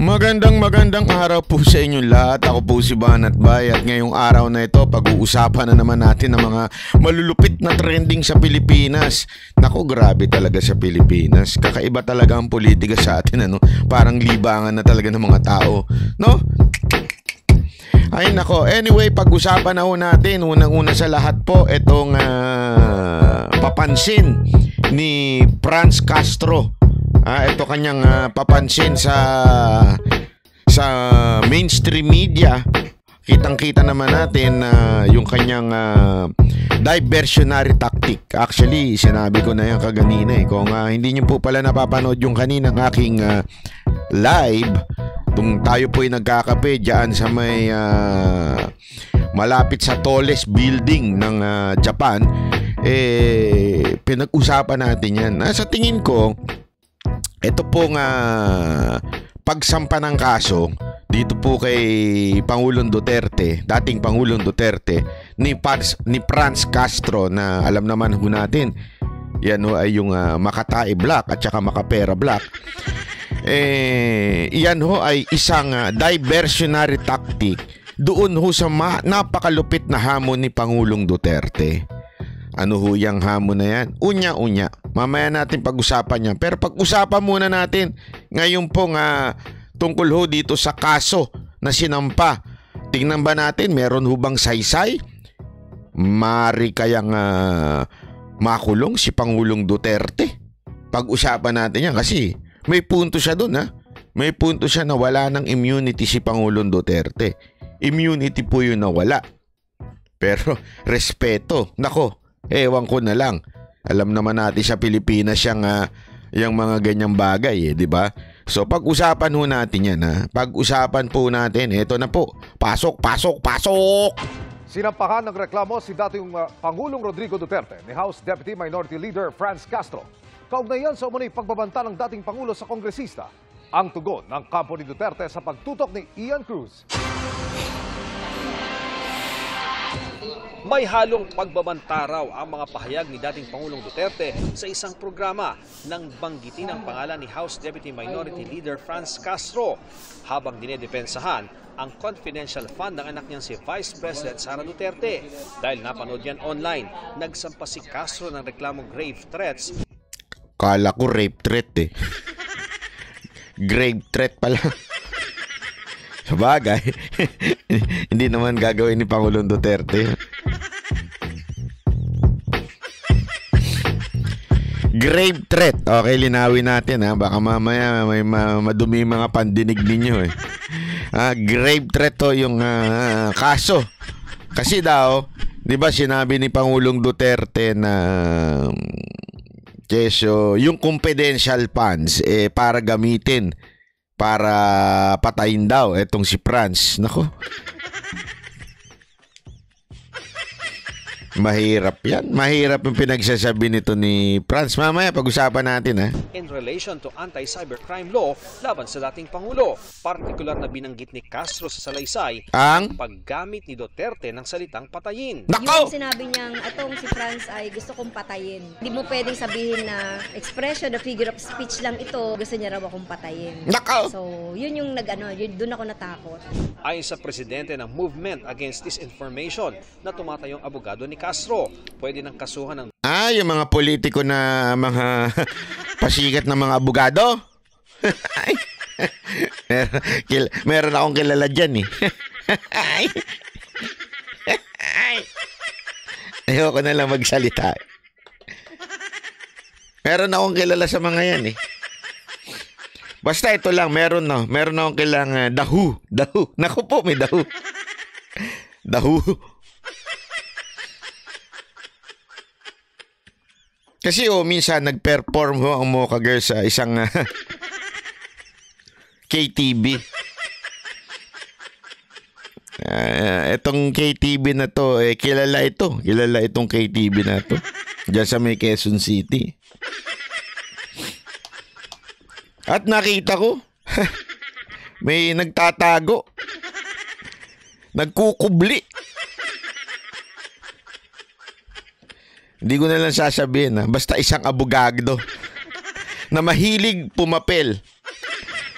Magandang magandang araw po sa inyo lahat Ako po si Banat Bay At ngayong araw na ito Pag-uusapan na naman natin ang mga malulupit na trending sa Pilipinas Nako grabe talaga sa Pilipinas Kakaiba talaga ang politika sa atin ano? Parang libangan na talaga ng mga tao No? Ay nako, anyway, pag-usapan na ho natin Unang-una sa lahat po Itong uh, papansin ni Franz Castro ah, ito kanyang ah, papansin sa sa mainstream media kitang-kita naman natin na uh, yung kanyang uh, diversionary tactic. Actually, sinabi ko na yan kaganina eh. Kung uh, hindi nyo po pala napapanood yung kaninang aking uh, live, kung tayo po ay nagkakape diyan sa may uh, malapit sa tallest building ng uh, Japan, eh, pinag-usapan natin yan. Ah, sa tingin ko, ito pong uh, pagsampa ng kaso dito po kay Pangulong Duterte, dating Pangulong Duterte ni Pans, ni Franz Castro na alam naman ho natin. Yan ho ay yung uh, ah, Makatae Black at saka Makapera Black. Eh, yan ho ay isang uh, diversionary tactic doon ho sa ma- napakalupit na hamon ni Pangulong Duterte ano ho yung hamon na yan? Unya-unya. Mamaya natin pag-usapan yan. Pero pag-usapan muna natin ngayon po uh, tungkol ho dito sa kaso na sinampa. Tingnan ba natin meron ho bang saysay? Mari kayang uh, makulong si Pangulong Duterte? Pag-usapan natin yan kasi may punto siya dun ha. May punto siya na wala ng immunity si Pangulong Duterte. Immunity po yun na wala. Pero respeto, nako, Ewan ko na lang. Alam naman natin sa Pilipinas siyang uh, yung mga ganyang bagay eh, di ba? So pag-usapan ho natin yan ha. Pag-usapan po natin. Ito na po. Pasok, pasok, pasok! Sinampahan ng reklamo si dating uh, Pangulong Rodrigo Duterte ni House Deputy Minority Leader Franz Castro. Kaugnayan sa umano'y pagbabanta ng dating Pangulo sa Kongresista ang tugon ng kampo ni Duterte sa pagtutok ni Ian Cruz. May halong pagbabantaraw ang mga pahayag ni dating Pangulong Duterte sa isang programa nang banggitin ang pangalan ni House Deputy Minority Leader Franz Castro habang dinedepensahan ang confidential fund ng anak niyang si Vice President Sara Duterte. Dahil napanood yan online, nagsampa si Castro ng reklamo grave threats. Kala ko rape threat eh. grave threat pala. Sa bagay, hindi naman gagawin ni Pangulong Duterte. Grave threat. Okay, linawin natin ha. Baka mamaya may ma- madumi mga pandinig ninyo eh. Ah, grave threat to yung uh, kaso. Kasi daw, 'di ba sinabi ni Pangulong Duterte na um, Kesyo, yung confidential funds eh para gamitin para patayin daw itong si Franz. Nako. Mahirap yan. Mahirap yung pinagsasabi nito ni Franz. Mamaya pag-usapan natin ha. In relation to anti-cybercrime law laban sa dating Pangulo, particular na binanggit ni Castro sa salaysay ang paggamit ni Duterte ng salitang patayin. Nako! Yung sinabi niyang atong si Franz ay gusto kong patayin. Hindi mo pwedeng sabihin na expression, the figure of speech lang ito. Gusto niya raw akong patayin. Nako! So, yun yung nag-ano, yun, doon ako natakot. Ayon sa presidente ng Movement Against Disinformation na tumatayong abogado ni Castro, Castro, pwede nang kasuhan ng... Ah, yung mga politiko na mga pasikat na mga abogado? meron, kil- meron akong kilala dyan eh. Ayoko na lang magsalita. Meron akong kilala sa mga yan eh. Basta ito lang, meron no. Meron akong kilang uh, dahu. Dahu. Naku po, may dahu. Dahu. Kasi oh, minsan nag-perform mo ang Mocha Girl sa isang uh, ah, KTV. Uh, ah, etong KTV na to, eh, kilala ito. Kilala itong KTV na to. Diyan sa may Quezon City. At nakita ko, may nagtatago. Nagkukubli. Hindi ko na lang sasabihin ha. Basta isang abogado na mahilig pumapel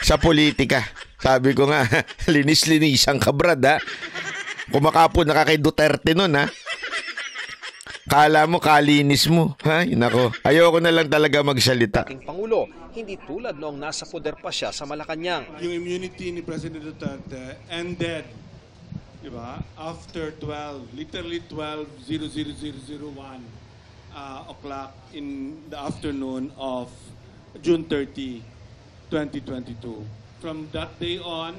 sa politika. Sabi ko nga, linis linis ang kabrad ha. Kumakapo na kay Duterte nun ha. Kala mo, kalinis mo. Ha? Nako, ayoko na lang talaga magsalita. Ating Pangulo, hindi tulad noong nasa poder pa siya sa Malacanang. Yung immunity ni President Duterte ended di ba? after 12, literally 12, 00001 uh, o'clock in the afternoon of June 30, 2022. From that day on,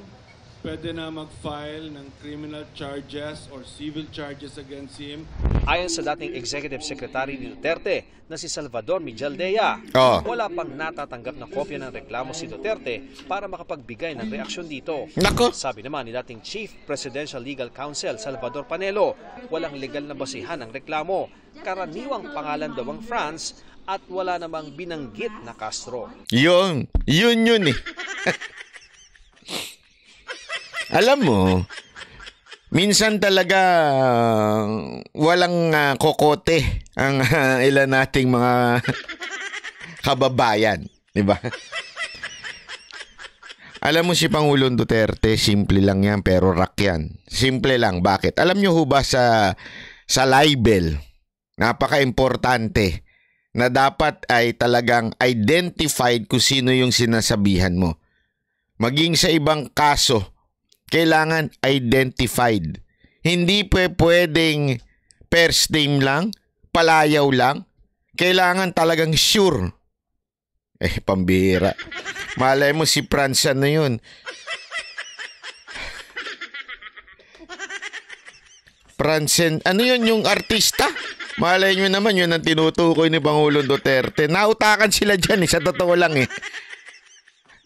pwede na mag-file ng criminal charges or civil charges against him. Ayon sa dating Executive Secretary ni Duterte na si Salvador Mijaldea, oh. wala pang natatanggap na kopya ng reklamo si Duterte para makapagbigay ng reaksyon dito. Nako. Sabi naman ni dating Chief Presidential Legal Counsel Salvador Panelo, walang legal na basihan ang reklamo. Karaniwang pangalan daw ang France at wala namang binanggit na Castro. Yung, yun yun eh. alam mo, minsan talaga walang uh, kokote ang uh, ilan nating mga kababayan, 'di ba? Alam mo si Pangulong Duterte, simple lang 'yan pero rak 'yan. Simple lang. Bakit? Alam niyo ho ba sa sa libel, napaka-importante na dapat ay talagang identified kung sino yung sinasabihan mo. Maging sa ibang kaso, kailangan identified. Hindi pa pwedeng first name lang, palayaw lang. Kailangan talagang sure. Eh, pambihira. Malay mo si Francia ano na yun. Francen, ano yun yung artista? Malay nyo naman, yun ang tinutukoy ni Pangulong Duterte. Nautakan sila dyan eh, sa totoo lang eh.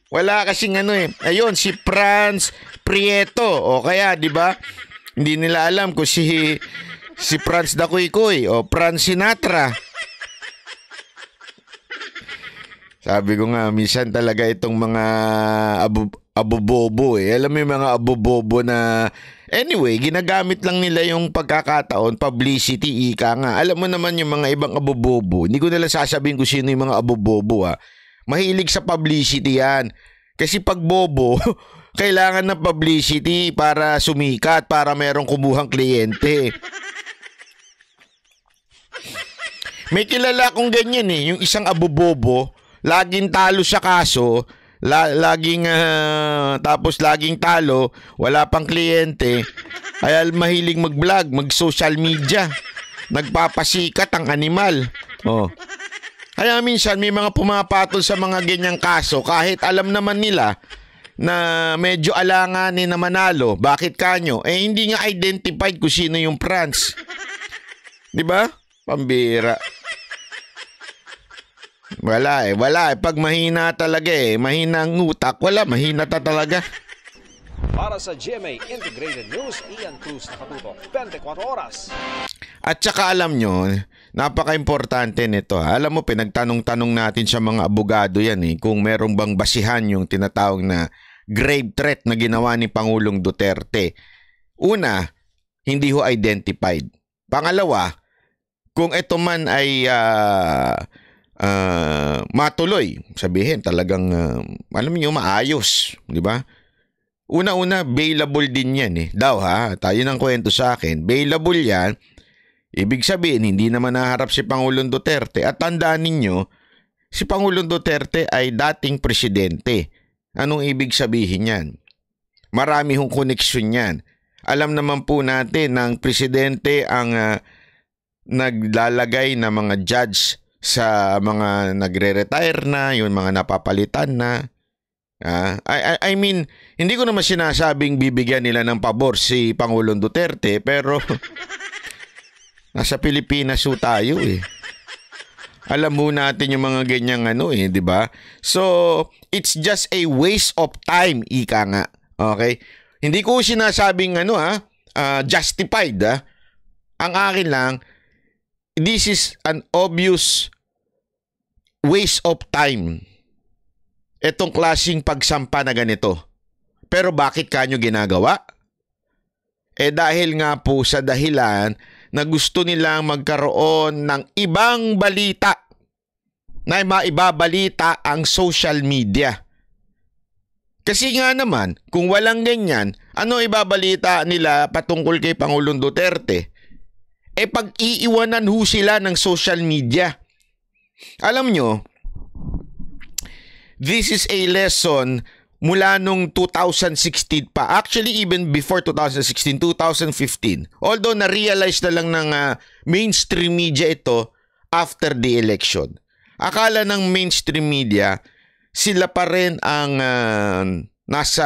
Wala kasing ano eh. Ayun, si Franz Prieto. O kaya, di ba? Hindi nila alam kung si, si Franz Dakuikoy o Franz Sinatra. Sabi ko nga, minsan talaga itong mga abu, abobobo eh. Alam mo yung mga abobobo na... Anyway, ginagamit lang nila yung pagkakataon, publicity, ika nga. Alam mo naman yung mga ibang abobobo. Hindi ko nalang sasabihin ko sino yung mga abobobo ha. Ah Mahilig sa publicity yan. Kasi pag bobo, kailangan ng publicity para sumikat, para merong kumuhang kliyente. May kilala kong ganyan eh, yung isang abobobo, laging talo sa kaso, la- laging uh, tapos laging talo, wala pang kliyente. Kaya mahilig mag-vlog, mag-social media. Nagpapasikat ang animal. Oh. Kaya minsan may mga pumapatol sa mga ganyang kaso kahit alam naman nila na medyo alanganin na manalo. Bakit kanyo? Eh hindi nga identified kung sino yung France. 'Di ba? Pambira. Wala eh, wala eh. Pag mahina talaga eh, mahina ang utak, wala, mahina ta talaga. Para sa GMA Integrated News, Ian Cruz nakatutok 24 oras. At saka alam nyo, Napaka-importante nito. Ha? Alam mo, pinagtanong-tanong natin sa mga abogado yan eh, kung merong bang basihan yung tinatawag na grave threat na ginawa ni Pangulong Duterte. Una, hindi ho identified. Pangalawa, kung ito man ay uh, uh, matuloy, sabihin talagang, uh, alam niyo, maayos, di ba? Una-una, bailable din yan eh. Daw ha, tayo ng kwento sa akin, bailable yan, Ibig sabihin, hindi naman naharap si Pangulong Duterte. At tandaan ninyo, si Pangulong Duterte ay dating presidente. Anong ibig sabihin yan? Marami hong koneksyon yan. Alam naman po natin na ang presidente ang uh, naglalagay ng mga judge sa mga nagre-retire na, yung mga napapalitan na. Ah, I, I, I mean, hindi ko naman sinasabing bibigyan nila ng pabor si Pangulong Duterte pero Nasa Pilipinas ho tayo eh. Alam mo natin yung mga ganyang ano eh, di ba? So, it's just a waste of time, ika nga. Okay? Hindi ko sinasabing ano ha, uh, justified ha. Ang akin lang, this is an obvious waste of time. Etong klasing pagsampa na ganito. Pero bakit kanyo ginagawa? Eh dahil nga po sa dahilan na gusto nilang magkaroon ng ibang balita na maibabalita ang social media. Kasi nga naman, kung walang ganyan, ano ibabalita nila patungkol kay Pangulong Duterte? E pag-iiwanan ho sila ng social media. Alam nyo, this is a lesson mula nung 2016 pa. Actually, even before 2016, 2015. Although na-realize na lang ng uh, mainstream media ito after the election. Akala ng mainstream media, sila pa rin ang uh, nasa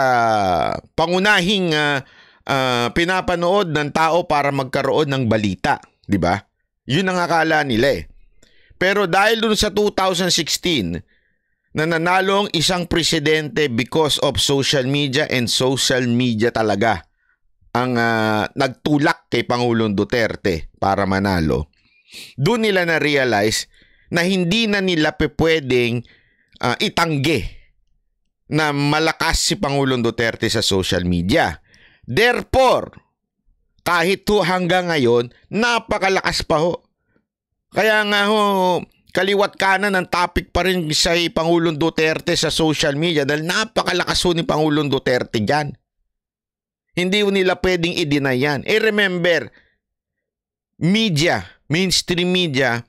pangunahing uh, uh, pinapanood ng tao para magkaroon ng balita, 'di ba? 'Yun ang akala nila eh. Pero dahil dun sa 2016, na nanalo ang isang presidente because of social media and social media talaga ang uh, nagtulak kay Pangulong Duterte para manalo. Doon nila na-realize na hindi na nila pwedeng uh, itanggi na malakas si Pangulong Duterte sa social media. Therefore, kahit ho hanggang ngayon, napakalakas pa ho. Kaya nga ho, kaliwat kanan ng topic pa rin sa Pangulong Duterte sa social media dahil napakalakas ni Pangulong Duterte dyan. Hindi nila pwedeng i-deny yan. Eh remember, media, mainstream media,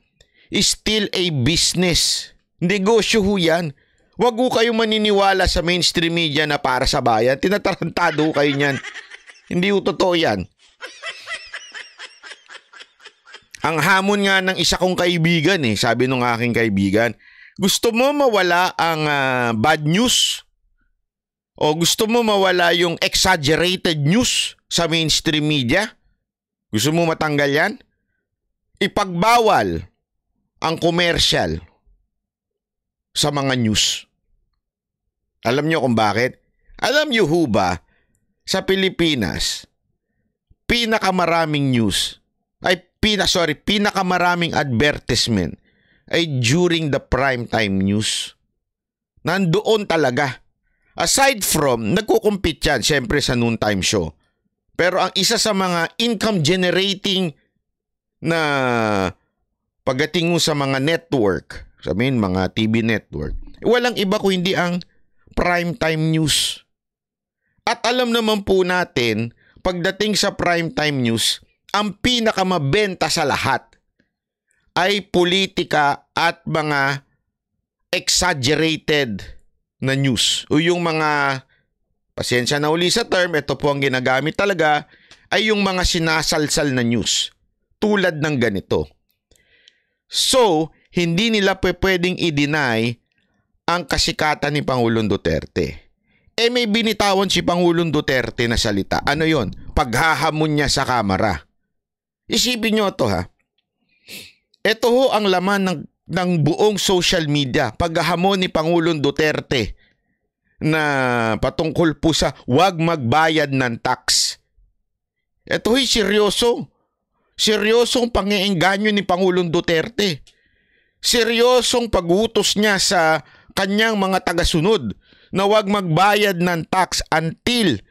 is still a business. Negosyo ho yan. Huwag ho kayong maniniwala sa mainstream media na para sa bayan. Tinatarantado ho kayo niyan. Hindi ho totoo yan. Ang hamon nga ng isa kong kaibigan eh, sabi nung aking kaibigan, gusto mo mawala ang uh, bad news? O gusto mo mawala yung exaggerated news sa mainstream media? Gusto mo matanggal yan? Ipagbawal ang commercial sa mga news. Alam nyo kung bakit? Alam nyo ho ba sa Pilipinas, pinakamaraming news ay pina sorry, pinakamaraming advertisement ay during the prime time news. Nandoon talaga. Aside from, nagkukumpit yan syempre sa noontime show. Pero ang isa sa mga income generating na pagdating mo sa mga network, sabihin mga TV network, walang iba kundi ang prime time news. At alam naman po natin, pagdating sa prime time news, ang pinakamabenta sa lahat ay politika at mga exaggerated na news o yung mga pasensya na uli sa term, ito po ang ginagamit talaga, ay yung mga sinasalsal na news tulad ng ganito. So, hindi nila pwedeng i-deny ang kasikatan ni Pangulong Duterte. Eh may binitawan si Pangulong Duterte na salita. Ano yon? Paghahamon niya sa kamera. Isipin nyo to ha. Ito ho ang laman ng, ng buong social media. Paghahamon ni Pangulong Duterte na patungkol po sa huwag magbayad ng tax. Ito ho'y seryoso. Seryosong pangiengganyo ni Pangulong Duterte. Seryosong pagutos niya sa kanyang mga tagasunod na huwag magbayad ng tax until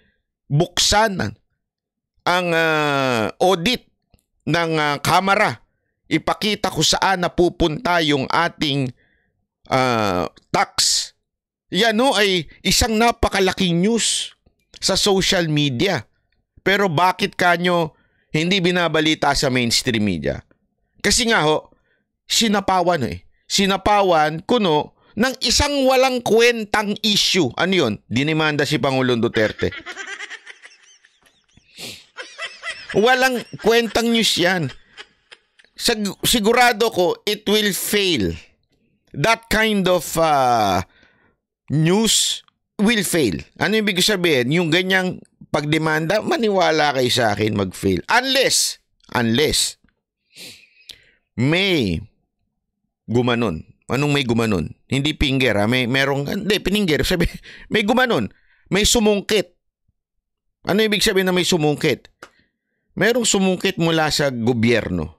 buksan ang uh, audit ng uh, kamera. Ipakita ko saan napupunta yung ating uh, tax. Yan no ay isang napakalaking news sa social media. Pero bakit kanyo hindi binabalita sa mainstream media? Kasi nga ho, sinapawan eh. Sinapawan kuno ng isang walang kwentang issue. Ano yun? Dinimanda si Pangulong Duterte. Walang kwentang news yan. Sig- sigurado ko, it will fail. That kind of uh, news will fail. Ano yung ibig sabihin? Yung ganyang pagdemanda, maniwala kay sa akin mag-fail. Unless, unless, may gumanon. Anong may gumanon? Hindi pinger, ha? Ah. May, merong, hindi, pininger. Sabi, may gumanon. May sumungkit. Ano yung ibig sabihin na may sumungkit? merong sumungkit mula sa gobyerno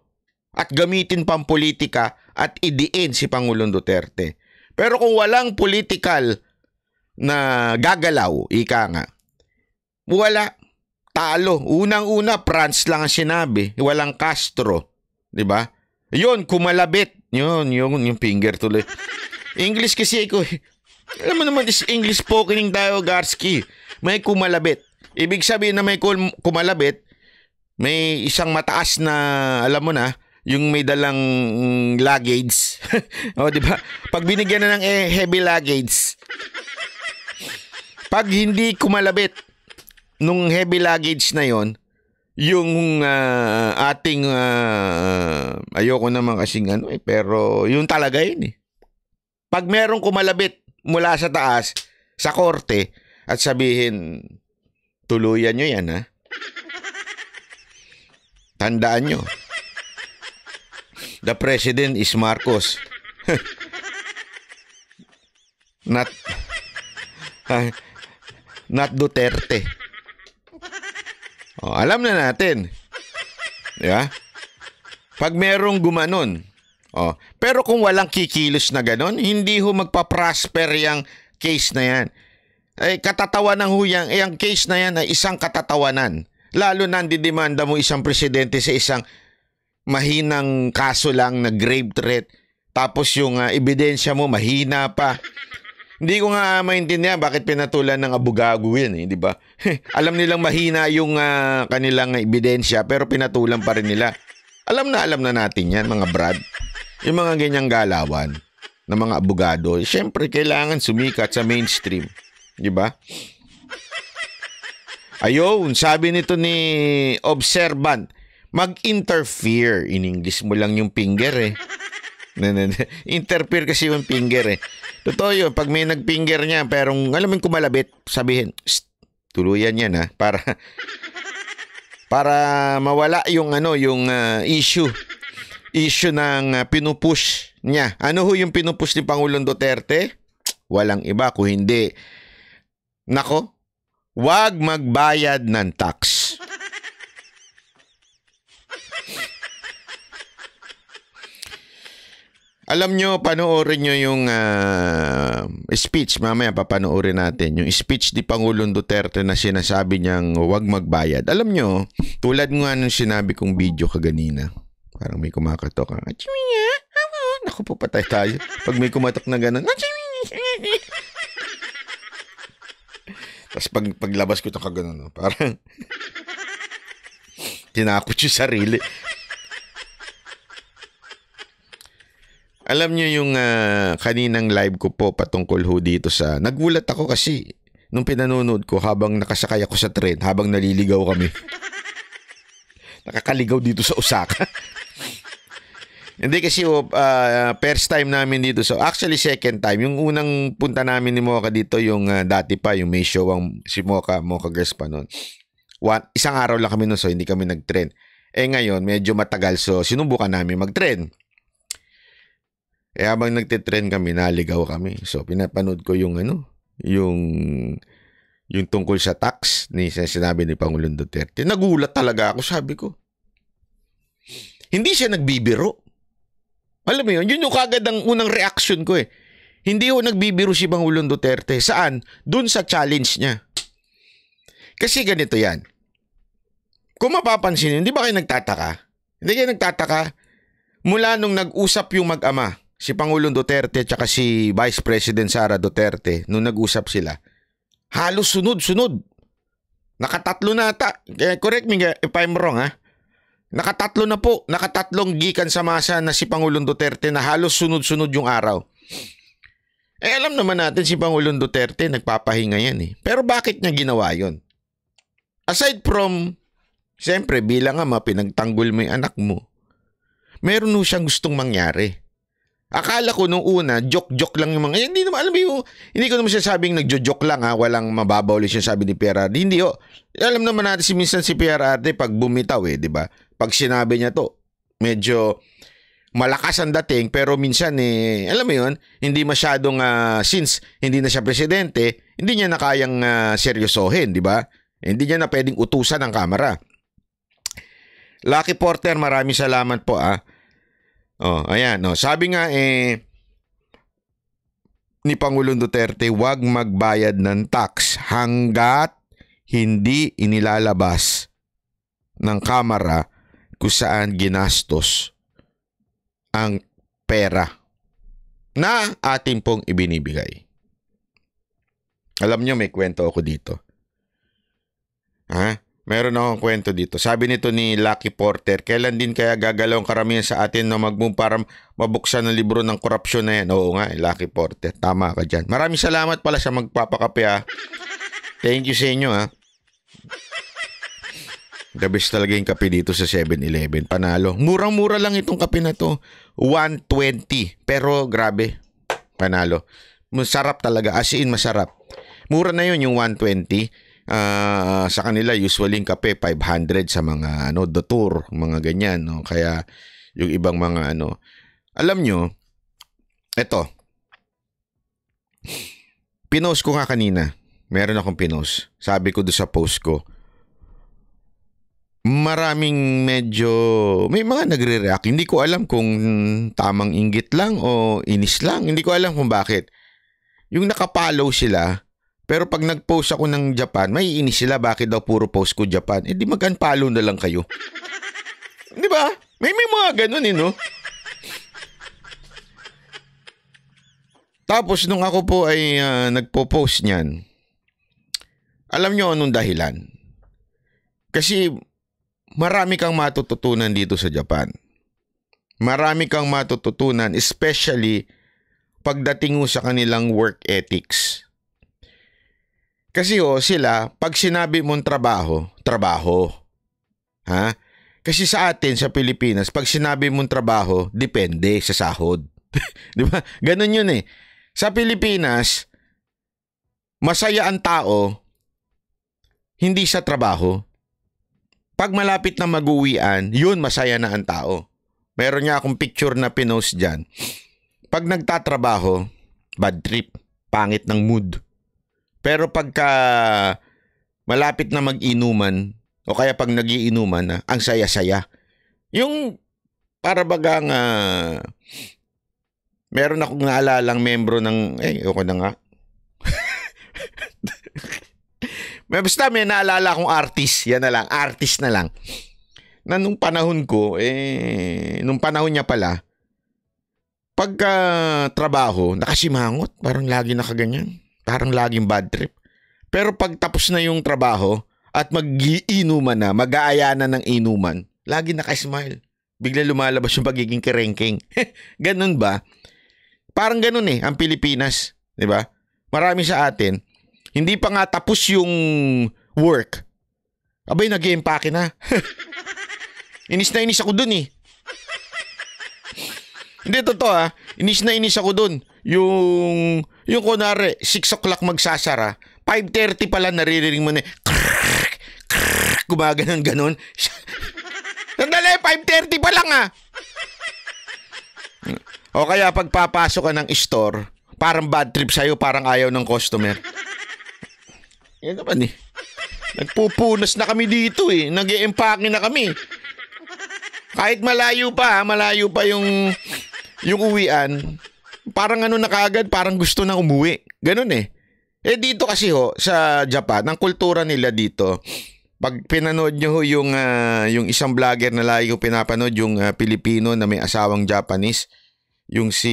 at gamitin pang politika at idiin si Pangulong Duterte. Pero kung walang political na gagalaw, ika nga, wala. Talo. Unang-una, France lang ang sinabi. Walang Castro. ba? Diba? Yun, kumalabit. Yun, yun, yung finger tuloy. English kasi ko. Eh. Alam mo naman, this English spoken ng Garski. May kumalabit. Ibig sabihin na may kumalabit, may isang mataas na alam mo na yung may dalang mm, luggage. o, oh, di ba? Pag binigyan na ng eh, heavy luggage, pag hindi kumalabit nung heavy luggage na yon, yung uh, ating uh, ayoko naman kasing ano eh, pero yun talaga yun eh. Pag merong kumalabit mula sa taas, sa korte, at sabihin, tuluyan nyo yan ha. Tandaan nyo. The president is Marcos. not, uh, not Duterte. Oh, alam na natin. Di ba? Pag merong gumanon. Oh, pero kung walang kikilos na ganon, hindi ho magpa-prosper yung case na yan. Eh, katatawanan ho yan. Eh, ang case na yan ay isang katatawanan. Lalo na demanda mo isang presidente sa isang mahinang kaso lang na grave threat. Tapos yung uh, ebidensya mo mahina pa. Hindi ko nga maintindihan bakit pinatulan ng abugago yan eh, di ba? alam nilang mahina yung uh, kanilang ebidensya pero pinatulan pa rin nila. Alam na alam na natin yan mga brad. Yung mga ganyang galawan ng mga abogado, eh, syempre kailangan sumikat sa mainstream. Di ba? Ayun, sabi nito ni observant, mag-interfere. In English mo lang yung finger eh. Interfere kasi yung finger eh. Totoo yun, pag may nag-finger niya, pero alam mo kumalabit, sabihin, tuluyan yan ha, ah. para, para mawala yung ano, yung uh, issue, issue ng uh, pinupush niya. Ano ho yung pinupush ni Pangulong Duterte? Walang iba, kung hindi, nako, Huwag magbayad ng tax. Alam nyo, panoorin nyo yung uh, speech. Mamaya papanoorin natin. Yung speech ni Pangulong Duterte na sinasabi niyang huwag magbayad. Alam nyo, tulad nga nung sinabi kong video kaganina. Parang may kumakatok. Naku, papatay tayo. Pag may kumatok na gano'n. Tapos pag, paglabas ko ito kagano'n, no? parang tinakot yung sarili. Alam nyo yung uh, kaninang live ko po patungkol ho dito sa... Nagulat ako kasi nung pinanonood ko habang nakasakay ako sa train, habang naliligaw kami. Nakakaligaw dito sa Osaka. Hindi kasi oh, uh, first time namin dito. So actually second time. Yung unang punta namin ni Mocha dito yung uh, dati pa yung may show ang si Mocha, Mocha Girls pa noon. One, isang araw lang kami noon so hindi kami nag-trend. Eh ngayon medyo matagal so sinubukan namin mag-trend. Eh habang nagte-trend kami, naligaw kami. So pinapanood ko yung ano, yung yung tungkol sa tax ni sinabi ni Pangulong Duterte. Nagulat talaga ako, sabi ko. Hindi siya nagbibiro. Alam mo yun, yun yung kagad ang unang reaction ko eh. Hindi ho nagbibiro si Pangulong Duterte. Saan? Doon sa challenge niya. Kasi ganito yan. Kung mapapansin hindi ba kayo nagtataka? Hindi kayo nagtataka? Mula nung nag-usap yung mag-ama, si Pangulong Duterte at si Vice President Sara Duterte, nung nag-usap sila, halos sunod-sunod. Nakatatlo na ata. Eh, correct me if I'm wrong ha. Nakatatlo na po, nakatatlong gikan sa masa na si Pangulong Duterte na halos sunod-sunod yung araw. Eh alam naman natin si Pangulong Duterte nagpapahinga yan eh. Pero bakit niya ginawa yon? Aside from, siyempre bilang ama pinagtanggol mo yung anak mo, meron nung siyang gustong mangyari. Akala ko nung una, joke-joke lang yung mga, eh, hindi naman, alam mo, hindi ko naman sinasabing nagjo-joke lang ha, walang mababaw ulit yung sabi ni Pierre Arde. Hindi oh. Alam naman natin si minsan si Pierre Arde pag bumitaw eh, di ba? pag sinabi niya to. Medyo malakas ang dating pero minsan eh, alam mo yun, hindi masyadong uh, since hindi na siya presidente, hindi niya nakayang uh, ah, seryosohin, di ba? Hindi niya na pwedeng utusan ng kamera. Lucky Porter, maraming salamat po ah. Oh, ayan, no. Oh, sabi nga eh ni Pangulong Duterte, huwag magbayad ng tax hanggat hindi inilalabas ng kamera kung saan ginastos ang pera na atin pong ibinibigay. Alam nyo, may kwento ako dito. Ha? Meron akong kwento dito. Sabi nito ni Lucky Porter, kailan din kaya gagalaw ang karamihan sa atin na magmove para mabuksan ang libro ng korupsyon na yan? Oo nga, eh, Lucky Porter. Tama ka dyan. Maraming salamat pala sa magpapakape ha. Ah. Thank you sa inyo ha. Ah. The talaga yung kape dito sa 7-Eleven. Panalo. Murang-mura lang itong kape na to. 120. Pero grabe. Panalo. Masarap talaga. As in, masarap. Mura na yun yung 120. Uh, ah, sa kanila, usually yung kape 500 sa mga ano, dotor, mga ganyan. No? Kaya yung ibang mga ano. Alam nyo, eto. Pinost ko nga kanina. Meron akong pinost. Sabi ko do sa post ko maraming medyo may mga nagre-react. Hindi ko alam kung tamang inggit lang o inis lang. Hindi ko alam kung bakit. Yung nakapollow sila, pero pag nag-post ako ng Japan, may inis sila bakit daw puro post ko Japan. Eh di mag-unfollow na lang kayo. 'Di ba? May may mga ganun eh, no? Tapos nung ako po ay uh, nagpo-post niyan, alam nyo anong dahilan? Kasi marami kang matututunan dito sa Japan. Marami kang matututunan especially pagdating mo sa kanilang work ethics. Kasi oh, sila, pag sinabi mong trabaho, trabaho. Ha? Kasi sa atin, sa Pilipinas, pag sinabi mong trabaho, depende sa sahod. Di ba? Ganun yun eh. Sa Pilipinas, masaya ang tao, hindi sa trabaho. Pag malapit na maguwian, yun masaya na ang tao. Meron niya akong picture na pinost dyan. Pag nagtatrabaho, bad trip, pangit ng mood. Pero pagka malapit na mag-inuman, o kaya pag nagiinuman na, ang saya-saya. Yung para bagang uh, meron akong naalalang membro ng, eh, okay na nga. Basta may naalala kong artist. Yan na lang. Artist na lang. Na nung panahon ko, eh, nung panahon niya pala, pagka trabaho, nakasimangot. Parang lagi nakaganyan. Parang laging bad trip. Pero pag tapos na yung trabaho at mag-iinuman na, mag-aaya na ng inuman, lagi nakasmile. Bigla lumalabas yung pagiging kerengkeng. ganun ba? Parang ganun eh, ang Pilipinas. ba? Diba? Marami sa atin, hindi pa nga tapos yung work. Abay, nag-empake na. inis na inis ako dun eh. Hindi, totoo ah. Inis na inis ako dun. Yung, yung kunwari, 6 o'clock magsasara. 5.30 pala naririnig mo na krrrk, krrrk, ganun. Sandali, 5.30 pa lang ah. O kaya pagpapasok ka ng store, parang bad trip sa'yo, parang ayaw ng customer. Yan naman eh. Nagpupunas na kami dito eh. nag empake na kami. Kahit malayo pa, malayo pa yung yung uwian. Parang ano na kagad, parang gusto na umuwi. Ganun eh. Eh dito kasi ho, sa Japan, ang kultura nila dito, pag pinanood nyo ho yung, uh, yung isang vlogger na lagi ko pinapanood, yung uh, Pilipino na may asawang Japanese, yung si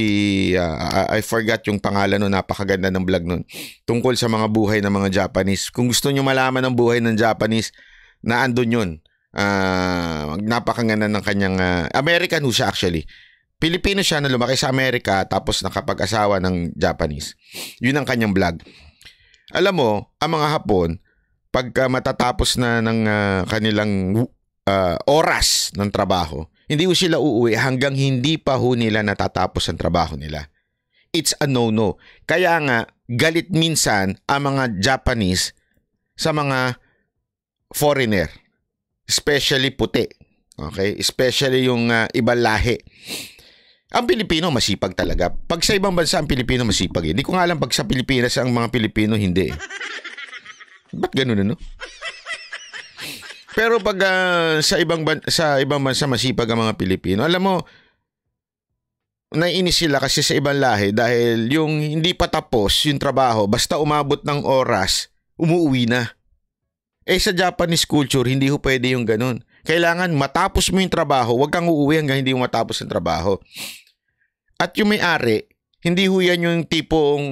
uh, I forgot yung pangalan no napakaganda ng vlog noon tungkol sa mga buhay ng mga Japanese kung gusto niyo malaman ang buhay ng Japanese na andun yun uh, napakaganda ng kanyang uh, American who siya actually Pilipino siya na lumaki sa Amerika tapos nakapag-asawa ng Japanese yun ang kanyang vlog alam mo ang mga Hapon pagka matatapos na ng uh, kanilang uh, oras ng trabaho hindi ko sila uuwi hanggang hindi pa ho nila natatapos ang trabaho nila. It's a no-no. Kaya nga, galit minsan ang mga Japanese sa mga foreigner. Especially puti. Okay? Especially yung uh, ah, ibang lahi. Ang Pilipino masipag talaga. Pag sa ibang bansa ang Pilipino masipag. Hindi eh. ko nga alam pag sa Pilipinas ang mga Pilipino hindi. Eh. Ba't ganun ano? Pero pag uh, sa ibang sa ibang bansa masipag ang mga Pilipino, alam mo naiinis sila kasi sa ibang lahi dahil yung hindi pa tapos yung trabaho, basta umabot ng oras, umuwi na. Eh sa Japanese culture, hindi ho pwede yung ganun. Kailangan matapos mo yung trabaho, huwag kang uuwi hanggang hindi mo matapos ang trabaho. At yung may-ari, hindi ho yan yung tipong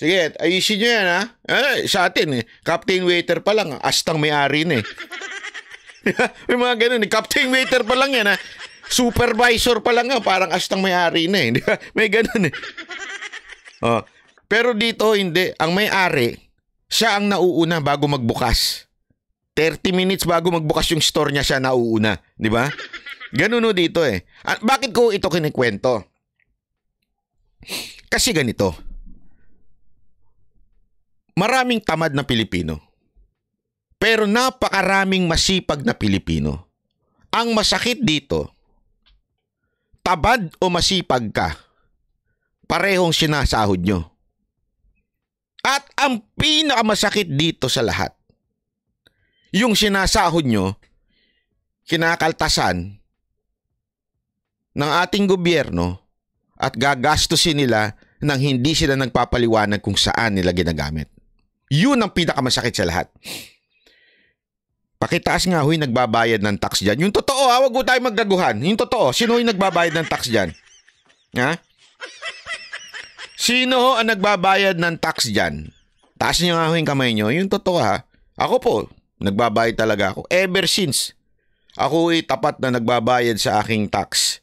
Sige, ayusin nyo yan ha. Eh, sa atin eh. Captain waiter pa lang. Astang may-ari na eh. may mga ganun eh. Captain waiter pa lang yan ha. Supervisor pa lang ha. Parang astang may-ari na eh. may ganun eh. Oh. Pero dito hindi. Ang may-ari, siya ang nauuna bago magbukas. 30 minutes bago magbukas yung store niya siya nauuna. Di ba? Ganun no oh, dito eh. At ah, bakit ko ito kinikwento? Kasi ganito Maraming tamad na Pilipino. Pero napakaraming masipag na Pilipino. Ang masakit dito, tabad o masipag ka, parehong sinasahod nyo. At ang pinakamasakit dito sa lahat, yung sinasahod nyo, kinakaltasan ng ating gobyerno at gagastusin nila nang hindi sila nagpapaliwanag kung saan nila ginagamit. Yun ang pinakamasakit sa lahat. Pakitaas nga huy nagbabayad ng tax dyan. Yung totoo ha, wag ho tayo maggaguhan. Yung totoo, sino yung nagbabayad ng tax dyan? Ha? Sino ho ang nagbabayad ng tax dyan? Taas niyo nga ho kamay niyo. Yung totoo ha. Ako po, nagbabayad talaga ako. Ever since, ako ay tapat na nagbabayad sa aking tax.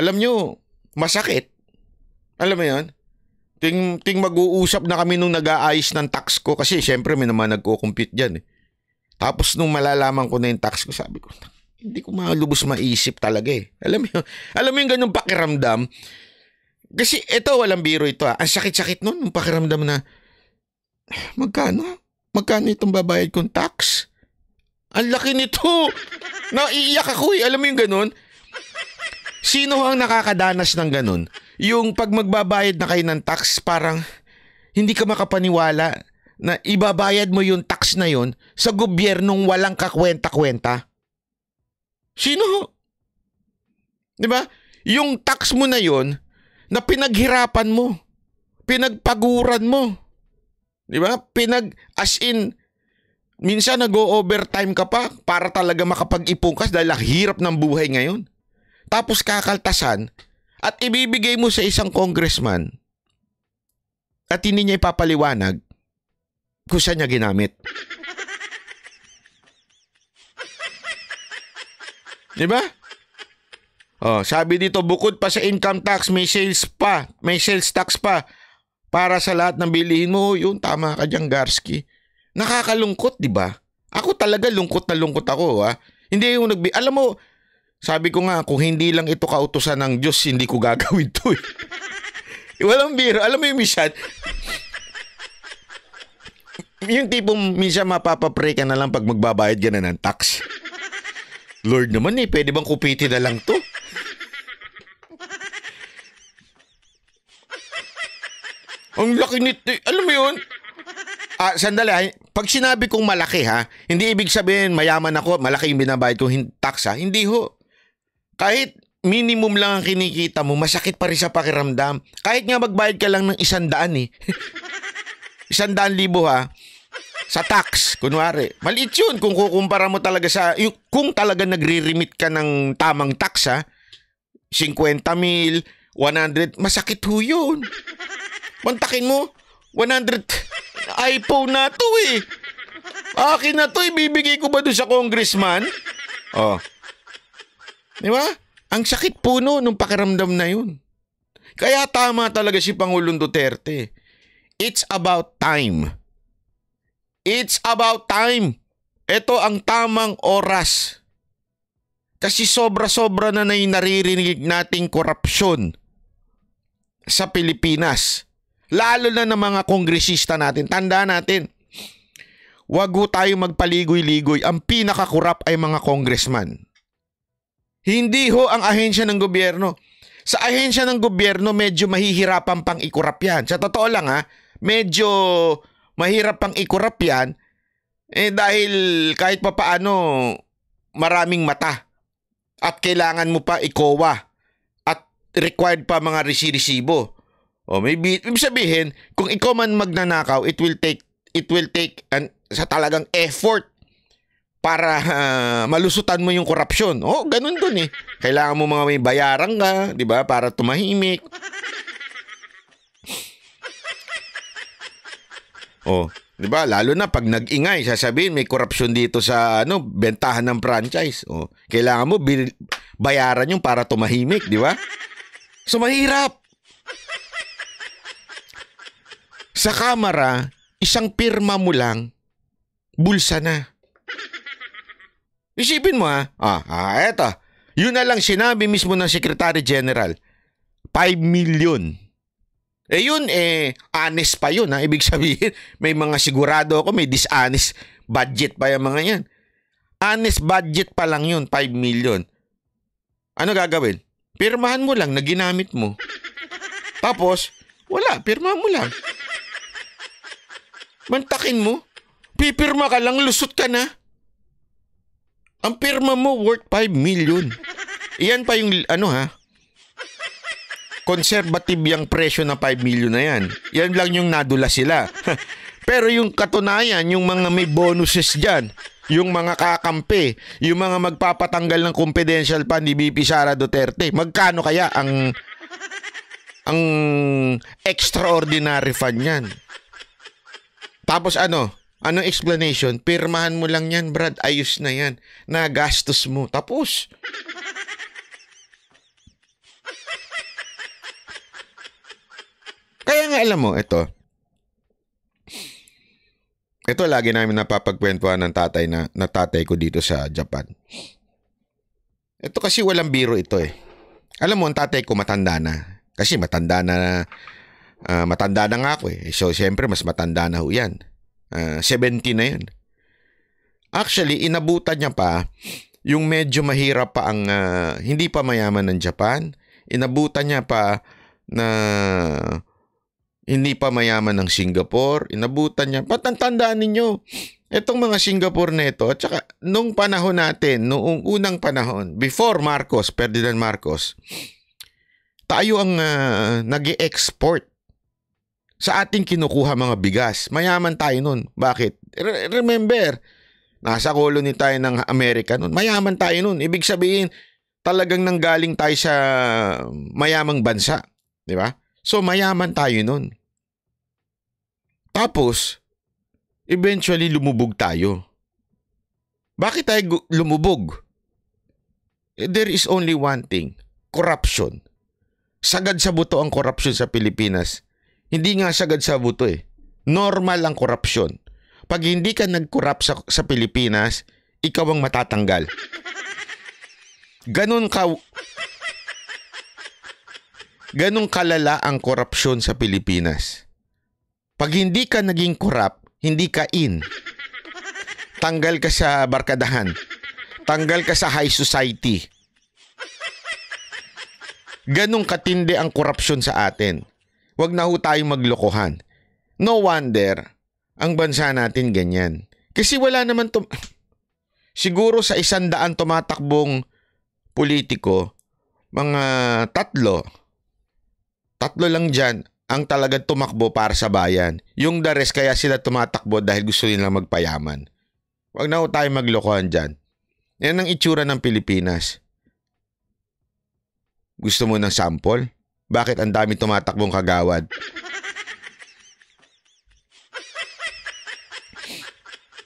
Alam nyo, masakit. Alam mo yon Ting, ting mag-uusap na kami nung nag-aayos ng tax ko kasi syempre may naman nagko-compute dyan eh. Tapos nung malalaman ko na yung tax ko, sabi ko, hindi ko malubos maisip talaga eh. Alam mo yun, alam mo yung ganung pakiramdam. Kasi ito, walang biro ito ah. Ang sakit-sakit nun, yung pakiramdam na, magkano? Magkano itong babayad kong tax? Ang laki nito! Naiiyak ako eh. Alam mo yung ganun? Sino ang nakakadanas ng ganun? Yung pag magbabayad na kayo ng tax, parang hindi ka makapaniwala na ibabayad mo yung tax na yon sa gobyernong walang kakwenta-kwenta. Sino? 'Di ba? Yung tax mo na yon na pinaghirapan mo, pinagpaguran mo. 'Di ba? Pinag as in minsan nag-overtime ka pa para talaga makapag-ipon ka dahil hirap ng buhay ngayon. Tapos kakaltasan at ibibigay mo sa isang congressman at hindi niya ipapaliwanag kung saan niya ginamit. Di ba? Oh, sabi dito bukod pa sa income tax, may sales pa, may sales tax pa para sa lahat ng bilihin mo. Yun tama ka diyan, Garski. Nakakalungkot, di ba? Ako talaga lungkot na lungkot ako, ha. Ah. Hindi yung nagbi Alam mo, sabi ko nga, kung hindi lang ito kautusan ng Diyos, hindi ko gagawin to. Eh. Walang biro. Alam mo yung mission? yung tipong minsan mapapapray ka na lang pag magbabayad ka na ng tax. Lord naman eh, pwede bang kupitin na lang to? Ang laki nito. Eh. Alam mo yun? Ah, sandali. Pag sinabi kong malaki ha, hindi ibig sabihin mayaman ako, malaki yung binabayad ko, tax ha. Hindi ho. Kahit minimum lang ang kinikita mo, masakit pa rin sa pakiramdam. Kahit nga magbayad ka lang ng isandaan eh. isandaan libo ha. Sa tax, kunwari. Maliit yun kung kukumpara mo talaga sa... Yung, kung talaga nagre-remit ka ng tamang tax ha. 50 mil, 100, masakit ho yun. Pantakin mo, 100 iPhone na to eh. Akin na to, ibibigay eh. ko ba doon sa congressman? Oh, Di ba? Ang sakit puno nung pakiramdam na yun. Kaya tama talaga si Pangulong Duterte. It's about time. It's about time. Ito ang tamang oras. Kasi sobra-sobra na na naririnig nating korupsyon sa Pilipinas. Lalo na ng mga kongresista natin. Tanda natin, wag tayo magpaligoy-ligoy. Ang pinakakurap ay mga congressman. Hindi ho ang ahensya ng gobyerno. Sa ahensya ng gobyerno, medyo mahihirapan pang ikurap yan. Sa totoo lang ha, medyo mahirap pang ikurap yan eh dahil kahit pa paano maraming mata at kailangan mo pa ikowa at required pa mga resi-resibo. O may ibig sabihin, kung ikaw man magnanakaw, it will take it will take an, sa talagang effort para uh, malusutan mo yung korupsyon. Oh, ganun dun eh. Kailangan mo mga may bayaran ka, 'di ba, para tumahimik. oh, 'di ba? Lalo na pag nag-ingay, sasabihin may korupsyon dito sa ano, bentahan ng franchise. Oh, kailangan mo bayaran yung para tumahimik, 'di ba? So mahirap. Sa kamera, isang pirma mo lang, bulsa na. Isipin mo ha. Ah, ah, eto. Yun na lang sinabi mismo ng Secretary General. 5 million. Eh yun, eh, honest pa yun ha. Ibig sabihin, may mga sigurado ako, may dishonest budget pa yung mga yan. Honest budget pa lang yun, 5 million. Ano gagawin? Pirmahan mo lang na ginamit mo. Tapos, wala, pirma mo lang. Mantakin mo. Pipirma ka lang, lusot ka na. Ang pirma mo worth 5 million. Iyan pa yung ano ha? Conservative yung presyo na 5 million na yan. Yan lang yung nadula sila. Pero yung katunayan, yung mga may bonuses dyan, yung mga kakampi, yung mga magpapatanggal ng confidential pa ni BP Sara Duterte, magkano kaya ang ang extraordinary fund niyan? Tapos ano, Anong explanation? Pirmahan mo lang yan, Brad. Ayos na yan. Nagastos mo. Tapos. Kaya nga alam mo, ito. Ito lagi namin napapagkwentuhan ng tatay na, na ko dito sa Japan. Ito kasi walang biro ito eh. Alam mo, ang tatay ko matanda na. Kasi matanda na, uh, matanda na nga ako eh. So, siyempre, mas matanda na ho yan. Uh, ah, 70 na yun. Actually, inabutan niya pa yung medyo mahirap pa ang uh, hindi pa mayaman ng Japan. Inabutan niya pa na hindi pa mayaman ng Singapore. Inabutan niya. Patantandaan ninyo, itong mga Singapore na ito, at saka nung panahon natin, noong unang panahon, before Marcos, Ferdinand Marcos, tayo ang uh, ah, nag export sa ating kinukuha mga bigas. Mayaman tayo nun. Bakit? Re- remember, nasa kolony tayo ng Amerika nun. Mayaman tayo nun. Ibig sabihin, talagang nanggaling tayo sa mayamang bansa. Di ba? So, mayaman tayo nun. Tapos, eventually lumubog tayo. Bakit tayo lumubog? Eh, there is only one thing, corruption. Sagad sa buto ang corruption sa Pilipinas hindi nga siya agad sa buto eh. Normal ang korupsyon. Pag hindi ka nagkorap sa, sa Pilipinas, ikaw ang matatanggal. Ganon ka... Ganon kalala ang korupsyon sa Pilipinas. Pag hindi ka naging corrupt, hindi ka in. Tanggal ka sa barkadahan. Tanggal ka sa high society ganong katindi ang korupsyon sa atin. Huwag na ho tayong maglokohan. No wonder, ang bansa natin ganyan. Kasi wala naman to... Siguro sa isandaan tumatakbong politiko, mga tatlo, tatlo lang dyan ang talagang tumakbo para sa bayan. Yung the rest, kaya sila tumatakbo dahil gusto nila magpayaman. Huwag na ho tayong maglokohan dyan. Yan ang itsura ng Pilipinas. Gusto mo ng sample? bakit ang dami tumatakbong kagawad?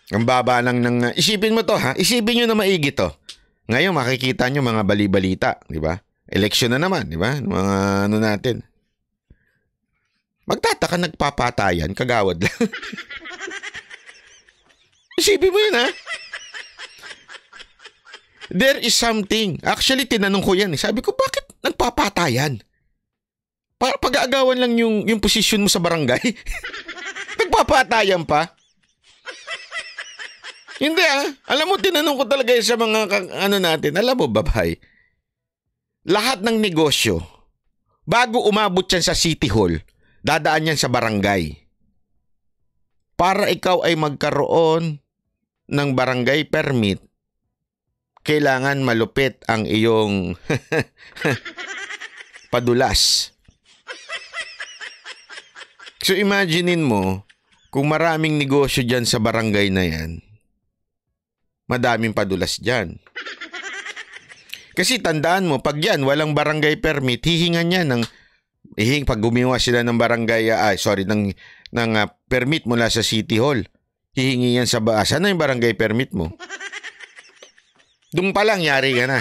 Ang baba lang ng... Isipin mo to ha. Isipin nyo na maigi to. Ngayon makikita nyo mga balibalita, di ba? Eleksyon na naman, di ba? Mga ano natin. Magtataka nagpapatayan, kagawad lang. Isipin mo yun ha. There is something. Actually, tinanong ko yan. Eh. Sabi ko, bakit nagpapatayan? Para pag-aagawan lang yung, yung posisyon mo sa barangay. Nagpapatayan pa. Hindi ah. Alam mo, tinanong ko talaga sa mga ano natin. Alam mo, babay, lahat ng negosyo, bago umabot yan sa City Hall, dadaan yan sa barangay. Para ikaw ay magkaroon ng barangay permit, kailangan malupit ang iyong padulas. So imaginein mo, kung maraming negosyo diyan sa barangay na yan, madaming padulas diyan. Kasi tandaan mo, pag yan, walang barangay permit, hihingan niya ng, hihing, pag gumiwa sila ng barangay, ah, ay, sorry, ng, ng uh, permit mula sa City Hall, hihingi yan sa baasa ah, na yung barangay permit mo. Doon pa lang, yari ka na.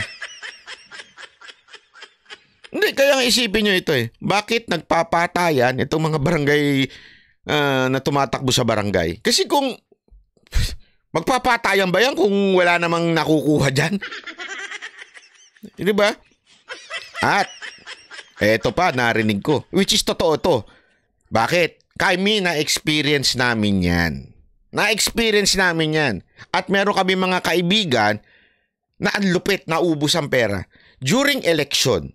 Hindi, kaya nga isipin nyo ito eh. Bakit nagpapatayan itong mga barangay uh, na tumatakbo sa barangay? Kasi kung magpapatayan ba yan kung wala namang nakukuha dyan? Di ba? At eto pa, narinig ko. Which is totoo to. Bakit? Kami na-experience namin yan. Na-experience namin yan. At meron kami mga kaibigan na ang lupit, na naubos ang pera. During election,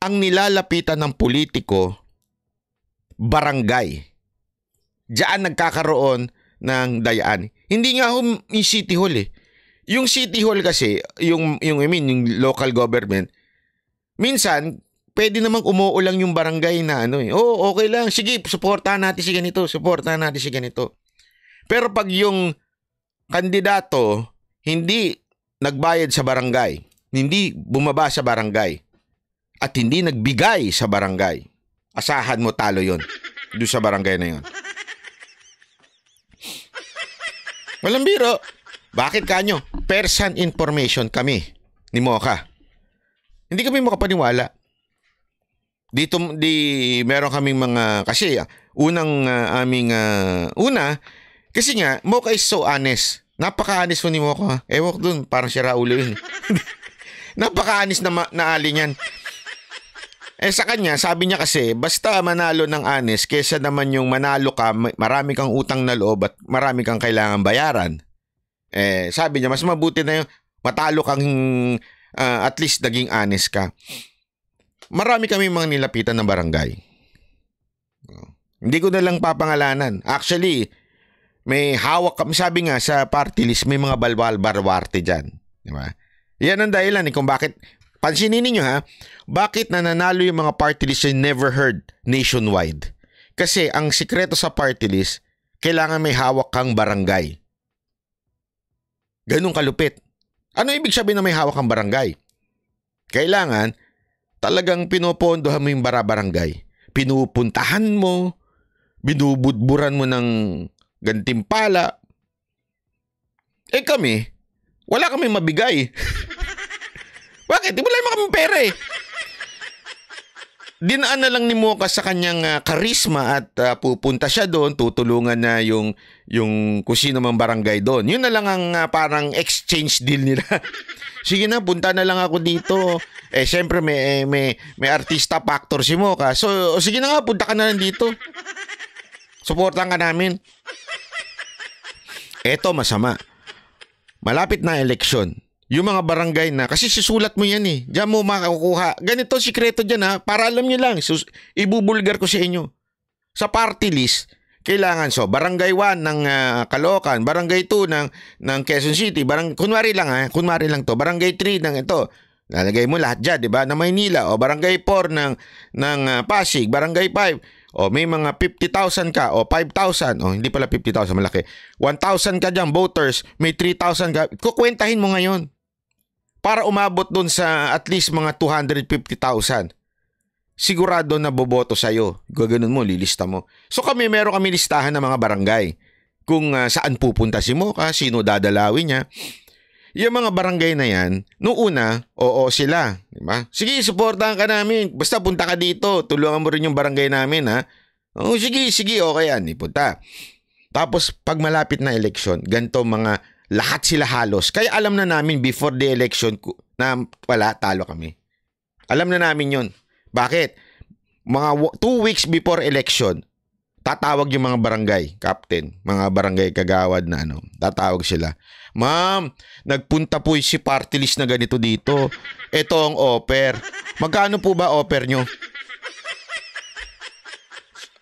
ang nilalapitan ng politiko, barangay. Diyan nagkakaroon ng dayaan. Hindi nga ho yung city hall eh. Yung city hall kasi, yung, yung, I mean, yung local government, minsan, pwede namang umuulang yung barangay na ano eh. Oo, okay lang. Sige, suportahan natin si ganito. Suportahan natin si ganito. Pero pag yung kandidato hindi nagbayad sa barangay, hindi bumaba sa barangay, at hindi nagbigay sa barangay. Asahan mo talo yon do sa barangay na yon. Walang biro. Bakit kanyo? Person information kami ni Mocha. Hindi kami makapaniwala. Dito di meron kaming mga kasi ah, unang uh, aming uh, una kasi nga Mocha is so honest. Napaka-honest mo ni Mocha. Ewok dun, parang si Raulo yun. Napaka-honest na, ma- na ali niyan. Eh sa kanya, sabi niya kasi, basta manalo ng honest kesa naman yung manalo ka, marami kang utang na loob at marami kang kailangan bayaran. Eh sabi niya, mas mabuti na yung matalo kang uh, at least naging honest ka. Marami kami mga nilapitan ng barangay. Oh. Hindi ko na lang papangalanan. Actually, may hawak kami. Sabi nga sa party list, may mga balbal barwarte dyan. Di ba? Yan ang dahilan eh, kung bakit Pansinin niyo ha, bakit nananalo yung mga party list yung never heard nationwide? Kasi ang sikreto sa party list, kailangan may hawak kang barangay. Ganun kalupit. Ano ibig sabihin na may hawak kang barangay? Kailangan talagang pinopondohan mo yung barabarangay. Pinupuntahan mo, binubudburan mo ng gantimpala. Eh kami, wala kami mabigay. Bakit? Di wala naman pera eh. Dinaan na lang ni Mocha sa kanyang uh, karisma at uh, pupunta siya doon, tutulungan na yung yung kusino mang barangay doon. Yun na lang ang uh, parang exchange deal nila. Sige na, punta na lang ako dito. Eh syempre may eh, may may artista factor si Mocha. So sige na nga, punta ka na lang dito. Suportahan ka namin. Eto masama. Malapit na eleksyon yung mga barangay na, kasi sisulat mo yan eh, diyan mo makukuha. Ganito, sikreto dyan ha, para alam nyo lang, sus, ibubulgar ko sa inyo. Sa party list, kailangan so barangay 1 ng uh, Caloocan, barangay 2 ng ng Quezon City, barang kunwari lang ha, kunwari lang to, barangay 3 ng ito. Lalagay mo lahat diyan, 'di ba? Na Maynila o barangay 4 ng ng uh, Pasig, barangay 5 o may mga 50,000 ka o 5,000 o hindi pala 50,000 malaki 1,000 ka dyan voters may 3,000 ka kukwentahin mo ngayon para umabot doon sa at least mga 250,000. Sigurado na boboto sa'yo. Gaganon mo, lilista mo. So kami, meron kami listahan ng mga barangay. Kung uh, saan pupunta si Moka, sino dadalawin niya. Yung mga barangay na yan, noong una, oo sila. Diba? Sige, supportahan ka namin. Basta punta ka dito. Tulungan mo rin yung barangay namin, ha? Oh, sige, sige, okay yan. Ipunta. Tapos, pag malapit na eleksyon, ganito mga lahat sila halos. Kaya alam na namin before the election na wala, talo kami. Alam na namin yon. Bakit? Mga two weeks before election, tatawag yung mga barangay, captain, mga barangay kagawad na ano, tatawag sila. Ma'am, nagpunta po si party list na ganito dito. Ito ang offer. Magkano po ba offer nyo?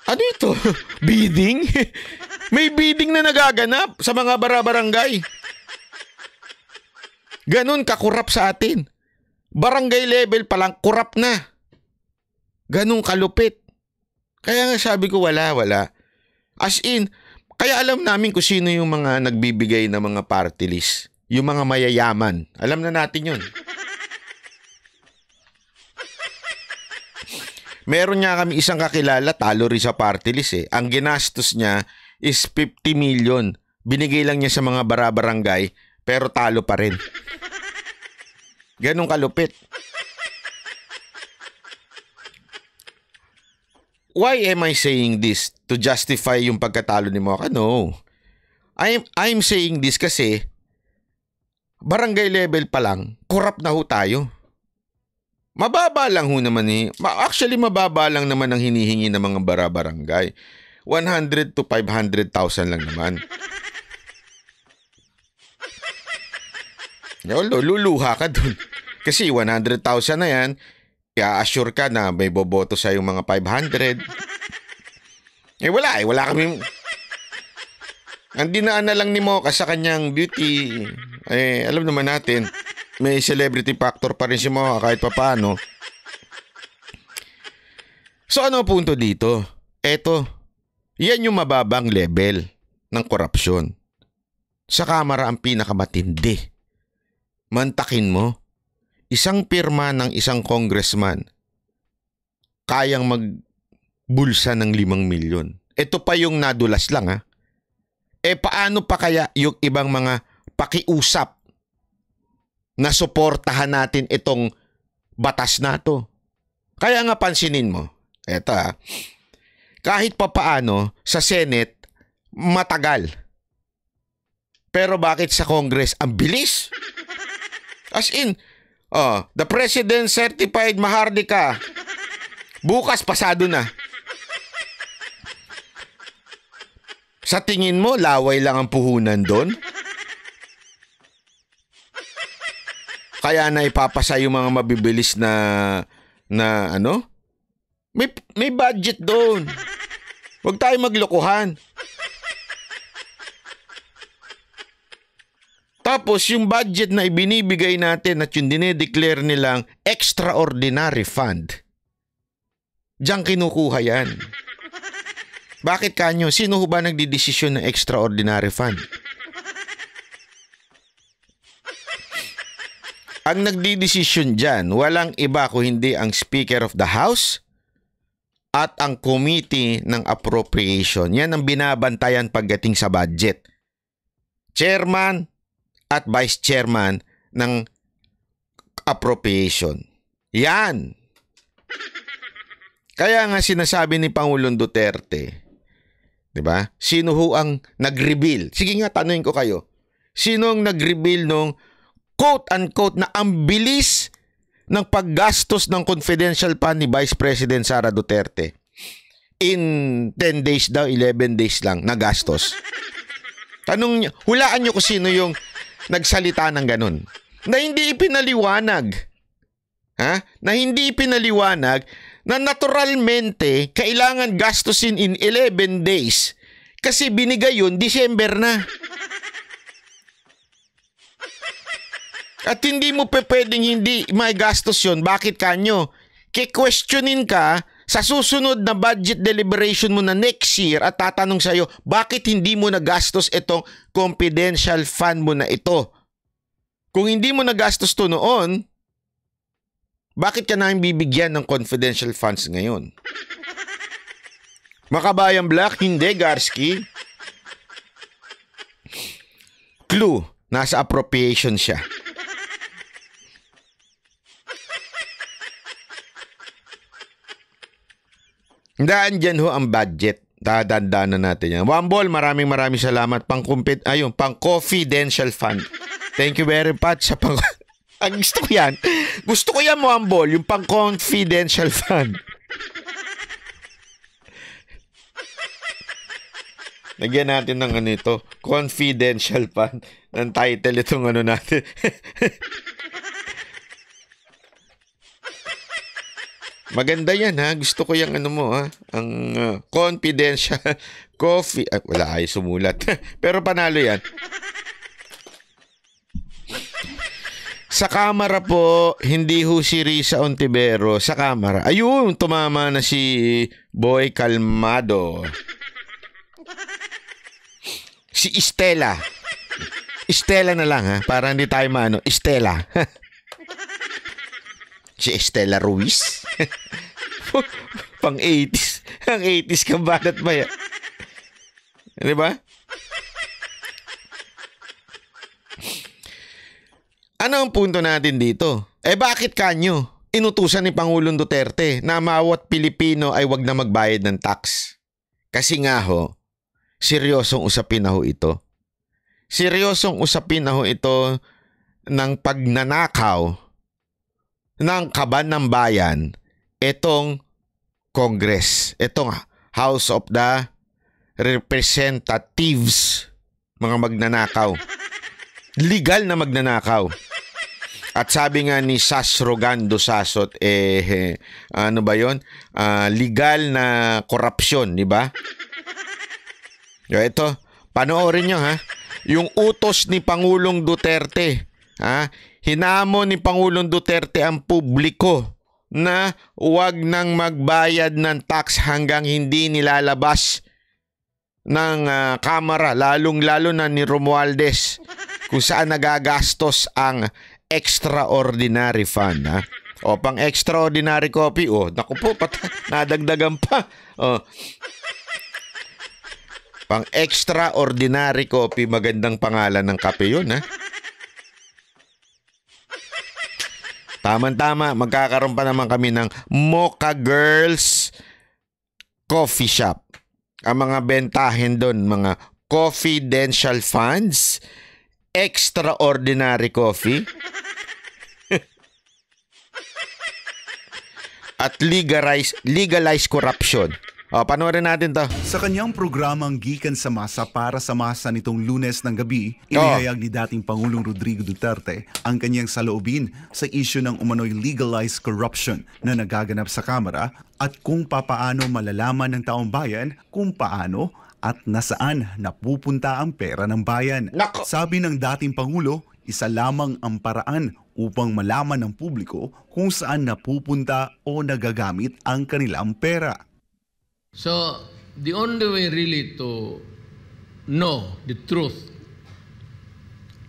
Ano ito? bidding? May bidding na nagaganap sa mga barabarangay. Ganun kakurap sa atin. Barangay level pa lang, kurap na. Ganun kalupit. Kaya nga sabi ko wala, wala. As in, kaya alam namin kung sino yung mga nagbibigay ng mga party list. Yung mga mayayaman. Alam na natin yun. Meron niya kami isang kakilala, talo rin sa party list eh. Ang ginastos niya is 50 million. Binigay lang niya sa mga barabarangay pero talo pa rin. Ganun kalupit. Why am I saying this? To justify yung pagkatalo ni Mocha? No. I'm, I'm saying this kasi barangay level pa lang, kurap na ho tayo. Mababa lang ho naman eh. Actually, mababa lang naman ang hinihingi ng mga barabarangay. 100 to 500,000 lang naman. Lolo, luluha ka dun. Kasi 100,000 na yan, kaya assure ka na may boboto sa yung mga 500. Eh wala eh, wala kami... Ang dinaan na lang ni Mocha sa kanyang beauty, eh alam naman natin, may celebrity factor pa rin si Mocha kahit papano. So ano punto dito? Eto, yan yung mababang level ng korupsyon. Sa kamara ang pinakamatindi. Mantakin mo, isang pirma ng isang congressman kayang magbulsa ng limang milyon. Ito pa yung nadulas lang ha. E paano pa kaya yung ibang mga pakiusap na suportahan natin itong batas na to? Kaya nga pansinin mo, eto ha, kahit pa paano sa Senate, matagal. Pero bakit sa Congress, ang bilis? As in, oh, the President Certified Mahardika. Bukas, pasado na. Sa tingin mo, laway lang ang puhunan doon? Kaya na ipapasa yung mga mabibilis na, na ano? May, may budget doon. Huwag tayo maglokohan. Tapos yung budget na ibinibigay natin at yung dinedeclare nilang extraordinary fund. Diyan kinukuha yan. Bakit kanyo? Sino ba nagdidesisyon ng extraordinary fund? Ang nagdidesisyon dyan, walang iba ko hindi ang Speaker of the House at ang Committee ng Appropriation. Yan ang binabantayan pagdating sa budget. Chairman, at Vice Chairman ng Appropriation. Yan! Kaya nga sinasabi ni Pangulong Duterte, 'di ba? Sino ho ang nag-reveal? Sige nga tanungin ko kayo. Sino ang nag-reveal nung quote unquote na ang bilis ng paggastos ng confidential fund ni Vice President Sara Duterte? In 10 days daw, 11 days lang nagastos. Tanong niyo, hulaan niyo ko sino yung nagsalita ng ganun. Na hindi ipinaliwanag. Ha? Na hindi ipinaliwanag na naturalmente kailangan gastusin in 11 days kasi binigay yun December na. At hindi mo pe pwedeng hindi may gastos yun. Bakit kanyo? Kikwestiyonin ka sa susunod na budget deliberation mo na next year at tatanong sa'yo, bakit hindi mo nagastos itong confidential fund mo na ito? Kung hindi mo nagastos to noon, bakit ka namin bibigyan ng confidential funds ngayon? Makabayang Black, hindi Garski. Clue, nasa appropriation siya. Daan dyan ho ang budget. Dadandaan na natin yan. One ball, maraming maraming salamat. Pang, kumpit, ayun, pang confidential fund. Thank you very much sa pang... ang gusto ko yan. Gusto ko yan, one ball, yung pang confidential fund. Lagyan natin ng ano ito, confidential fund ng title itong ano natin. Maganda yan ha. Gusto ko yung ano mo ha. Ang uh, confidential coffee. Ah, wala ay sumulat. Pero panalo yan. Sa camera po, hindi ho si Risa Ontivero sa camera. Ayun, tumama na si Boy Calmado. Si Estela. Estela na lang ha, para hindi tayo maano. Estela. si Estela Ruiz. Pang 80s. Ang 80s ka banat maya. Di ba? Ano ang punto natin dito? Eh bakit kanyo? Inutusan ni Pangulong Duterte na mawat Pilipino ay wag na magbayad ng tax. Kasi nga ho, seryosong usapin na ho ito. Seryosong usapin na ho ito ng pagnanakaw ng kaban ng bayan itong Congress, itong House of the Representatives, mga magnanakaw. Legal na magnanakaw. At sabi nga ni Sasrogando Sasot, eh, eh, ano ba yon? Uh, ah, legal na korupsyon, di ba? Yo, ito, panoorin nyo ha. Yung utos ni Pangulong Duterte, ha? Hinamo ni Pangulong Duterte ang publiko na huwag nang magbayad ng tax hanggang hindi nilalabas ng uh, kamera lalong-lalo na ni Romualdez kung saan nagagastos ang extraordinary fund ha. O pang extraordinary copy O, Naku po, pat nadagdagan pa. Oh. Pang extraordinary copy, magandang pangalan ng kape 'yon ha. Tama-tama, magkakaroon pa naman kami ng Mocha Girls Coffee Shop. Ang mga bentahin doon, mga confidential funds, extraordinary coffee, at legalize, legalize corruption. Oh, panoorin natin to. Sa kanyang programang Gikan sa Masa para sa masa nitong lunes ng gabi, oh. inihayag ni dating Pangulong Rodrigo Duterte ang kanyang saloobin sa isyo ng umano'y legalized corruption na nagaganap sa Kamara at kung papaano malalaman ng taong bayan kung paano at nasaan napupunta ang pera ng bayan. Nako. Sabi ng dating Pangulo, isa lamang ang paraan upang malaman ng publiko kung saan napupunta o nagagamit ang kanilang pera So, the only way really to know the truth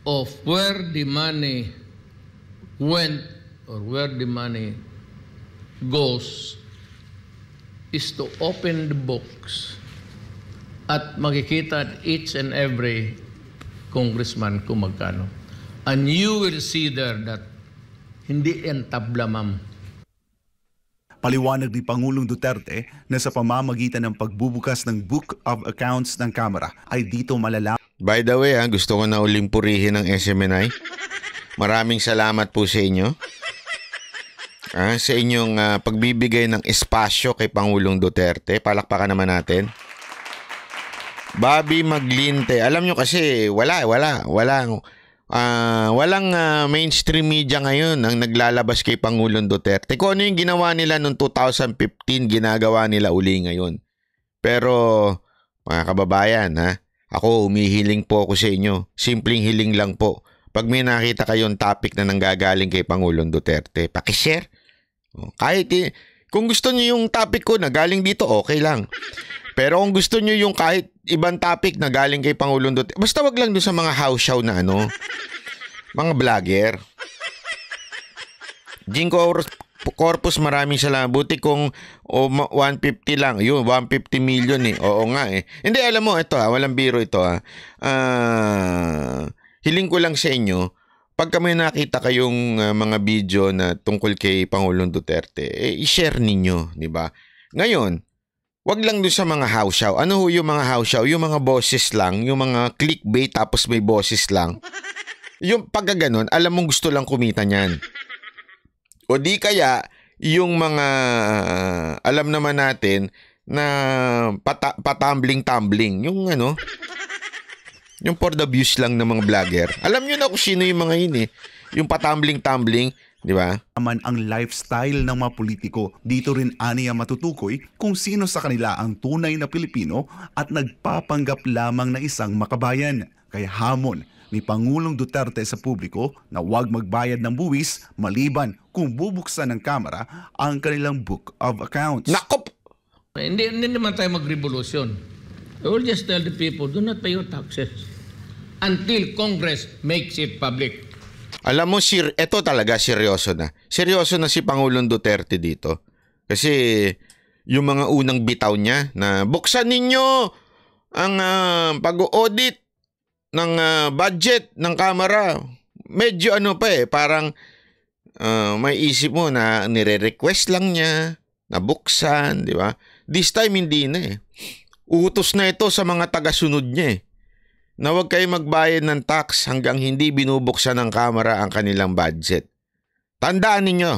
of where the money went or where the money goes is to open the books at makikita at each and every congressman kung magkano. And you will see there that hindi yan tabla, ma'am. Paliwanag ni Pangulong Duterte na sa pamamagitan ng pagbubukas ng Book of Accounts ng Kamara ay dito malalaman. By the way, ha, ah, gusto ko na uling purihin ng SMNI. Maraming salamat po sa inyo. Ah, sa inyong uh, pagbibigay ng espasyo kay Pangulong Duterte. Palakpakan naman natin. Bobby Maglinte. Alam nyo kasi, wala, wala, wala. Uh, walang uh, mainstream media ngayon ang naglalabas kay Pangulong Duterte. Kung ano yung ginawa nila noong 2015, ginagawa nila uli ngayon. Pero mga kababayan, ha? ako umihiling po ako sa inyo. Simpleng hiling lang po. Pag may nakita kayong topic na nanggagaling kay Pangulong Duterte, pakishare. Oh, kahit kung gusto niyo yung topic ko na galing dito, okay lang. Pero kung gusto nyo yung kahit ibang topic na galing kay Pangulong Duterte, basta wag lang doon sa mga house show na ano, mga vlogger. Jinko Corpus, maraming salamat. Buti kung oh, 150 lang. Yun, 150 million eh. Oo nga eh. Hindi, alam mo, ito ha, ah, walang biro ito ah. Uh, hiling ko lang sa inyo, pagka may nakita kayong uh, mga video na tungkol kay Pangulong Duterte, eh, i-share ninyo, di ba? Ngayon, Wag lang dun sa mga house show. Ano ho yung mga house show? Yung mga bosses lang, yung mga clickbait tapos may bosses lang. Yung pagkaganon, alam mong gusto lang kumita niyan. O di kaya, yung mga uh, alam naman natin na pata- patumbling-tumbling. Yung ano, yung for the views lang ng mga vlogger. Alam nyo na kung sino yung mga yun eh. Yung patumbling-tumbling Di ba? Naman ang lifestyle ng mga politiko. Dito rin aniya matutukoy kung sino sa kanila ang tunay na Pilipino at nagpapanggap lamang na isang makabayan. Kaya hamon ni Pangulong Duterte sa publiko na huwag magbayad ng buwis maliban kung bubuksan ng kamera ang kanilang book of accounts. Nakop! Hindi, hindi naman tayo mag-revolution. I will just tell the people, do not pay your taxes until Congress makes it public. Alam mo, sir, eto talaga seryoso na. Seryoso na si Pangulong Duterte dito. Kasi yung mga unang bitaw niya na buksan ninyo ang uh, pag-audit ng uh, budget ng Kamara. Medyo ano pa eh, parang uh, may isip mo na nire-request lang niya na buksan, di ba? This time hindi na eh. Utos na ito sa mga taga-sunod niya eh na huwag kayo magbayad ng tax hanggang hindi binubuksan ng kamera ang kanilang budget. Tandaan ninyo,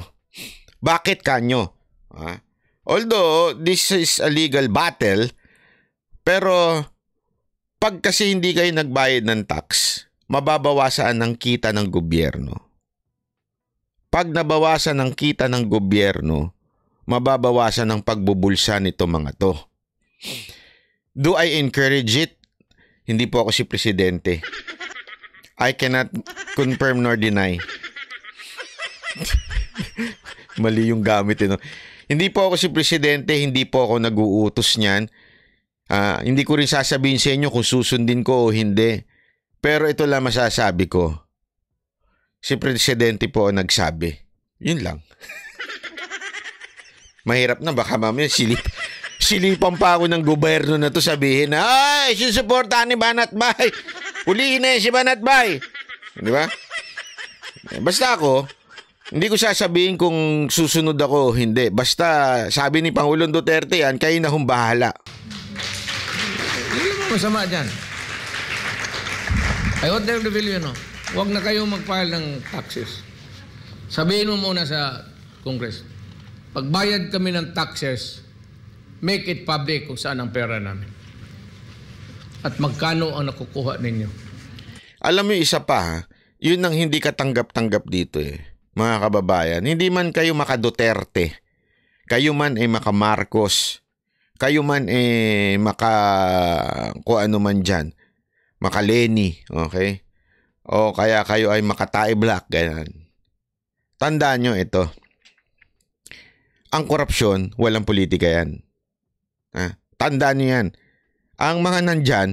bakit kanyo? Ha? Although this is a legal battle, pero pag kasi hindi kayo nagbayad ng tax, mababawasan ang kita ng gobyerno. Pag nabawasan ang kita ng gobyerno, mababawasan ang pagbubulsa nito mga to. Do I encourage it? Hindi po ako si presidente. I cannot confirm nor deny. Mali yung gamit eh, no? Hindi po ako si presidente, hindi po ako nag-uutos niyan. Uh, hindi ko rin sasabihin sa inyo kung susundin ko o hindi. Pero ito lang masasabi ko. Si presidente po ang nagsabi. Yun lang. Mahirap na baka mamaya silip sisilipan pa ako ng gobyerno na to sabihin na, ay, sinusuportahan ni Banat Bay. Ulihin na si Banat Bay. Di ba? Basta ako, hindi ko sasabihin kung susunod ako o hindi. Basta sabi ni Pangulong Duterte yan, kayo na hong bahala. Hindi masama dyan. I want them to feel you know, huwag na kayo mag-file ng taxes. Sabihin mo muna sa Congress, pagbayad kami ng taxes, make it public kung saan ang pera namin. At magkano ang nakukuha ninyo. Alam mo isa pa, ha? yun ang hindi katanggap-tanggap dito eh. Mga kababayan, hindi man kayo makaduterte. Kayo man ay maka Marcos. Kayo man ay maka kung ano man diyan. Maka Leni, okay? O kaya kayo ay maka makatae black, ganyan. Tandaan niyo ito. Ang korupsyon, walang politika yan. Ah, tandaan niyo yan. Ang mga nandyan,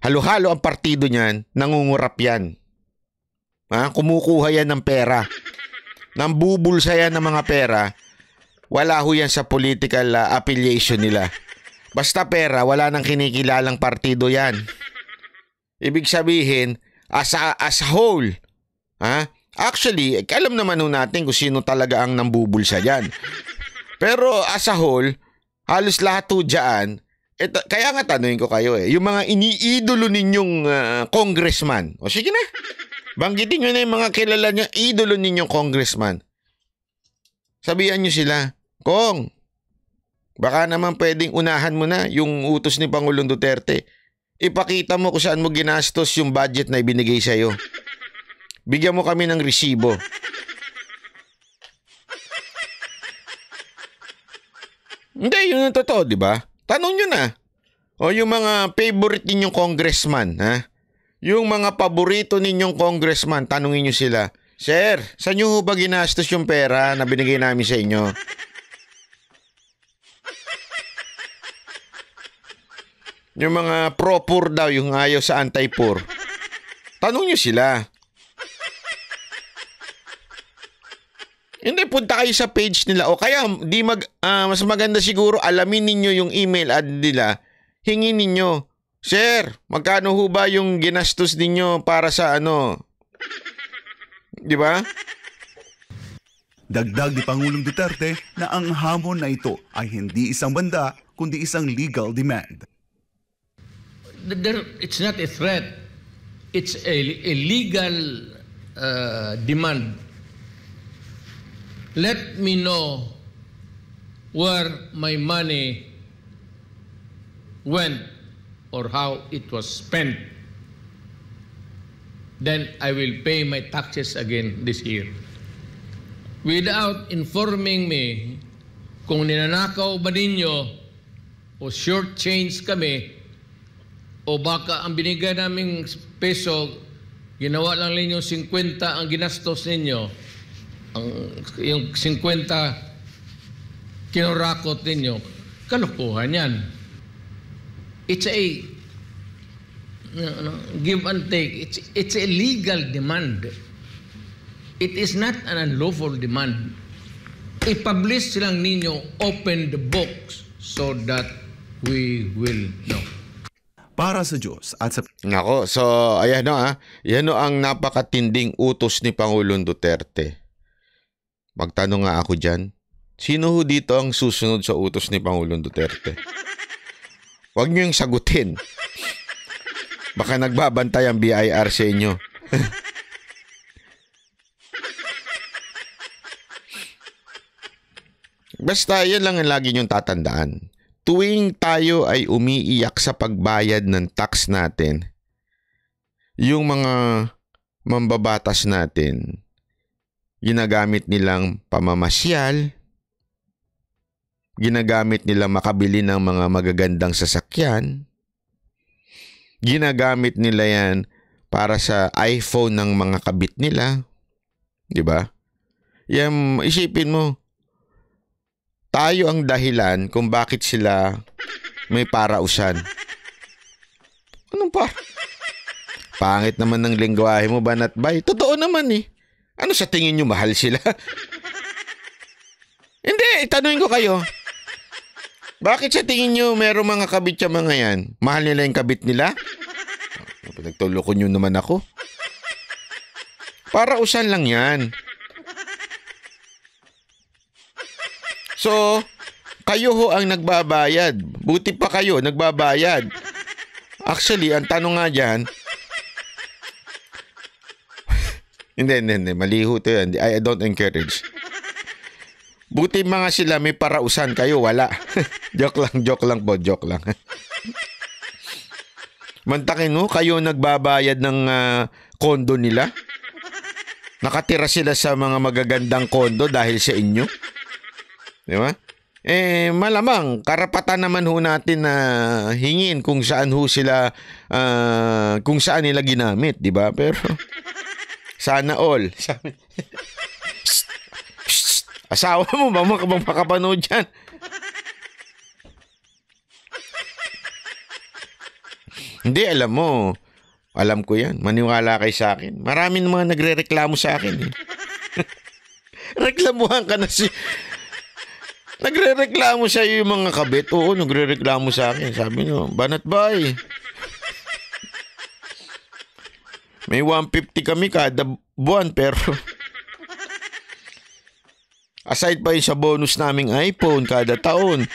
halo-halo ang partido niyan, nangungurap yan. Ah, kumukuha yan ng pera. Nang bubulsa yan ng mga pera, wala ho yan sa political uh, affiliation nila. Basta pera, wala nang kinikilalang partido yan. Ibig sabihin, as a, as a whole. Ha? Actually, eh, alam naman nun natin kung sino talaga ang nambubulsa dyan. Pero as a whole, halos lahat ho dyan, ito, kaya nga tanungin ko kayo eh, yung mga iniidolo ninyong uh, congressman, o sige na, banggitin nyo na yung mga kilala nyo, idolo ninyong congressman. Sabihan nyo sila, Kong, baka naman pwedeng unahan mo na yung utos ni Pangulong Duterte. Ipakita mo kung saan mo ginastos yung budget na ibinigay sa'yo. Bigyan mo kami ng resibo. Hindi, yun ang totoo, di ba? Tanong nyo na. O yung mga favorite ninyong congressman, ha? Yung mga paborito ninyong congressman, tanungin nyo sila, Sir, saan nyo ba ginastos yung pera na binigay namin sa inyo? Yung mga pro-poor daw, yung ayaw sa anti-poor. Tanong nyo sila. Hindi, punta kayo sa page nila. O kaya, di mag, uh, mas maganda siguro alamin ninyo yung email ad nila. Hingin ninyo. Sir, magkano ho ba yung ginastos ninyo para sa ano? Di ba? Dagdag ni Pangulong Duterte na ang hamon na ito ay hindi isang banda kundi isang legal demand. it's not a threat. It's a, a legal uh, demand Let me know where my money went or how it was spent. Then I will pay my taxes again this year. Without informing me kung ninanakaw ba ninyo o short change kami o baka ang binigay naming peso, ginawa lang ninyo 50 ang ginastos ninyo, ang, yung 50 kinurakot ninyo, kalukuhan yan. It's a ano, ano, give and take. It's, it's a legal demand. It is not an unlawful demand. I-publish silang ninyo, open the books so that we will know para sa Diyos at sa... Nako, so ayan no ha. Ah. Yan no ang napakatinding utos ni Pangulong Duterte. Magtanong nga ako dyan. Sino ho dito ang susunod sa utos ni Pangulong Duterte? Huwag niyo yung sagutin. Baka nagbabantay ang BIR sa inyo. Basta yan lang ang lagi niyong tatandaan. Tuwing tayo ay umiiyak sa pagbayad ng tax natin, yung mga mambabatas natin, ginagamit nilang pamamasyal, ginagamit nilang makabili ng mga magagandang sasakyan, ginagamit nila yan para sa iPhone ng mga kabit nila. 'Di ba? Yan isipin mo. Tayo ang dahilan kung bakit sila may parausan. Anong pa? Pangit naman ng lingwahe mo, Banat Bay. Totoo naman eh. Ano sa tingin nyo mahal sila? Hindi, itanungin ko kayo. Bakit sa tingin nyo merong mga kabit siya mga yan? Mahal nila yung kabit nila? Pinagtulokon nyo naman ako. Para usan lang yan. So, kayo ho ang nagbabayad. Buti pa kayo, nagbabayad. Actually, ang tanong nga dyan, Hindi, hindi, hindi. Mali ho to yan. I, don't encourage. Buti mga sila may parausan kayo, wala. joke lang, joke lang po, joke lang. Mantakin no, kayo nagbabayad ng uh, nila. Nakatira sila sa mga magagandang kondo dahil sa inyo. Di ba? Eh, malamang, karapatan naman ho natin na hingin kung saan ho sila, uh, kung saan nila ginamit, di ba? Pero, sana all. Sabi, Shh! Asawa mo ba mo kabang makapanood diyan? Hindi, alam mo. Alam ko yan. Maniwala kay sa akin. Marami nang mga nagrereklamo sa akin. Eh. Reklamuhan ka na si... Nagrereklamo reklamo sa iyo yung mga kabit. Oo, nagrereklamo sa akin. Sabi nyo, banat boy, eh? May 150 kami kada buwan pero... Aside pa yung sa bonus naming iPhone kada taon.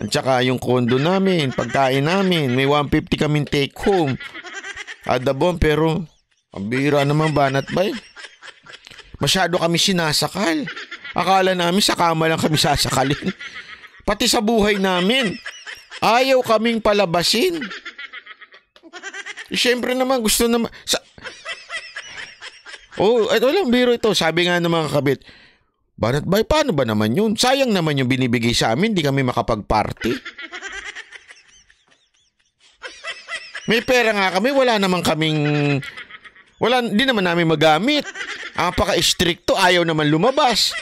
At saka yung kondo namin, pagkain namin, may 150 kami take home. Kada buwan pero ang naman banat bay. Masyado kami sinasakal. Akala namin sa kama lang kami sasakalin. Pati sa buhay namin. Ayaw kaming palabasin. Siyempre naman gusto naman... Sa, Oh, at walang biro ito. Sabi nga ng mga kabit, Banat Bay, paano ba naman yun? Sayang naman yung binibigay sa amin, di kami makapag-party. May pera nga kami, wala naman kaming... Wala, di naman namin magamit. Ang paka-stricto, ayaw naman lumabas.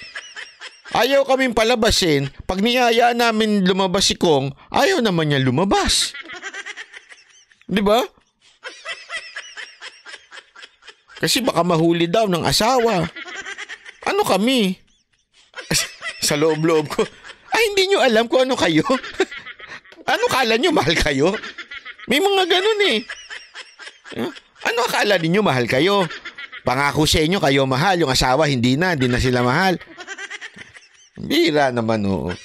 Ayaw kaming palabasin. Pag niyaya namin lumabas si Kong, ayaw naman niya lumabas. Di ba? Kasi baka mahuli daw ng asawa. Ano kami? Sa loob-loob ko, ay hindi nyo alam kung ano kayo. ano kala nyo mahal kayo? May mga ganun eh. Ano akala ninyo mahal kayo? Pangako sa inyo kayo mahal, yung asawa hindi na, hindi na sila mahal. Bira naman oo.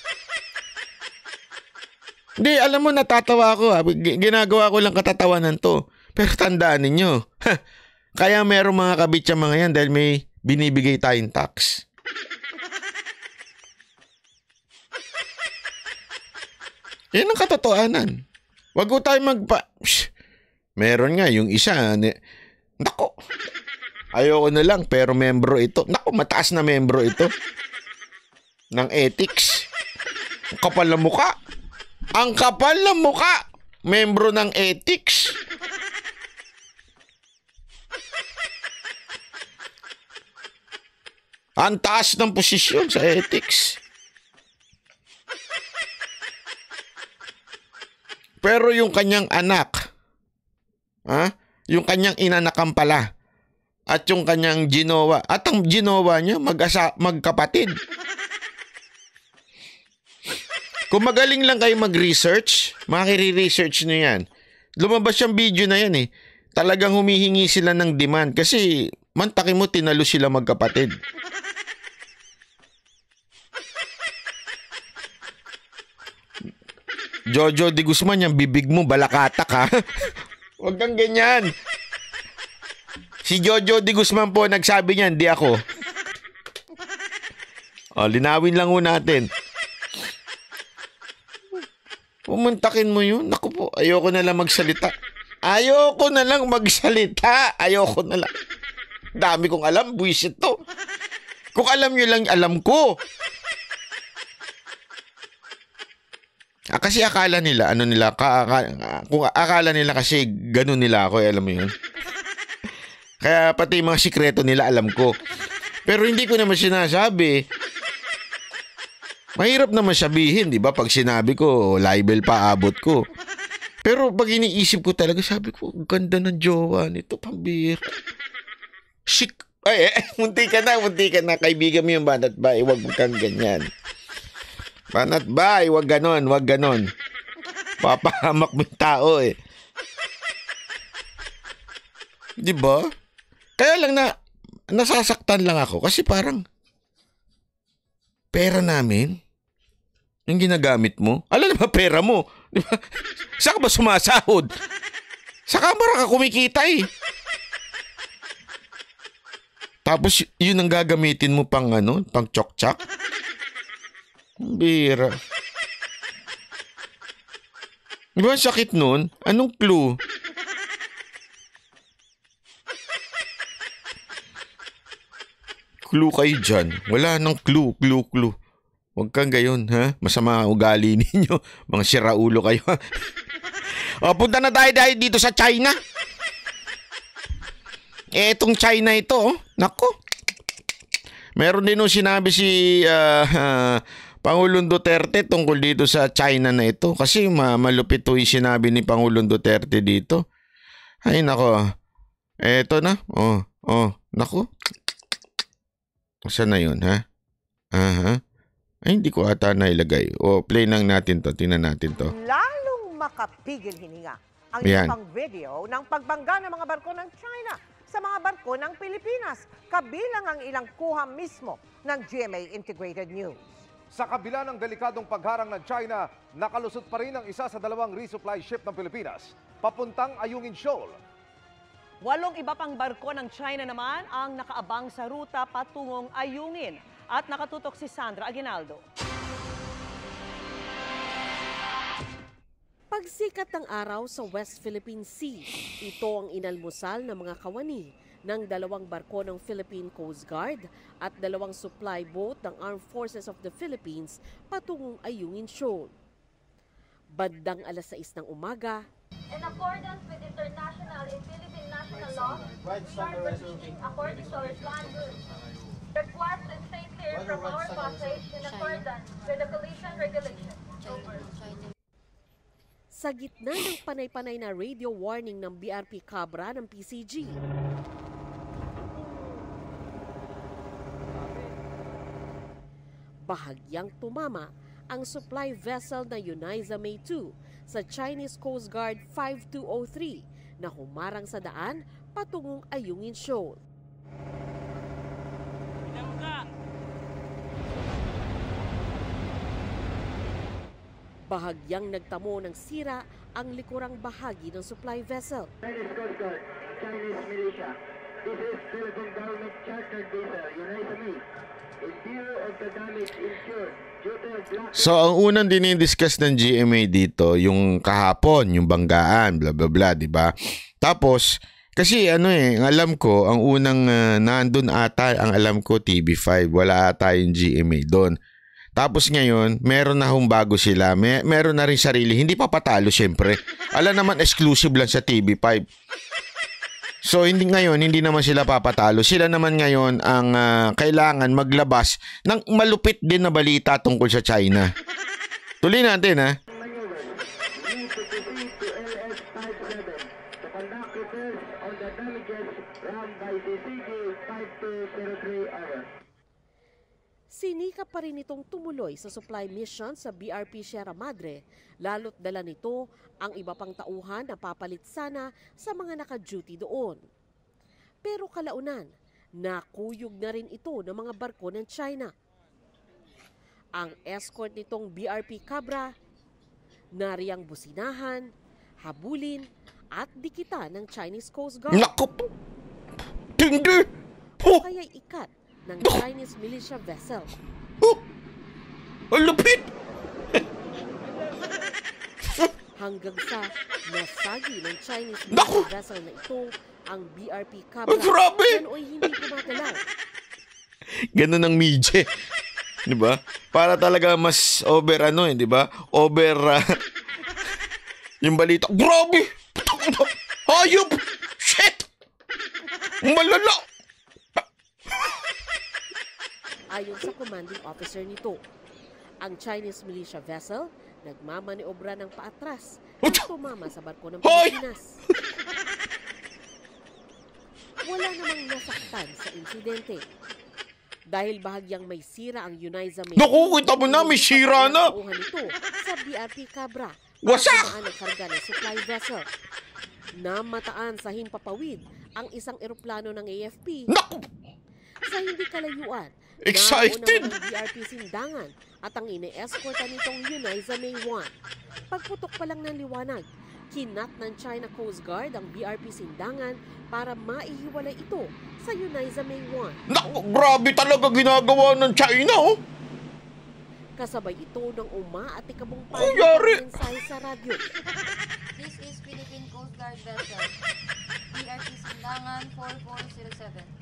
Hindi, alam mo natatawa ako ha. Ah. Ginagawa ko lang katatawanan to. Pero tandaan ninyo, ha, kaya meron mga kabitya mga yan dahil may binibigay tayong tax. Yan ang katotohanan. Huwag ko tayo magpa... Psh, meron nga yung isa. Ni... Nako. Ayoko na lang pero membro ito. Nako, mataas na membro ito. Ng ethics. Kapal na mukha. Ang kapal na mukha. Membro ng ethics. Ang taas ng posisyon sa ethics. Pero yung kanyang anak, ha? yung kanyang inanakan pala, at yung kanyang ginowa, at ang ginowa niya, mag-asa, magkapatid. Kung magaling lang kayo mag-research, makiri-research nyo yan. Lumabas yung video na yan eh. Talagang humihingi sila ng demand kasi mantakin mo tinalo sila magkapatid. Jojo Di Guzman, yung bibig mo, balakatak ha. Huwag kang ganyan. Si Jojo Di Guzman po, nagsabi niyan, di ako. O, oh, linawin lang ho natin. Pumuntakin mo yun. Naku po, ayoko na lang magsalita. Ayoko na lang magsalita. Ayoko na lang. Dami kong alam, buwisit to. Kung alam nyo lang, alam ko. Ah, kasi akala nila, ano nila, ka, ka, kung akala nila kasi ganun nila ako, eh, alam mo yun. Kaya pati mga sikreto nila alam ko. Pero hindi ko naman sinasabi. Mahirap naman sabihin, di ba? Pag sinabi ko, libel pa abot ko. Pero pag iniisip ko talaga, sabi ko, ganda ng jowa nito, pambira. Sik. Ay, eh, munti ka na, munti ka na. Kaibigan mo yung banat ba? Iwag mo kang ganyan. Panat bay, wag ganon, wag ganon. Papahamak mo yung tao eh. Di ba? Kaya lang na, nasasaktan lang ako kasi parang pera namin, yung ginagamit mo, alam mo pera mo? Di ba? Saan ka ba sumasahod? Sa camera ka kumikita eh. Tapos yun ang gagamitin mo pang ano, pang chok-chak? Bira. Di ba sakit nun? Anong clue? Clue kayo dyan. Wala nang clue, clue, clue. Huwag kang gayon, ha? Masama ugali ninyo. Mga siraulo kayo, ha? O, punta na tayo dahil dito sa China. Eh, itong China ito, oh. Nako. Meron din nung sinabi si uh, uh, Pangulong Duterte tungkol dito sa China na ito kasi ma malupit to yung sinabi ni Pangulong Duterte dito. Ay nako. Eto na. Oh, oh, nako. Saan na 'yun, ha? Aha. Uh-huh. Ay, hindi ko ata nailagay. O, oh, play lang natin to. Tingnan natin to. Lalong makapigil hininga ang Yan. isang video ng pagbangga ng mga barko ng China sa mga barko ng Pilipinas, kabilang ang ilang kuha mismo ng GMA Integrated News. Sa kabila ng delikadong pagharang ng China, nakalusot pa rin ang isa sa dalawang resupply ship ng Pilipinas, papuntang Ayungin Shoal. Walong iba pang barko ng China naman ang nakaabang sa ruta patungong Ayungin. At nakatutok si Sandra Aguinaldo. Pagsikat ng araw sa West Philippine Sea, ito ang inalmusal ng mga kawani ng dalawang barko ng Philippine Coast Guard at dalawang supply boat ng Armed Forces of the Philippines patungong Ayungin Shoal. Bandang alas 6 ng umaga, In accordance with international and Philippine national law, we are proceeding according to our plan route. Request and stay clear from our passage in accordance with the collision regulation sa gitna ng panay-panay na radio warning ng BRP Cabra ng PCG. Bahagyang tumama ang supply vessel na Uniza May 2 sa Chinese Coast Guard 5203 na humarang sa daan patungong Ayungin Shoal. Bahagyang nagtamo ng sira ang likurang bahagi ng supply vessel. Chinese Coast Guard, Chinese militia. This is Philippine government chartered vessel, United Nations. So ang unang dinidiscuss ng GMA dito yung kahapon, yung banggaan, bla bla bla, di ba? Tapos kasi ano eh, alam ko ang unang uh, ah, nandun ata ang alam ko TV5, wala ata yung GMA doon. Tapos ngayon, meron na humbago sila. May, meron na rin sarili. Hindi pa patalo syempre. Ala naman exclusive lang sa TV5. So hindi ngayon hindi naman sila papatalo. Sila naman ngayon ang uh, kailangan maglabas ng malupit din na balita tungkol sa China. Tuloy natin ha. sinikap pa rin itong tumuloy sa supply mission sa BRP Sierra Madre, lalo't dala nito ang iba pang tauhan na papalit sana sa mga naka-duty doon. Pero kalaunan, nakuyog na rin ito ng mga barko ng China. Ang escort nitong BRP Cabra, nariyang businahan, habulin, at dikita ng Chinese Coast Guard. Nakop! Tindi! Huh! Kaya ikat ng Chinese militia vessel. Oh! Ang lupit! Hanggang sa nasagi ng Chinese militia vessel na ito ang BRP Cabra. Ang grabe! Gano'y hindi kumakalaw. Ganun ang midje. Di ba? Para talaga mas over ano eh, di ba? Over uh, yung balita. Grabe! Hayop! Shit! Malala! ayon sa commanding officer nito. Ang Chinese militia vessel nagmamaniobra ng paatras at tumama sa barko ng Pilipinas. Wala namang nasaktan sa insidente. Dahil bahagyang may sira ang Unaiza May... Naku, kita mo na, may sira na! ...ito sa BRP Cabra. Wasak! ...ang karga ng supply vessel. Namataan sa himpapawid ang isang eroplano ng AFP. Naku! Sa hindi kalayuan, Excited! Na sindangan at ang ine-escorta nitong Yunay sa May 1. Pagputok pa lang ng liwanag, kinat ng China Coast Guard ang BRP sindangan para maihiwalay ito sa Yunay May 1. Naku, grabe talaga ginagawa ng China oh! Kasabay ito ng umaatikabong pagkakinsay sa radio. This is Philippine Coast Guard vessel, BRP Sindangan 4407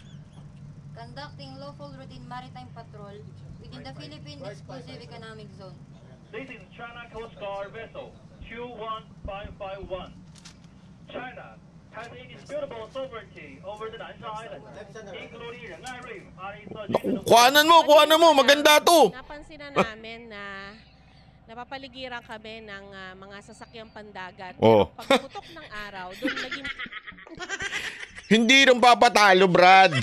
conducting lawful routine maritime patrol within the Philippine Exclusive Economic Zone. This is China Coast Guard vessel 21551. China has indisputable sovereignty over the Nansha Island, including Rengai Reef Kuhanan mo, kuhanan mo, maganda to! Napansin na namin na napapaligiran kami ng uh, mga sasakyang pandagat. Oh. Pagputok ng araw, doon naging... Hindi nung papatalo, Brad.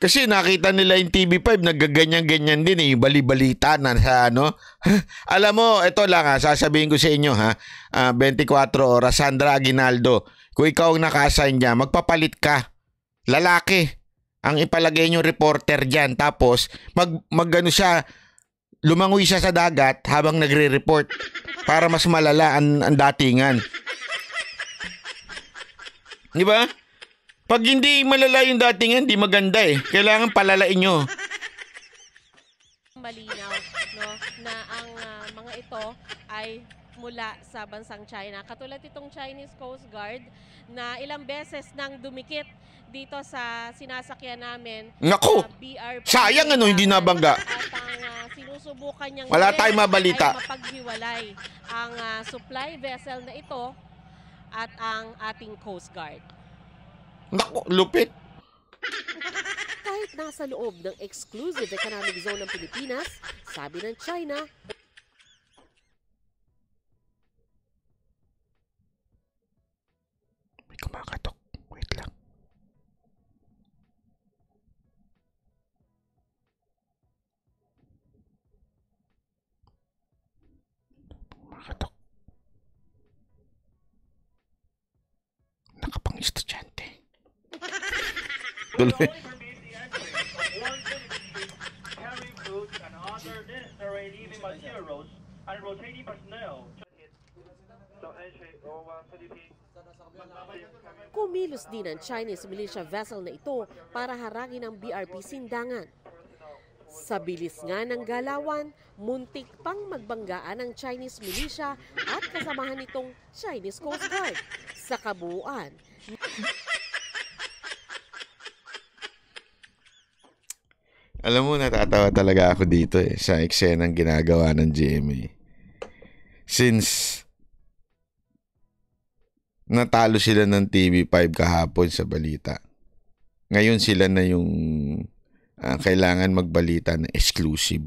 Kasi nakita nila yung TV5, naggaganyan-ganyan din eh, yung balibalita na sa ano. Alam mo, ito lang ha, ah, sasabihin ko sa inyo ha, uh, ah, 24 oras, Sandra Aguinaldo, kung ikaw ang naka-assign dyan, magpapalit ka. Lalaki, ang ipalagay niyo reporter dyan. Tapos, mag, mag ano siya, lumangoy siya sa dagat habang nagre-report para mas malala ang, ang datingan. Di ba? Pag hindi malala yung dating hindi maganda eh. Kailangan palalain nyo. Malinaw no, na ang uh, mga ito ay mula sa bansang China. Katulad itong Chinese Coast Guard na ilang beses nang dumikit dito sa sinasakyan namin. Nako! Uh, BRP, Sayang ano, hindi nabangga. At ang uh, sinusubukan niyang Wala tayong mabalita. ay mapaghiwalay ang uh, supply vessel na ito at ang ating Coast Guard. Naku, lupit. Kahit nasa loob ng exclusive economic zone ng Pilipinas, sabi ng China, May kumakatok. Wait lang. Kumakatok. Nakapang-estudyante. Kumilos din ang Chinese militia vessel na ito para harangin ang BRP Sindangan. Sa bilis nga ng galawan, muntik pang magbanggaan ang Chinese militia at kasamahan nitong Chinese Coast Guard sa kabuuan. Alam mo, natatawa talaga ako dito eh, sa eksenang ginagawa ng GMA. Since natalo sila ng TV5 kahapon sa balita. Ngayon sila na yung uh, kailangan magbalita na exclusive.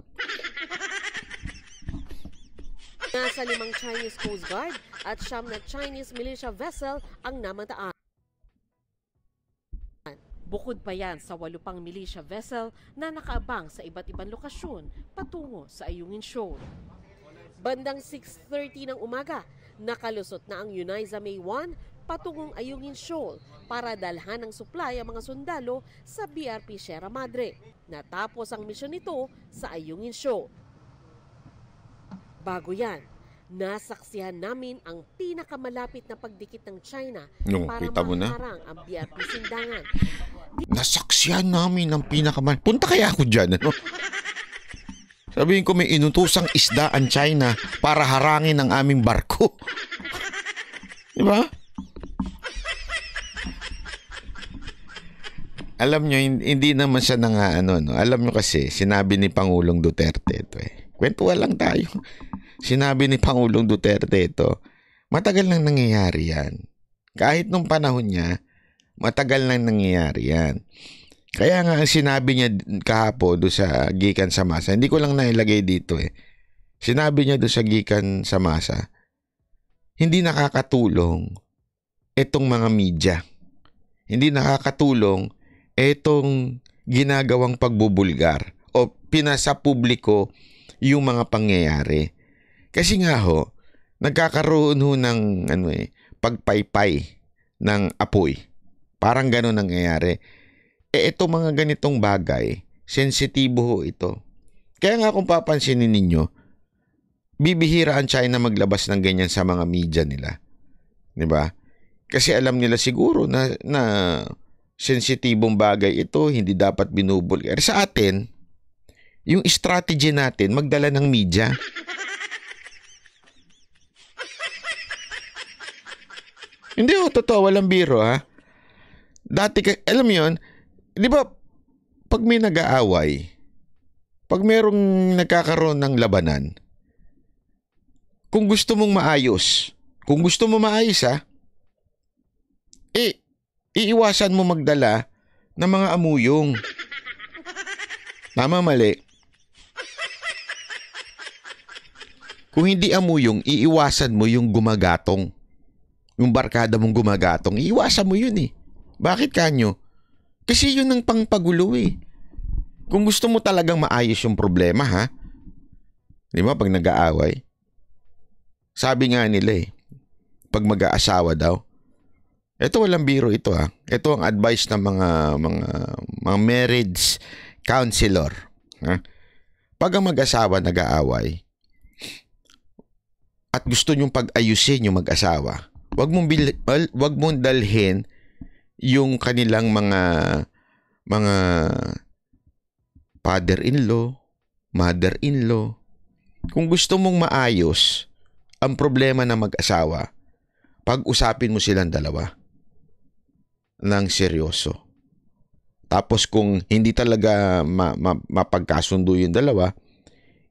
Nasa limang Chinese Coast Guard at siyam na Chinese militia vessel ang namataan. Bukod pa yan sa walo pang militia vessel na nakaabang sa iba't ibang lokasyon patungo sa Ayungin Shoal. Bandang 6.30 ng umaga, nakalusot na ang Unaiza May 1 patungong Ayungin Shoal para dalhan ng supply ang mga sundalo sa BRP Sierra Madre. Natapos ang misyon nito sa Ayungin Shoal. Bago yan, Nasaksihan namin ang pinakamalapit na pagdikit ng China no, para kita mo na. ang biyat sindangan. Nasaksihan namin ang pinakamalapit. Punta kaya ako dyan, ano? Sabihin ko may inutusang isda ang China para harangin ang aming barko. Di ba? Alam nyo, hindi naman siya nang ah, ano, no? Alam nyo kasi, sinabi ni Pangulong Duterte ito eh. Kwentuhan lang tayo. Sinabi ni Pangulong Duterte ito, matagal nang nangyayari yan. Kahit nung panahon niya, matagal nang nangyayari yan. Kaya nga ang sinabi niya kahapon do sa gikan sa masa, hindi ko lang nailagay dito eh. Sinabi niya do sa gikan sa masa, hindi nakakatulong itong mga media. Hindi nakakatulong itong ginagawang pagbubulgar o pinasa publiko yung mga pangyayari. Kasi nga ho, nagkakaroon ho ng ano eh, pagpaypay ng apoy. Parang ganun nangyayari. E eh, ito mga ganitong bagay, sensitibo ho ito. Kaya nga kung papansinin ninyo, bibihira ang China maglabas ng ganyan sa mga media nila. 'Di ba? Kasi alam nila siguro na na sensitibong bagay ito, hindi dapat binubulgar. Sa atin, yung strategy natin, magdala ng media. Hindi oh, totoo, walang biro ha. Dati, ka, alam mo yun, di ba, pag may nag-aaway, pag merong nagkakaroon ng labanan, kung gusto mong maayos, kung gusto mo maayos ha, eh, iiwasan mo magdala ng mga amuyong. Tama mali. Kung hindi amuyong, iiwasan mo yung gumagatong. Yung barkada mong gumagatong, iwasan mo yun eh. Bakit kanyo? Kasi yun ang pangpagulo eh. Kung gusto mo talagang maayos yung problema ha, di ba pag nag-aaway, sabi nga nila eh, pag mag-aasawa daw, ito walang biro ito ha. Ito ang advice ng mga mga mga marriage counselor. Ha? Pag ang mag-asawa nag-aaway at gusto niyong pag-ayusin yung mag-asawa, wag mong bil, wag mong dalhin yung kanilang mga mga father-in-law, mother-in-law. Kung gusto mong maayos ang problema ng mag-asawa, pag-usapin mo silang dalawa ng seryoso. Tapos kung hindi talaga ma- ma- mapagkasundo yung dalawa,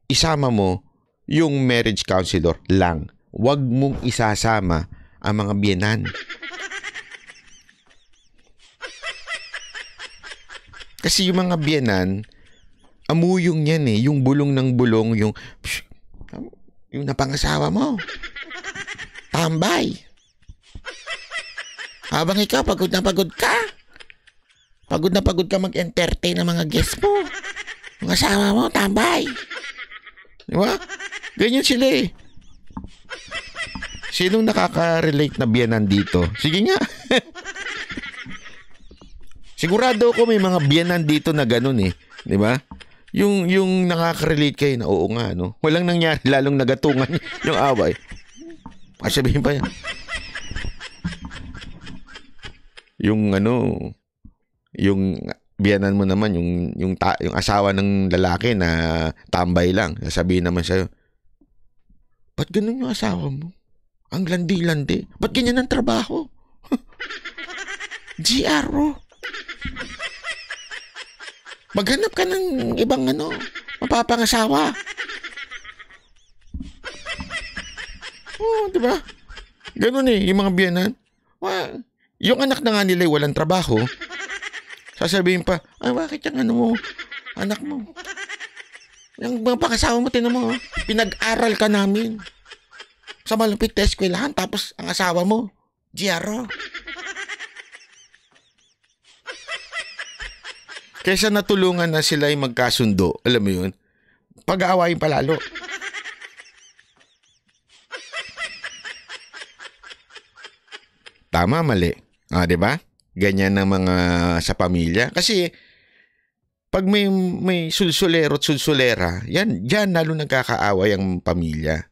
isama mo yung marriage counselor lang. Huwag mong isasama ang mga biyenan. Kasi yung mga biyenan, amuyong yan eh. Yung bulong ng bulong, yung, psh, um, yung napangasawa mo. Tambay. Habang ikaw, pagod na pagod ka. Pagod na pagod ka mag-entertain ng mga guests mo. Yung asawa mo, tambay. Di ba? Ganyan sila eh. Sinong nakaka-relate na biyanan dito? Sige nga. Sigurado ako may mga biyanan dito na ganun eh. Di ba? Yung, yung nakaka-relate kayo na oo nga, no? Walang nangyari, lalong nagatungan yung away. Kasabihin pa yan. Yung ano, yung biyanan mo naman, yung, yung, ta, yung asawa ng lalaki na tambay lang, sabihin naman sa'yo, ba't ganun yung asawa mo? Ang landi-landi. Ba't ganyan ang trabaho? GRO. Maghanap ka ng ibang ano, mapapangasawa. Oo, oh, di ba? Ganun eh, yung mga biyanan. Well, yung anak na nga nila walang trabaho, sasabihin pa, ay bakit yung ano mo, anak mo? Yung mga pakasawa mo, tinan mo, oh, pinag-aral ka namin sa malupit na eskwelahan tapos ang asawa mo, Giaro. Kesa natulungan na sila yung magkasundo, alam mo yun, pag-aawayin palalo. Tama, mali. Ah, di ba? Ganyan ng mga sa pamilya. Kasi pag may may sulsulero at sulsulera, yan diyan lalo nagkakaaway ang pamilya.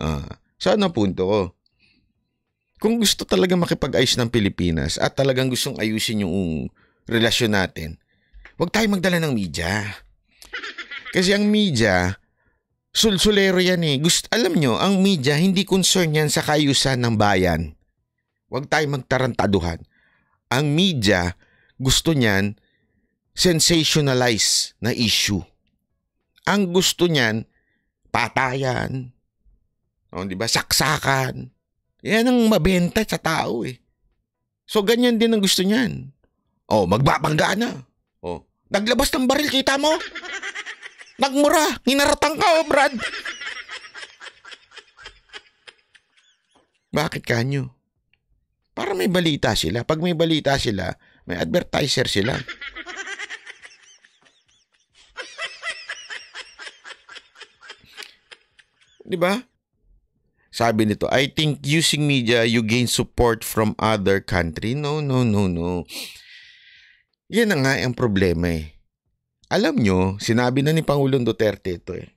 Ah. Saan ang punto ko? Kung gusto talaga makipag-ayos ng Pilipinas at talagang gustong ayusin yung relasyon natin, huwag tayo magdala ng media. Kasi ang media, sulsulero yan eh. Gust alam nyo, ang media hindi concern yan sa kayusan ng bayan. Huwag tayo magtarantaduhan. Ang media, gusto niyan, sensationalize na issue. Ang gusto niyan, patayan, o, oh, di ba? Saksakan. Yan ang mabenta sa tao eh. So, ganyan din ang gusto niyan. Oh, magbabangga na. O, oh, naglabas ng baril, kita mo? Nagmura, nginaratang ka, oh, Brad. Bakit kanyo? Para may balita sila. Pag may balita sila, may advertiser sila. Di ba? Sabi nito, I think using media, you gain support from other country. No, no, no, no. Yan na nga ang problema eh. Alam nyo, sinabi na ni Pangulong Duterte ito eh,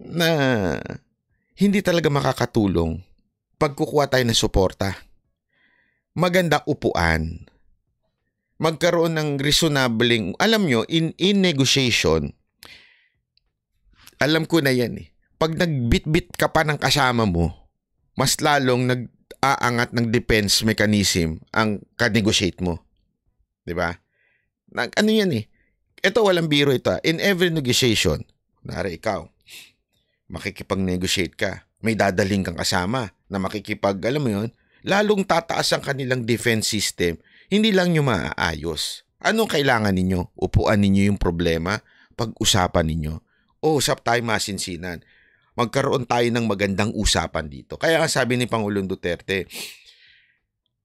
na hindi talaga makakatulong pagkukuha tayo ng suporta. Maganda upuan. Magkaroon ng reasonable. alam nyo, in, in negotiation, alam ko na yan eh pag nagbitbit ka pa ng kasama mo, mas lalong nag-aangat ng defense mechanism ang ka-negotiate mo. 'Di ba? Nag ano 'yan eh. Ito walang biro ito. Ah. In every negotiation, nari ikaw, makikipag-negotiate ka. May dadaling kang kasama na makikipag, alam mo 'yon, lalong tataas ang kanilang defense system. Hindi lang nyo maaayos. Anong kailangan ninyo? Upuan ninyo yung problema, pag-usapan ninyo. O, usap tayo masinsinan magkaroon tayo ng magandang usapan dito. Kaya ang sabi ni Pangulong Duterte,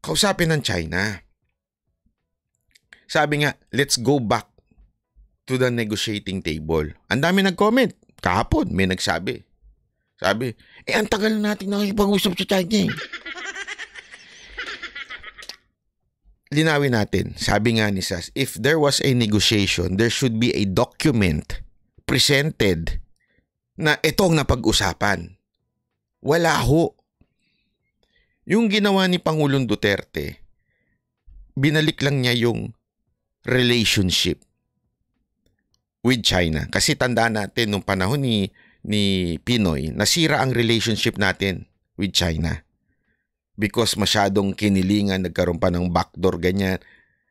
kausapin ng China. Sabi nga, let's go back to the negotiating table. Ang dami nag-comment. Kahapon, may nagsabi. Sabi, eh ang tagal natin nakikipag-usap sa China eh. Linawin natin, sabi nga ni Sas, if there was a negotiation, there should be a document presented na itong napag-usapan. Wala ho. Yung ginawa ni Pangulong Duterte, binalik lang niya yung relationship with China. Kasi tandaan natin nung panahon ni, ni Pinoy, nasira ang relationship natin with China. Because masyadong kinilingan, nagkaroon pa ng backdoor, ganyan.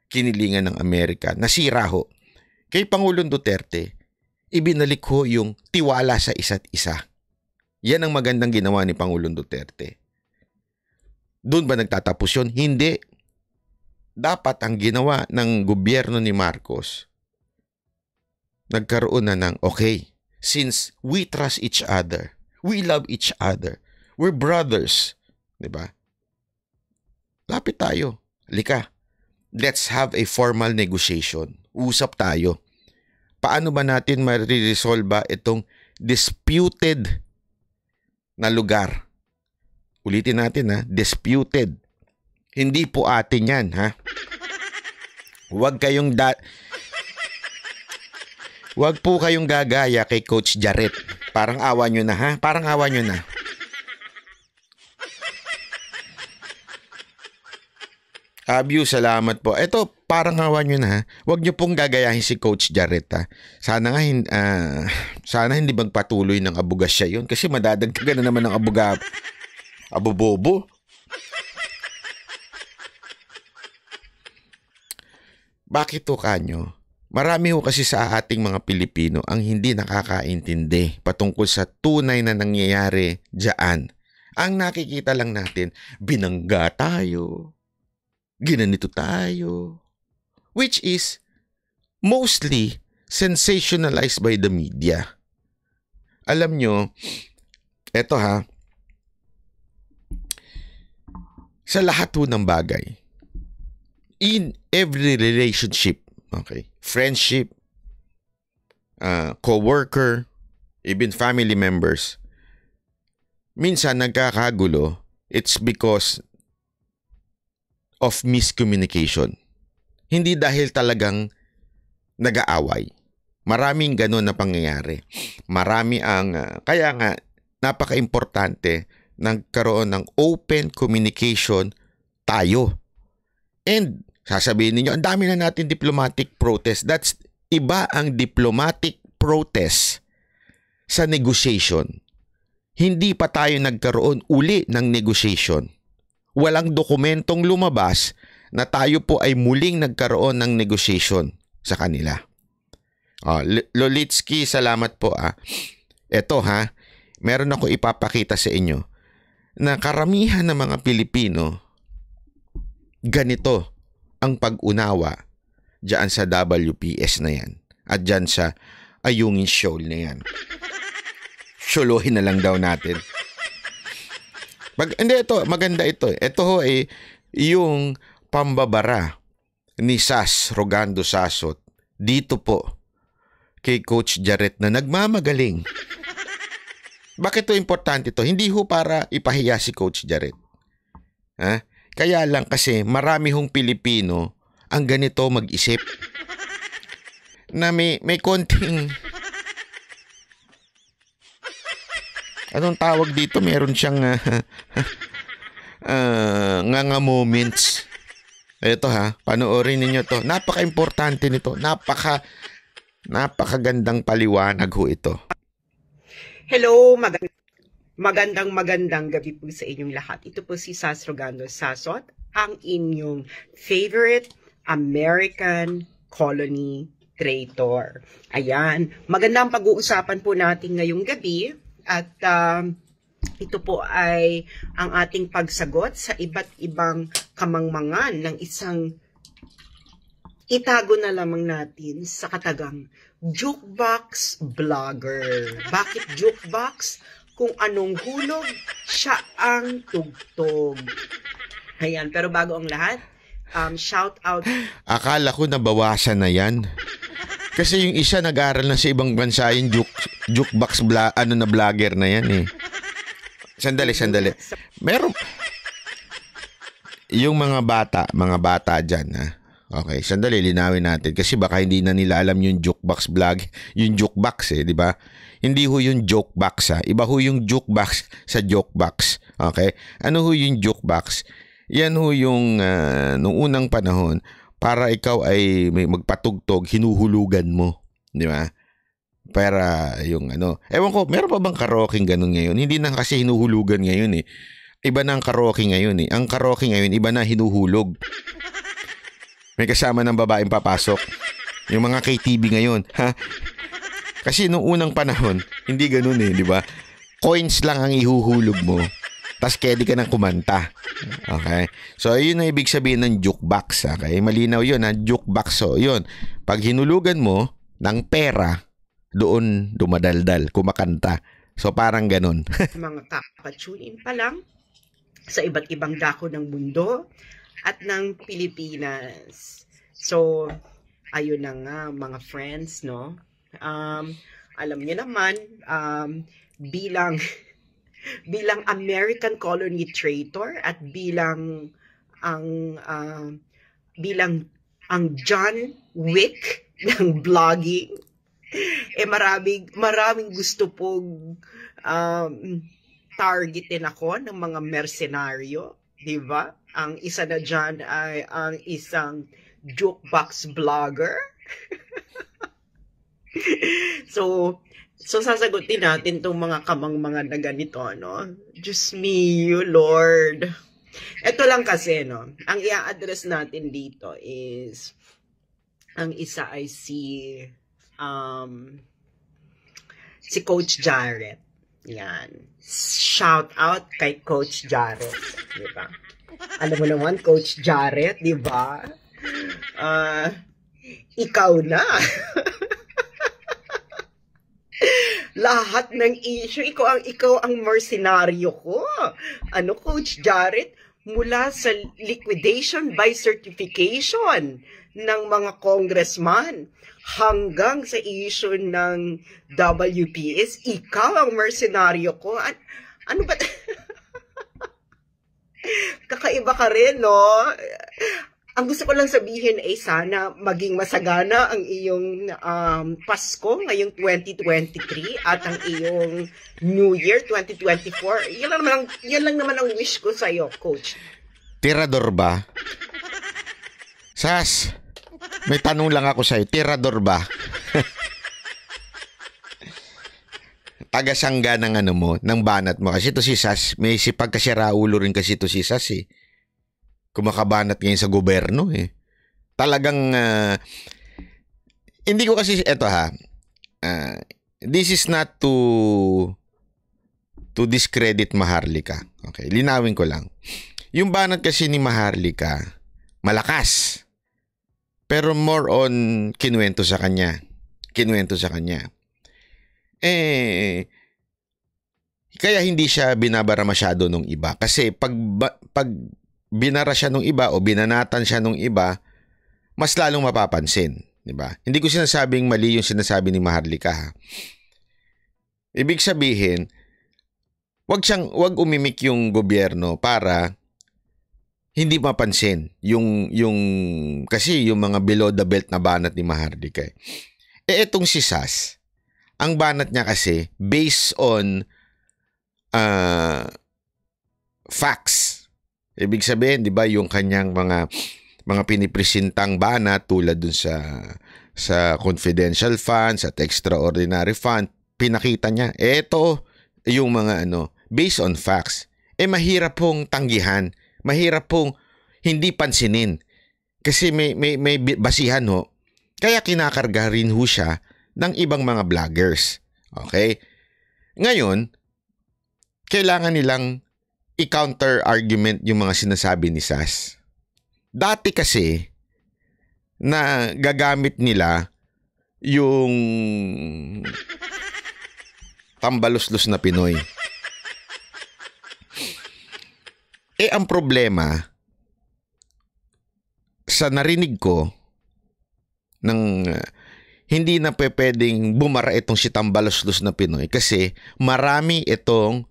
Kinilingan ng Amerika. Nasira ho. Kay Pangulong Duterte, ibinalik ho yung tiwala sa isa't isa. Yan ang magandang ginawa ni Pangulong Duterte. Doon ba nagtatapos yun? Hindi. Dapat ang ginawa ng gobyerno ni Marcos, nagkaroon na ng, okay, since we trust each other, we love each other, we're brothers, di ba? Lapit tayo. Lika. Let's have a formal negotiation. Usap tayo paano ba natin ma-resolve ba itong disputed na lugar? Ulitin natin ha, disputed. Hindi po atin yan ha. Huwag kayong da... Huwag po kayong gagaya kay Coach Jaret. Parang awa nyo na ha. Parang awa nyo na. Abuse, salamat po. Ito, parang hawa nyo na ha. Huwag nyo pong gagayahin si Coach Jarrett ha. Sana nga, uh, sana hindi magpatuloy ng abugas siya yun kasi madadagdagan na naman ng abuga, abubobo. Bakit to kanyo? Marami ho kasi sa ating mga Pilipino ang hindi nakakaintindi patungkol sa tunay na nangyayari diyan. Ang nakikita lang natin, binangga tayo, ginanito tayo, which is mostly sensationalized by the media. Alam nyo, eto ha, sa lahat po ng bagay, in every relationship, okay, friendship, uh, co-worker, even family members, minsan nagkakagulo, it's because of miscommunication. Hindi dahil talagang nag-aaway. Maraming ganun na pangyayari. Marami ang, uh, kaya nga, napaka-importante nagkaroon ng open communication tayo. And sasabihin niyo, ang dami na natin diplomatic protest. That's iba ang diplomatic protest sa negotiation. Hindi pa tayo nagkaroon uli ng negotiation. Walang dokumentong lumabas na tayo po ay muling nagkaroon ng negotiation sa kanila. Oh, Lolitsky, salamat po ah. Ito ha, meron ako ipapakita sa inyo na karamihan ng mga Pilipino ganito ang pag-unawa diyan sa WPS na yan at diyan sa Ayungin Shoal na yan. Sholohin na lang daw natin. Pag, hindi, ito, maganda ito. Ito eh. ho eh, yung pambabara ni Sas Rogando Sasot dito po kay Coach Jaret na nagmamagaling. Bakit to importante to? Hindi ho para ipahiya si Coach Jaret. Ha? Kaya lang kasi marami hong Pilipino ang ganito mag-isip na may, may konting anong tawag dito meron siyang uh, uh, nga nga moments ito ha, panoorin niyo to. Napaka-importante nito. Napaka napakagandang paliwanag ho ito. Hello, magandang magandang magandang gabi po sa inyong lahat. Ito po si Sasrogando Sasot, ang inyong favorite American colony traitor. Ayan, magandang pag-uusapan po natin ngayong gabi at um, ito po ay ang ating pagsagot sa iba't ibang kamangmangan ng isang itago na lamang natin sa katagang jukebox vlogger. Bakit jukebox? Kung anong hulog, siya ang tugtog. Ayan, pero bago ang lahat, um, shout out. Akala ko nabawasan na yan. Kasi yung isa nag-aral na sa ibang bansa yung juke, jukebox bla, ano na vlogger na yan eh. Sandali, sandali. Meron, yung mga bata, mga bata dyan, ha? Okay, sandali, linawin natin. Kasi baka hindi na nila alam yung jukebox vlog. Yung jukebox eh, di ba? Hindi ho yung jukebox ha. Iba ho yung jukebox sa jukebox. Okay? Ano ho yung jukebox? Yan ho yung uh, nung unang panahon para ikaw ay may magpatugtog, hinuhulugan mo. Di ba? Para yung ano. Ewan ko, meron pa bang karaoke ganun ngayon? Hindi na kasi hinuhulugan ngayon eh. Iba na ang karaoke ngayon eh. Ang karaoke ngayon, iba na hinuhulog. May kasama ng babaeng papasok. Yung mga KTV ngayon, ha? Kasi nung unang panahon, hindi ganun eh, di ba? Coins lang ang ihuhulog mo. Tapos kedi ka ng kumanta. Okay? So, yun ang ibig sabihin ng jukebox. Okay? Malinaw yun, ha? Jukebox. So, yun. Pag hinulugan mo ng pera, doon dumadaldal, kumakanta. So, parang ganun. Mga kapatsunin pa lang, sa iba't ibang dako ng mundo at ng Pilipinas. So, ayun na nga mga friends, no? Um, alam niyo naman, um, bilang bilang American colony traitor at bilang ang uh, bilang ang John Wick ng blogging eh maraming maraming gusto pong um, targetin ako ng mga mercenaryo, di ba? Ang isa na dyan ay ang isang jukebox vlogger. so, so sasagutin natin tong mga kamang mga na ganito, no? Just me, you Lord. Ito lang kasi, no? Ang i-address natin dito is, ang isa ay si, um, si Coach Jarrett. Yan. Shout out kay Coach Jarrett. Di ba? Alam mo naman, Coach Jarrett, di ba? Uh, ikaw na. Lahat ng issue, ikaw ang, ikaw ang mercenaryo ko. Ano, Coach Jarrett? Mula sa liquidation by certification ng mga congressman hanggang sa issue ng WPS, ikaw ang mercenaryo ko. At, ano ba? Kakaiba ka rin, no? Ang gusto ko lang sabihin ay sana maging masagana ang iyong um, Pasko ngayong 2023 at ang iyong New Year 2024. Yan lang naman, yan lang naman ang wish ko sa iyo, Coach. Tirador ba? Sas! May tanong lang ako sa'yo. Tirador ba? Tagasangga ng ano mo, ng banat mo. Kasi to si Sas, may sipag kasi raulo rin kasi to si Sas eh. Kumakabanat ngayon sa gobyerno eh. Talagang, uh, hindi ko kasi, eto ha, uh, this is not to to discredit Maharlika. Okay, linawin ko lang. Yung banat kasi ni Maharlika, malakas. Pero more on kinuwento sa kanya. Kinuwento sa kanya. Eh, kaya hindi siya binabara masyado nung iba. Kasi pag, pag binara siya nung iba o binanatan siya nung iba, mas lalong mapapansin. Diba? Hindi ko sinasabing mali yung sinasabi ni Maharlika. Ha? Ibig sabihin, wag siyang wag umimik yung gobyerno para hindi mapansin yung yung kasi yung mga below the belt na banat ni Mahardika. Eh. eh etong si Sas, ang banat niya kasi based on uh, facts. Ibig sabihin, 'di ba, yung kanyang mga mga pinipresentang banat tulad dun sa sa confidential fund, sa extraordinary fund, pinakita niya, eto yung mga ano, based on facts. Eh mahirap pong tanggihan mahirap pong hindi pansinin kasi may, may, may basihan ho. Kaya kinakarga rin ho siya ng ibang mga vloggers. Okay? Ngayon, kailangan nilang i-counter argument yung mga sinasabi ni Sas. Dati kasi na gagamit nila yung tambaluslus na Pinoy. Eh ang problema sa narinig ko ng hindi na pwedeng bumara itong si Tambaloslos na Pinoy kasi marami itong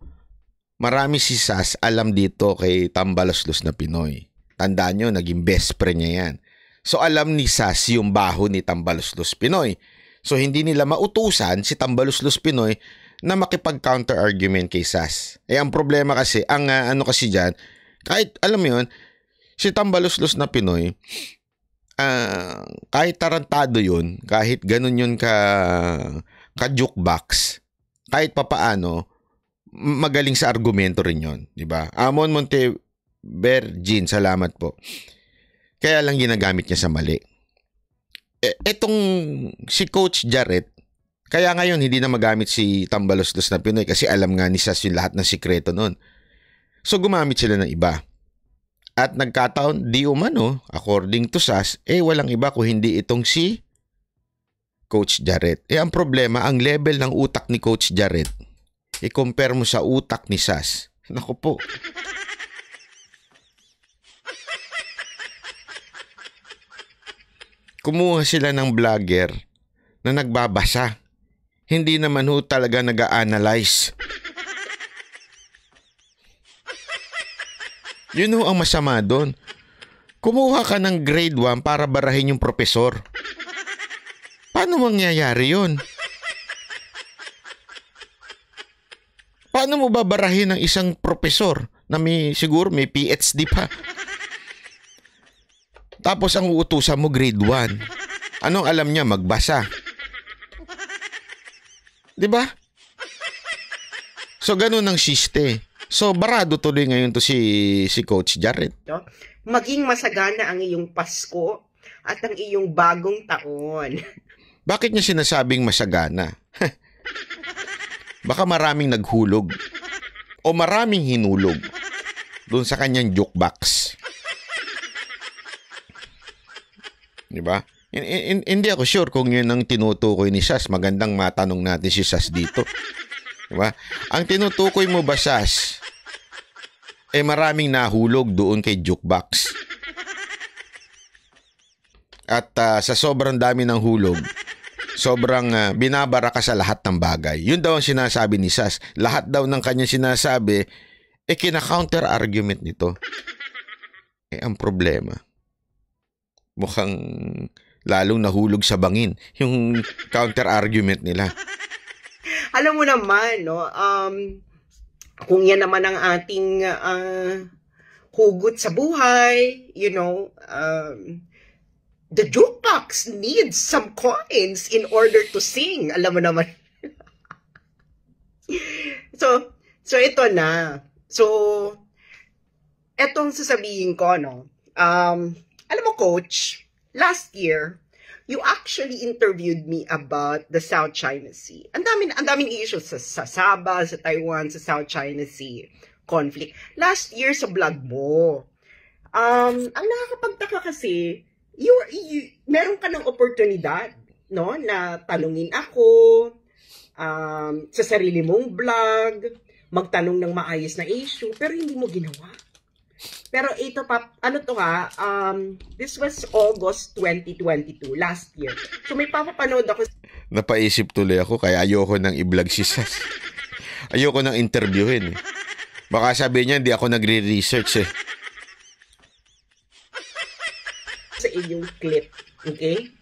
marami si Sas alam dito kay Tambaloslos na Pinoy. Tandaan nyo, naging best friend niya yan. So alam ni Sas yung baho ni Tambaloslos Pinoy. So hindi nila mautusan si Tambaloslos Pinoy na makipag-counter argument kay Sas. Eh ang problema kasi, ang uh, ano kasi diyan, kahit alam mo yun, si tambaluslos na Pinoy, uh, kahit tarantado yun, kahit ganun yun ka, ka jukebox, kahit papaano, magaling sa argumento rin yun. ba diba? Amon Monte salamat po. Kaya lang ginagamit niya sa mali. E, etong si Coach Jarrett, kaya ngayon hindi na magamit si Tambalos na Pinoy kasi alam nga ni Sas yung lahat ng sikreto noon. So gumamit sila ng iba. At nagkataon di umano, according to SAS, eh walang iba kung hindi itong si Coach Jarrett. Eh ang problema, ang level ng utak ni Coach Jarrett, i-compare mo sa utak ni SAS. Naku po. Kumuha sila ng vlogger na nagbabasa. Hindi naman ho talaga nag-a-analyze. Yun ho ang masama doon. Kumuha ka ng grade 1 para barahin yung profesor. Paano mangyayari yun? Paano mo babarahin ng isang profesor na may, siguro may PhD pa? Tapos ang uutusan mo grade 1. Anong alam niya? Magbasa. 'Di ba? So ganun ang siste. So barado tuloy ngayon to si si Coach Jared. Maging masagana ang iyong Pasko at ang iyong bagong taon. Bakit niya sinasabing masagana? Baka maraming naghulog o maraming hinulog doon sa kanyang joke box. 'Di ba? Hindi ako sure kung yun ang tinutukoy ni Sas. Magandang matanong natin si Sas dito. 'Di ba? Ang tinutukoy mo ba, Sas, eh maraming nahulog doon kay jukebox. At uh, sa sobrang dami ng hulog, sobrang uh, ah, binabara ka sa lahat ng bagay. Yun daw ang sinasabi ni Sas. Lahat daw ng kanyang sinasabi, eh kina argument nito. Eh ang problema, mukhang lalong nahulog sa bangin yung counter argument nila. Alam mo naman, no, um, kung yan naman ang ating uh, hugot sa buhay, you know, um, the jukebox needs some coins in order to sing. Alam mo naman. so, so ito na. So, etong sasabihin ko, no? Um, alam mo, coach, last year, you actually interviewed me about the South China Sea. Ang daming, ang daming issues sa, sa Sabah, sa Taiwan, sa South China Sea conflict. Last year sa vlog mo, um, ang nakakapagtaka kasi, you, you, meron ka ng oportunidad, no, na tanungin ako, um, sa sarili mong vlog, magtanong ng maayos na issue, pero hindi mo ginawa. Pero ito pa, ano to ha, um, this was August 2022, last year. So may papapanood ako. Napaisip tuloy ako, kaya ayoko nang i-vlog si Sas. Ayoko nang interviewin. Eh. Baka sabihin niya, hindi ako nagre-research eh. Sa inyong clip, okay?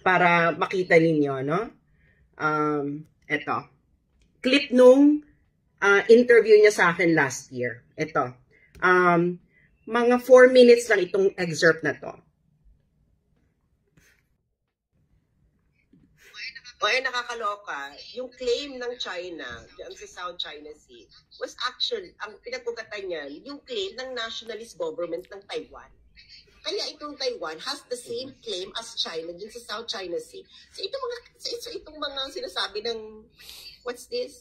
Para makita ninyo, no? Um, eto. Clip nung uh, interview niya sa akin last year. Ito. Um, mga 4 minutes lang itong excerpt na to. O ay nakakaloka, yung claim ng China, yung sa South China Sea, was actually, ang pinagkukatan niyan, yung claim ng nationalist government ng Taiwan. Kaya itong Taiwan has the same claim as China dun sa South China Sea. So itong mga, so itong mga sinasabi ng, what's this?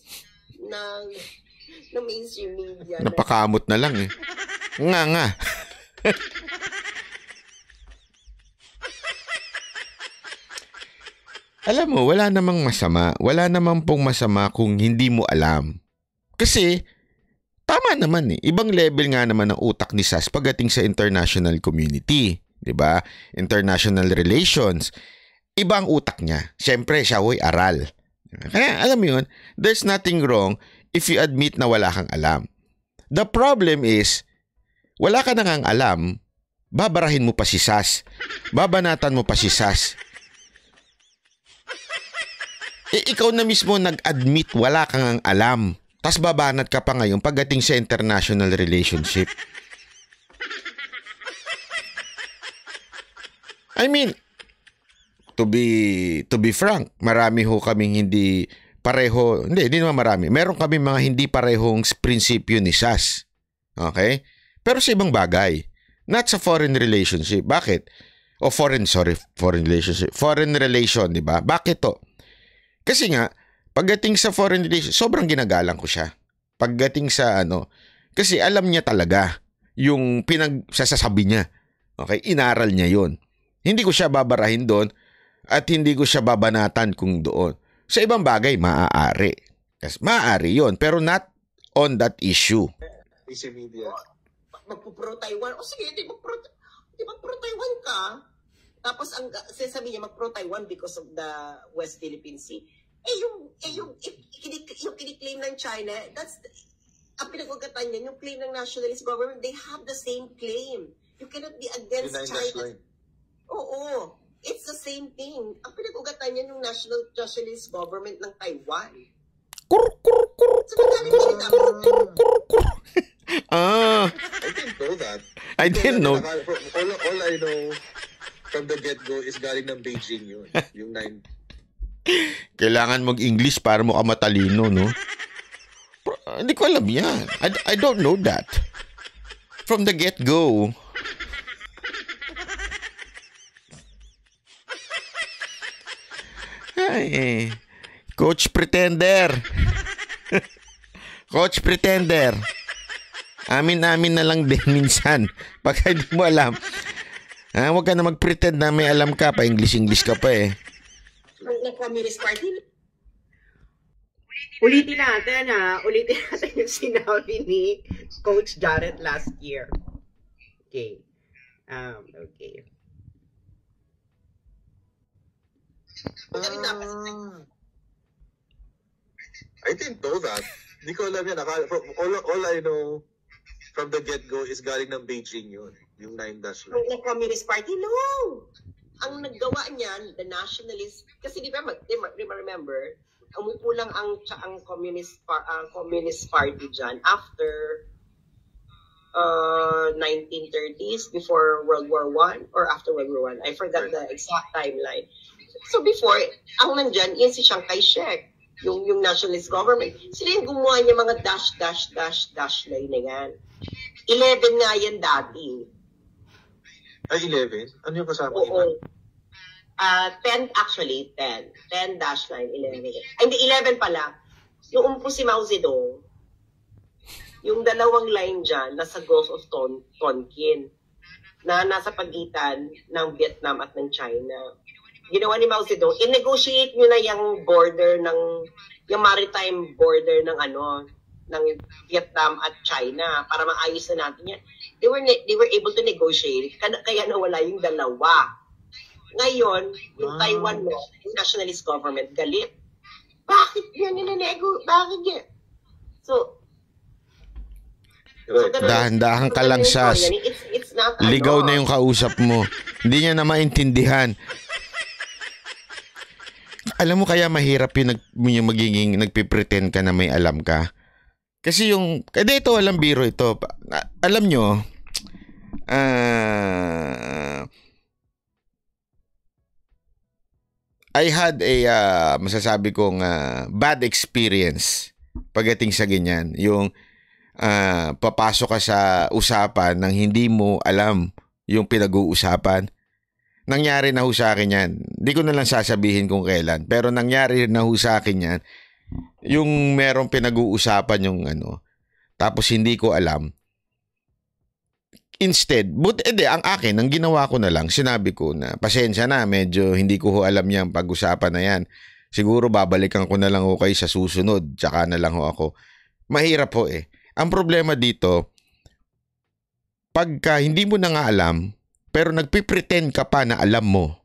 Ng, ng mainstream media. Napakamot na lang eh. Nga nga. alam mo, wala namang masama. Wala namang pong masama kung hindi mo alam. Kasi, tama naman eh. Ibang level nga naman ang utak ni Sas pagdating sa international community. ba? Diba? International relations. Ibang utak niya. Siyempre, siya ho'y aral. Kaya alam mo yun, there's nothing wrong if you admit na wala kang alam. The problem is, wala ka na ngang alam, babarahin mo pa si Sas. Babanatan mo pa si Sas. Eh, ikaw na mismo nag-admit wala kang ang alam. Tas babanat ka pa ngayon pagdating sa international relationship. I mean, to be to be frank, marami ho kaming hindi pareho, hindi, hindi naman marami. Meron kami mga hindi parehong prinsipyo ni Sas. Okay? Pero sa ibang bagay, not sa foreign relationship. Bakit? O foreign, sorry, foreign relationship. Foreign relation, di ba? Bakit to? Kasi nga, pagdating sa foreign relation, sobrang ginagalang ko siya. Pagdating sa ano, kasi alam niya talaga yung pinagsasabi niya. Okay, inaral niya yon. Hindi ko siya babarahin doon at hindi ko siya babanatan kung doon. Sa ibang bagay, maaari. Yes, maaari yon pero not on that issue. Easy media magpo-pro-Taiwan. O sige, di magpro-Taiwan di taiwan ka? Tapos ang sasabihin niya magpro taiwan because of the West Philippine Sea. Eh yung, eh yung, ikinik, yung kiniklaim ng China, that's, the, ang pinagugatan niya, yung claim ng nationalist government, they have the same claim. You cannot be against Denying China. Oo. It's the same thing. Ang pinagugatan niya yung national socialist government ng Taiwan. Kur, kur, kur, kur, kur, kur, kur, kur, kur, kur, kur. Ah. I didn't know that. I didn't know. All, all I know from the get-go is galing ng Beijing yun. Yung nine. Kailangan mag-English para mo ka matalino, no? Pro, hindi ko alam yan. I, I don't know that. From the get-go. Ay, eh. Coach Pretender. Coach Pretender. Amin-amin na lang din minsan. Pag hindi mo alam. Ha, ah, huwag ka na mag-pretend na may alam ka pa. English-English ka pa eh. Ulitin natin ha. Ulitin natin yung sinabi ni Coach Jarrett last year. Okay. Um, okay. Uh, I didn't know that. Hindi ko alam yan. All, all I know from the get-go is galing ng Beijing yun, yung nine dash line. Ang Communist Party, no! Ang naggawa niyan, the nationalist, kasi di ba, remember, umupo lang ang, ang Communist, uh, Communist Party dyan after uh, 1930s, before World War One or after World War One. I forgot the exact timeline. So before, ang nandyan, yun si Chiang Kai-shek yung, yung nationalist government. Sila yung gumawa niya mga dash, dash, dash, dash line na yan. 11 nga yan dati. Ay, 11? Ano yung kasama Oo. Iman? Uh, ah, 10 actually, 10. 10 dash line, 11. Ay, hindi, 11 pala. Yung umpo si Mao Zedong, yung dalawang line dyan, nasa Gulf of Ton Tonkin, na nasa pagitan ng Vietnam at ng China ginawa ni Mao Zedong, i-negotiate nyo na yung border ng, yung maritime border ng ano, ng Vietnam at China para maayos na natin yan. They were, they were able to negotiate, kaya, kaya nawala yung dalawa. Ngayon, yung wow. Taiwan mo, yung nationalist government, galit. Bakit yan nilanego? Bakit yan? So, so diba? Dahan-dahan ka lang, Sas. It's, it's Ligaw ano. na yung kausap mo. Hindi niya na maintindihan. Alam mo kaya mahirap yung, nag, yung magiging nagpipretend ka na may alam ka. Kasi yung, hindi eh, ito walang biro ito. Alam nyo, uh, I had a, uh, masasabi kong uh, bad experience pagdating sa ganyan. Yung uh, papasok ka sa usapan nang hindi mo alam yung pinag-uusapan nangyari na ho sa akin yan. Hindi ko na lang sasabihin kung kailan. Pero nangyari na ho sa akin yan. Yung merong pinag-uusapan yung ano. Tapos hindi ko alam. Instead, but edi, ang akin, ang ginawa ko na lang, sinabi ko na, pasensya na, medyo hindi ko ho alam yan, pag-usapan na yan. Siguro babalikan ko na lang ho kayo sa susunod, tsaka na lang ho ako. Mahirap ho eh. Ang problema dito, pagka hindi mo na nga alam, pero nagpipretend ka pa na alam mo,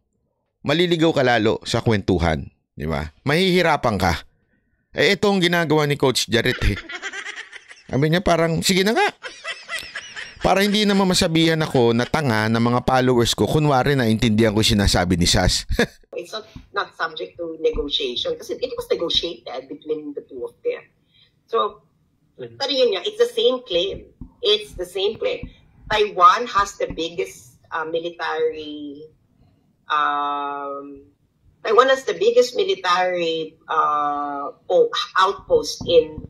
maliligaw ka lalo sa kwentuhan. Di ba? Mahihirapan ka. Eh, ito ang ginagawa ni Coach Jaret eh. Sabi niya parang, sige na nga. Para hindi naman masabihan ako na tanga ng mga followers ko, kunwari na intindihan ko sinasabi ni Sas. It's not, not subject to negotiation kasi it was negotiated between the two of them. So, pero yun nga, it's the same claim. It's the same claim. Taiwan has the biggest uh, military um, Taiwan is the biggest military uh, outpost in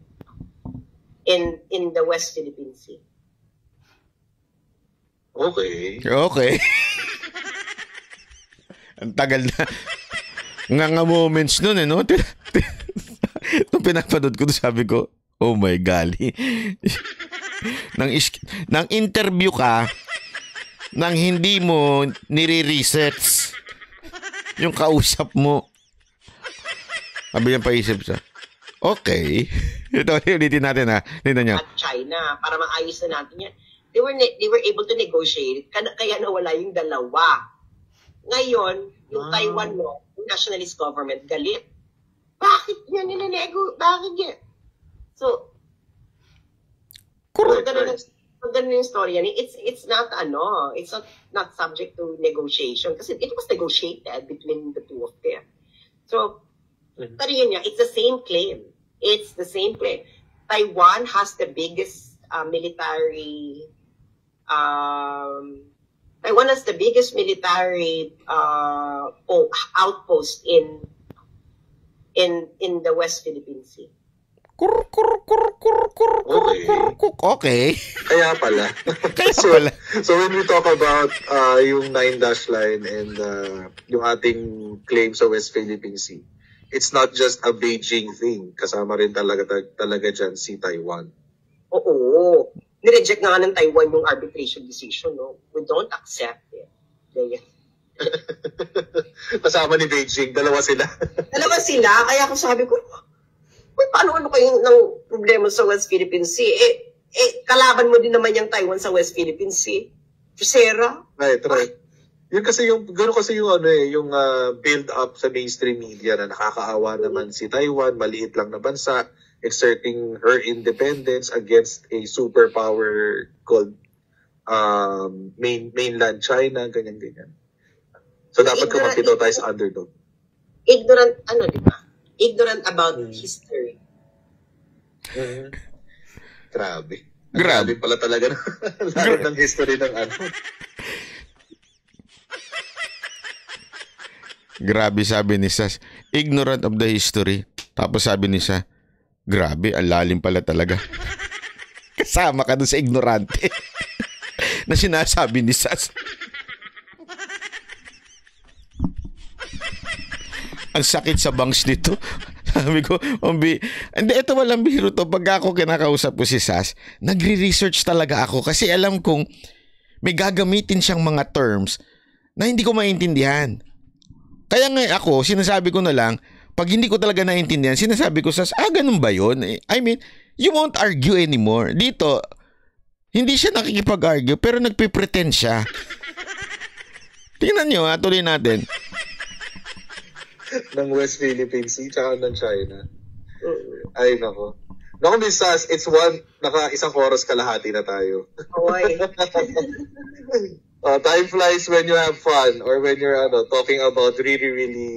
in in the West Philippine Sea. Okay. Okay. Ang tagal na. Nga nga moments nun eh, no? Nung pinapanood ko, sabi ko, oh my golly. nang, nang interview ka, nang hindi mo nire-resets yung kausap mo. Sabi niya paisip sa. Okay. Ito, ulitin natin ha. Tignan niyo. At China, para maayos na natin yan. They were, they were able to negotiate, kaya, kaya nawala yung dalawa. Ngayon, yung wow. Ah. Taiwan mo, yung nationalist government, galit. Bakit niya nilanego? Bakit niya? So, Correct. Order ng pag ganun yung story it's, it's not, ano, it's not, not subject to negotiation kasi it was negotiated between the two of them. So, mm-hmm. pero yun yan, it's the same claim. It's the same claim. Taiwan has the biggest uh, military um, Taiwan has the biggest military uh, outpost in in in the West Philippine Sea kur kur kur kur kur kur okay. kur kur okay kaya pala kaya so, pala so when we talk about uh, yung nine dash line and uh, yung ating claim sa West Philippine Sea it's not just a Beijing thing kasama rin talaga ta- talaga diyan si Taiwan oo nireject na nga ng Taiwan yung arbitration decision no we don't accept it Ganyan. kasama ni Beijing dalawa sila dalawa sila kaya ako sabi ko Uy, paano ano kayo ng problema sa West Philippine Sea? Eh, eh, kalaban mo din naman yung Taiwan sa West Philippine Sea. Sarah? Right, right. Ay, yun kasi yung gano kasi yung ano eh yung uh, build up sa mainstream media na nakakaawa naman si Taiwan maliit lang na bansa exerting her independence against a superpower called um, main mainland China ganyan ganyan so dapat kumapito tayo sa underdog ignorant ano di ba ignorant about hmm. history Grabe. Grabe. Grabe pala talaga. Lalo ng history ng ano. Grabe sabi ni Sas. Ignorant of the history. Tapos sabi ni Sas, Grabe, ang lalim pala talaga. Kasama ka dun sa ignorante na sinasabi ni Sas. ang sakit sa bangs nito. Sabi ko, umbi, hindi, ito walang biro to. Pag ako kinakausap ko si Sas, nagre-research talaga ako kasi alam kong may gagamitin siyang mga terms na hindi ko maintindihan. Kaya nga ako, sinasabi ko na lang, pag hindi ko talaga naintindihan, sinasabi ko, Sas, ah, ganun ba yun? I mean, you won't argue anymore. Dito, hindi siya nakikipag-argue pero nagpipretend siya. Tingnan nyo ha, ah, tuloy natin ng West Philippine Sea tsaka ng China. Ay, nako. Nako, Miss Sass, it's one, naka isang oras kalahati na tayo. Okay. uh, time flies when you have fun or when you're ano, talking about really, really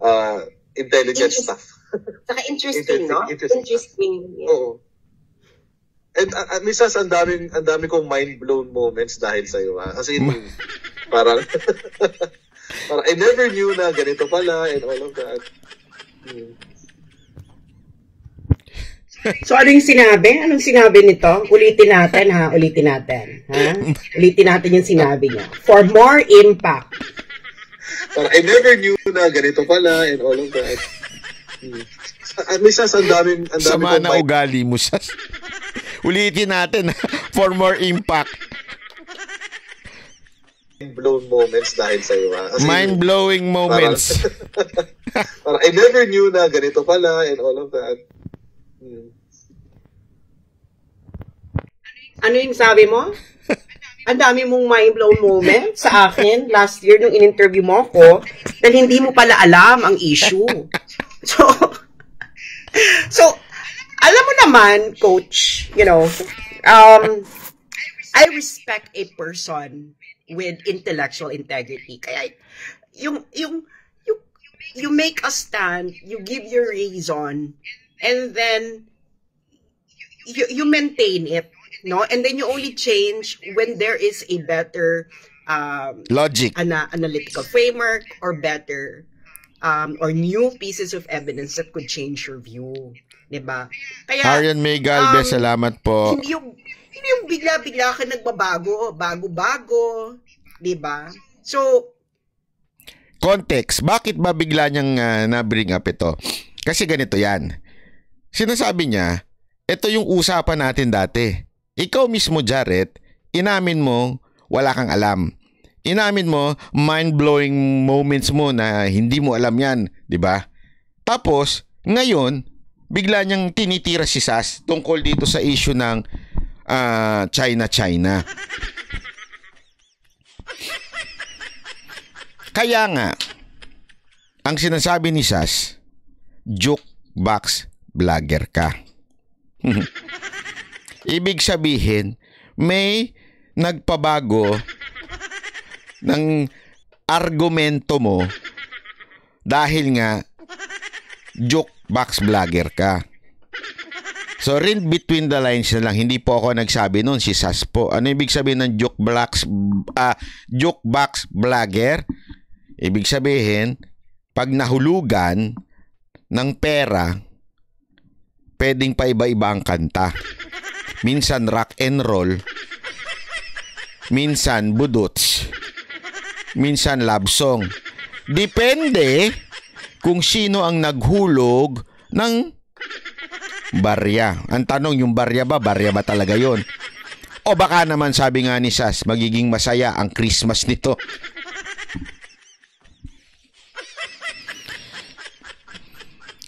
uh, intelligent Inter- stuff. Saka interesting, interesting, no? Interesting. interesting yeah. Oo. And uh, uh Miss Sass, ang daming, ang dami kong mind-blown moments dahil sa'yo. Ha? Ah. Kasi, in, parang... Para I never knew na ganito pala and all of that. Hmm. So ano yung sinabi? Anong sinabi nito? Ulitin natin ha, ulitin natin. Ha? Ulitin natin yung sinabi niya. For more impact. Para I never knew na ganito pala and all of that. Hmm. May ang dami, ang dami Sama na ugali mo, sas. ulitin natin for more impact mind-blown moments dahil sa iyo. Ah. mind-blowing moments. Parang, parang, I never knew na ganito pala and all of that. Hmm. Ano yung sabi mo? Ang dami mong mind-blown moment sa akin last year nung in-interview mo ako dahil hindi mo pala alam ang issue. So, so, alam mo naman, coach, you know, um, I respect a person with intellectual integrity. Kaya yung yung you, you make a stand, you give your reason and then you you maintain it, no? And then you only change when there is a better um logic ana analytical framework or better um, or new pieces of evidence that could change your view. Diba? Kaya, Arian May Galvez, um, salamat po. Yung, hindi yung bigla-bigla ka nagbabago, oh, bago-bago, 'di ba? So context, bakit ba bigla niyang uh, na-bring up ito? Kasi ganito 'yan. Sinasabi niya, ito yung usapan natin dati. Ikaw mismo, Jared, inamin mo wala kang alam. Inamin mo mind-blowing moments mo na hindi mo alam 'yan, 'di ba? Tapos ngayon, bigla niyang tinitira si Sas tungkol dito sa issue ng uh, China China. Kaya nga ang sinasabi ni Sas, jukebox vlogger ka. Ibig sabihin, may nagpabago ng argumento mo dahil nga jukebox vlogger ka. So, real between the lines na lang. Hindi po ako nagsabi noon si Saspo. Ano ibig sabihin ng joke blocks, uh, ah, joke box blogger? Ibig sabihin, pag nahulugan ng pera, pwedeng pa iba-iba ang kanta. Minsan rock and roll, minsan budots, minsan love song. Depende kung sino ang naghulog ng Barya. Ang tanong, yung barya ba? Barya ba talaga yon? O baka naman sabi nga ni Sas, magiging masaya ang Christmas nito.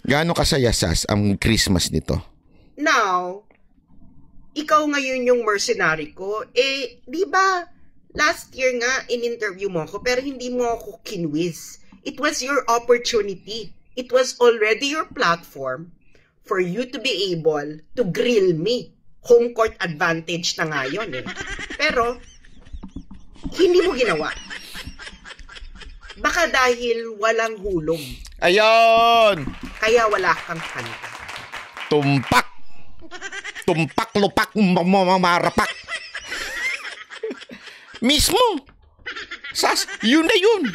Gaano kasaya, Sas, ang Christmas nito? Now, ikaw ngayon yung mercenary ko. Eh, di ba, last year nga, in-interview mo ako, pero hindi mo ako kinwis. It was your opportunity. It was already your platform for you to be able to grill me. Home court advantage na ngayon eh. Pero, hindi mo ginawa. Baka dahil walang hulog. Ayon! Kaya wala kang kanta. Tumpak! Tumpak, lupak, marapak! Mismo! Sas, yun na yun!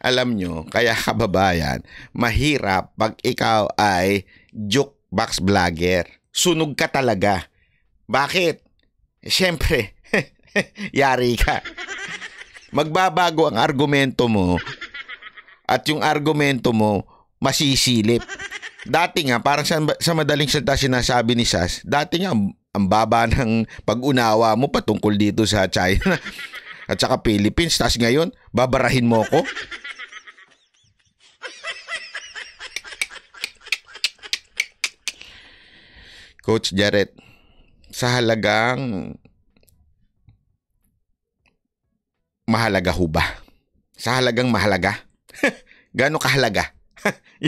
alam nyo, kaya kababayan, mahirap pag ikaw ay jukebox vlogger. Sunog ka talaga. Bakit? Eh, Siyempre, yari ka. Magbabago ang argumento mo at yung argumento mo masisilip. Dati nga, parang sa, sa madaling salita sinasabi ni Sas, dati nga, ang baba ng pag-unawa mo patungkol dito sa China at saka Philippines. Tapos ngayon, babarahin mo ko? Coach Jared, sa halagang mahalaga ho ba? Sa halagang mahalaga? gaano kahalaga?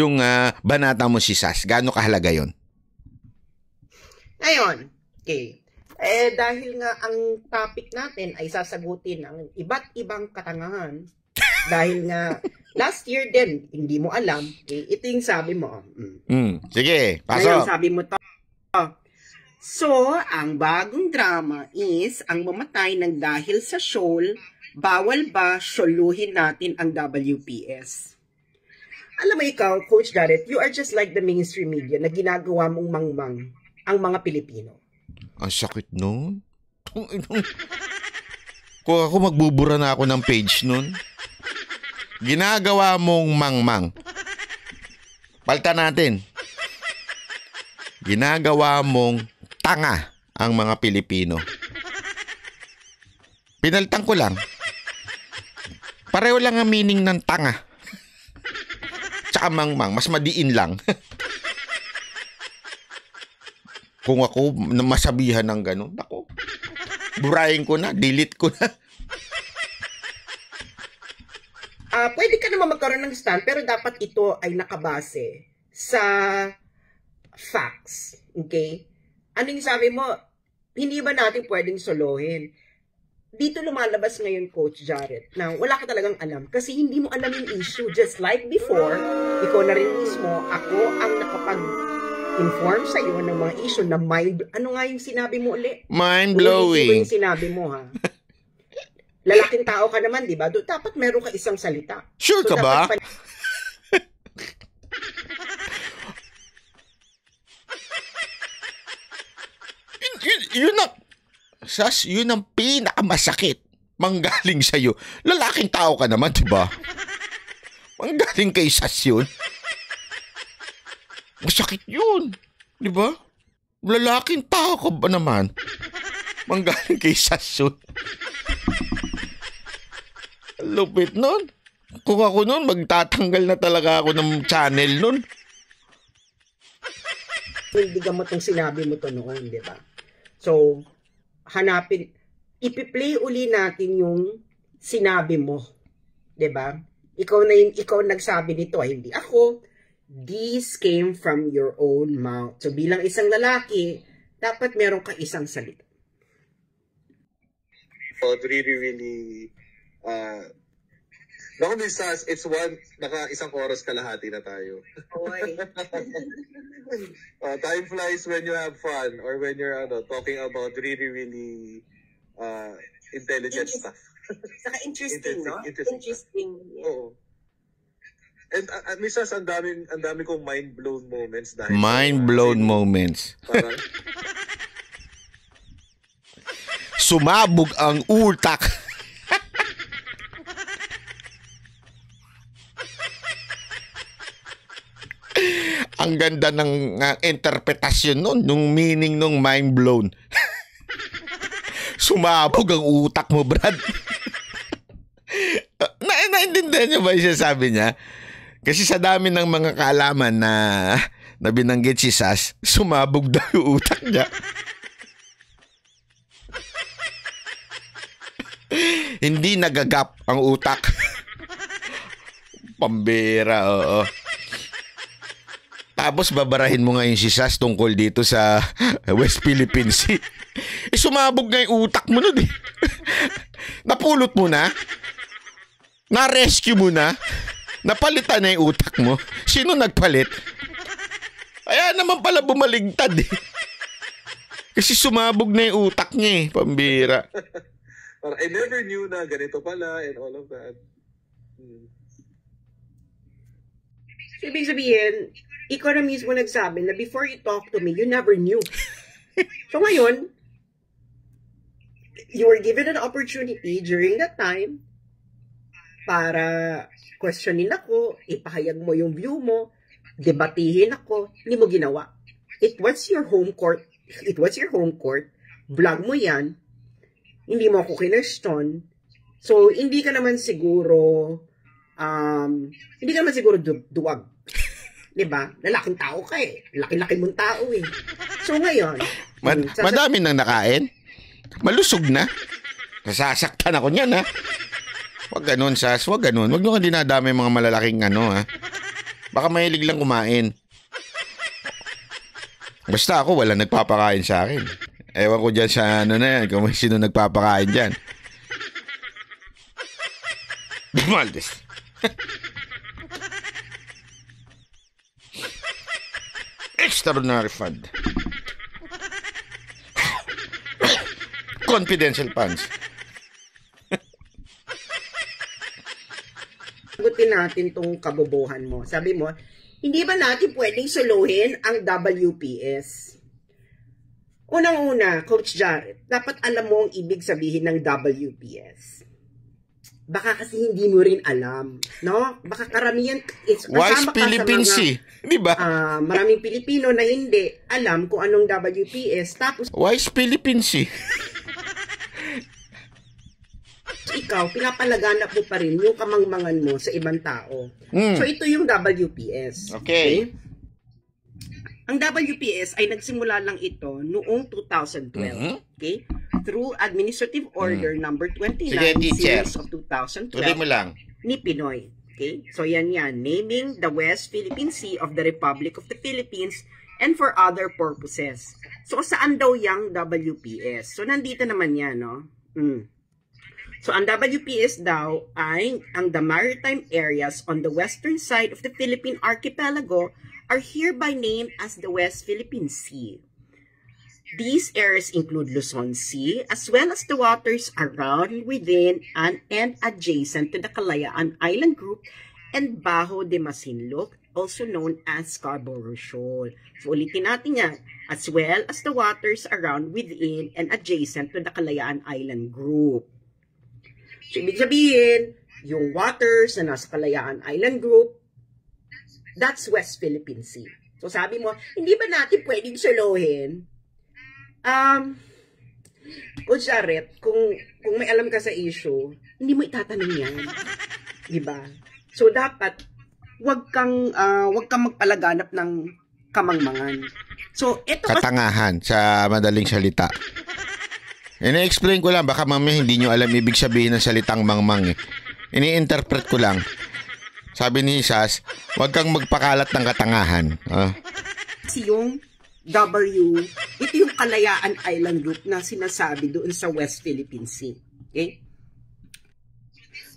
yung uh, banata mo si Sas, gaano kahalaga yon? Ngayon, okay. Eh, dahil nga ang topic natin ay sasagutin ang iba't ibang katangahan. dahil nga last year din, hindi mo alam. Okay, eh, ito yung sabi mo. Mm. Mm. Sige, pasok. Ngayon, sabi mo to. Ah. So, ang bagong drama is ang mamatay ng dahil sa shoal, bawal ba syoluhin natin ang WPS? Alam mo ikaw, Coach Jared, you are just like the mainstream media na ginagawa mong mangmang ang mga Pilipino. Ang sakit nun. Kung ako magbubura na ako ng page nun, ginagawa mong mangmang. Palta natin ginagawa mong tanga ang mga Pilipino. Pinaltan ko lang. Pareho lang ang meaning ng tanga. Tsaka mangmang, mas madiin lang. Kung ako masabihan ng ganun, ako, burahin ko na, delete ko na. Ah, uh, pwede ka naman magkaroon ng stand pero dapat ito ay nakabase sa facts. Okay? Ano yung sabi mo? Hindi ba natin pwedeng solohin? Dito lumalabas ngayon, Coach Jarrett, na wala ka talagang alam kasi hindi mo alam yung issue. Just like before, ikaw na rin mismo, ako ang nakapag inform sa iyo ng mga issue na mind ano nga yung sinabi mo ulit? Mind blowing. yung sinabi mo ha. Lalaking tao ka naman, 'di ba? Dapat meron ka isang salita. Sure so, ka ba? yun, yun ang, sas, yun ang pinakamasakit manggaling sa'yo. Lalaking tao ka naman, di ba? manggaling kay sas yun. Masakit yun. Di ba? Lalaking tao ka ba naman? Manggaling kay sas yun. Lupit nun. Kung ako nun, magtatanggal na talaga ako ng channel nun. Hindi gamot tong sinabi mo to noon, di ba? So, hanapin, ipi-play uli natin yung sinabi mo. ba? Diba? Ikaw na yung, ikaw nagsabi nito, hindi ako. This came from your own mouth. So, bilang isang lalaki, dapat meron ka isang salita. Audrey really uh, Naku, Miss Sass, it's one, naka isang oras kalahati na tayo. Oy. uh, time flies when you have fun or when you're ano, talking about really, really uh, intelligent Inter- stuff. Saka interesting, interesting no? Interesting. interesting yeah. Oo. And uh, uh Miss Sass, ang daming, ang dami kong mind-blown moments. Dahil mind-blown uh, moments. Parang, Sumabog ang utak. ang ganda ng uh, interpretasyon nun, nung meaning nung mind blown. Sumabog ang utak mo, Brad. na naintindihan niyo ba yung sabi niya? Kasi sa dami ng mga kaalaman na, na binanggit si Sas, sumabog daw yung utak niya. Hindi nagagap ang utak. Pambera, oo. Tapos babarahin mo ngayon si Sas tungkol dito sa West Philippine Sea. eh, sumabog nga yung utak mo nun di. Eh. Napulot mo na. Na-rescue mo na. Napalitan na yung utak mo. Sino nagpalit? Ayan naman pala bumaligtad eh. Kasi sumabog na yung utak niya eh, pambira. I never knew na ganito pala and all of that. Hmm. Ibig sabihin, ikaw na mismo nagsabi na before you talk to me, you never knew. so ngayon, you were given an opportunity during that time para questionin ako, ipahayag mo yung view mo, debatihin ako, hindi mo ginawa. It was your home court. It was your home court. Vlog mo yan. Hindi mo ako kinestyon. So, hindi ka naman siguro, um, hindi ka naman siguro du duwag 'Di ba? Lalaking tao ka eh. Laki-laki mong tao eh. So ngayon, Ma- hmm, sasak- madami nang nakain. Malusog na. Nasasaktan ako niyan ha. Huwag ganun, Sas. Huwag ganun. Wag nyo kang dinadami mga malalaking ano ha. Baka mahilig lang kumain. Basta ako, wala nagpapakain sa akin. Ewan ko dyan sa ano na yan, kung may sino nagpapakain dyan. Maldes. Extraordinary Fund. Confidential Funds. Sagutin natin tong kabobohan mo. Sabi mo, hindi ba natin pwedeng suluhin ang WPS? Unang-una, Coach Jarrett, dapat alam mo ang ibig sabihin ng WPS baka kasi hindi mo rin alam, no? Baka karamihan it's Wise Philippine mga, Sea, eh. 'di ba? Uh, maraming Pilipino na hindi alam kung anong WPS tapos Wise Philippine eh. Sea. ikaw, pinapalaganap mo pa rin yung kamangmangan mo sa ibang tao. Mm. So ito yung WPS. Okay. okay? Ang WPS ay nagsimula lang ito noong 2012. Mm-hmm. Okay? through Administrative mm. Order mm. number 29 Sige, series of 2012 Tuloy mo lang. ni Pinoy. Okay? So yan yan, naming the West Philippine Sea of the Republic of the Philippines and for other purposes. So saan daw yang WPS? So nandito naman yan, no? Mm. So ang WPS daw ay ang the maritime areas on the western side of the Philippine archipelago are hereby named as the West Philippine Sea. These areas include Luzon Sea as well as the waters around, within, and, and adjacent to the Kalayaan Island Group and Bajo de Masinloc, also known as Scarborough Shoal. So ulitin natin yan, as well as the waters around, within, and adjacent to the Kalayaan Island Group. So ibig sabihin, yung waters na nasa Kalayaan Island Group, that's West Philippine Sea. So sabi mo, hindi ba natin pwedeng solohin? Um, Coach Aret, kung, kung may alam ka sa issue, hindi mo itatanong yan. diba? So, dapat, wag kang, uh, wag kang magpalaganap ng kamangmangan. So, ito Katangahan, sa madaling salita. ini explain ko lang, baka mamaya hindi nyo alam ibig sabihin ng salitang mangmang eh. Ini-interpret ko lang. Sabi ni Sas, wag kang magpakalat ng katangahan. Uh. Kasi yung W, ito yung Kalayaan Island Group na sinasabi doon sa West Philippine Sea. Okay?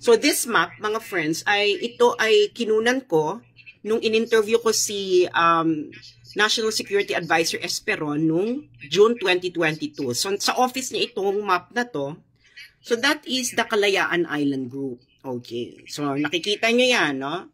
So this map, mga friends, ay ito ay kinunan ko nung in-interview ko si um, National Security Advisor Esperon nung June 2022. So sa office niya itong map na to. So that is the Kalayaan Island Group. Okay. So nakikita niyo 'yan, no?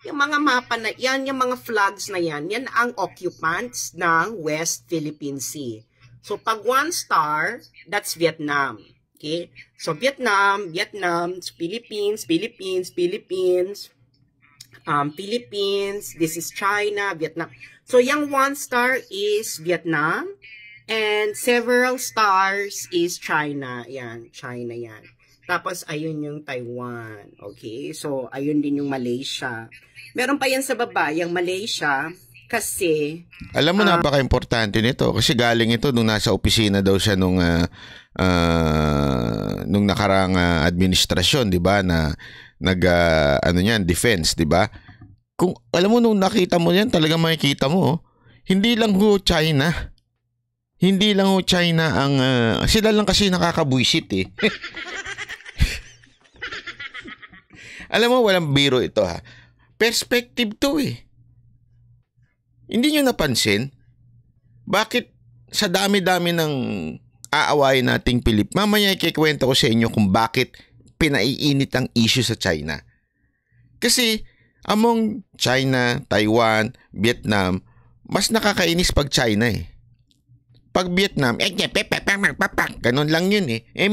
Yung mga mapa na yan, yung mga flags na yan, yan ang occupants ng West Philippine Sea. So pag one star, that's Vietnam. Okay? So Vietnam, Vietnam, Philippines, Philippines, Philippines, um, Philippines, this is China, Vietnam. So yung one star is Vietnam and several stars is China. Yan, China yan. Tapos ayun yung Taiwan. Okay? So ayun din yung Malaysia. Meron pa yan sa baba, yung Malaysia, kasi... Alam mo, uh, napaka-importante nito. Kasi galing ito nung nasa opisina daw siya nung, uh, uh, nung nakarang uh, administrasyon, di ba? Na nag, uh, ano yan, defense, di ba? Kung, alam mo, nung nakita mo yan, talaga makikita mo, oh, hindi lang ho China hindi lang ho China ang uh, sila lang kasi nakakabuisit eh. Alam mo walang biro ito ha. Perspective to eh. Hindi nyo napansin? Bakit sa dami-dami ng aaway nating Pilip, mamaya ikikwento ko sa inyo kung bakit pinaiinit ang issue sa China. Kasi among China, Taiwan, Vietnam, mas nakakainis pag China eh. Pag Vietnam, eh, eh ganun lang yun eh. eh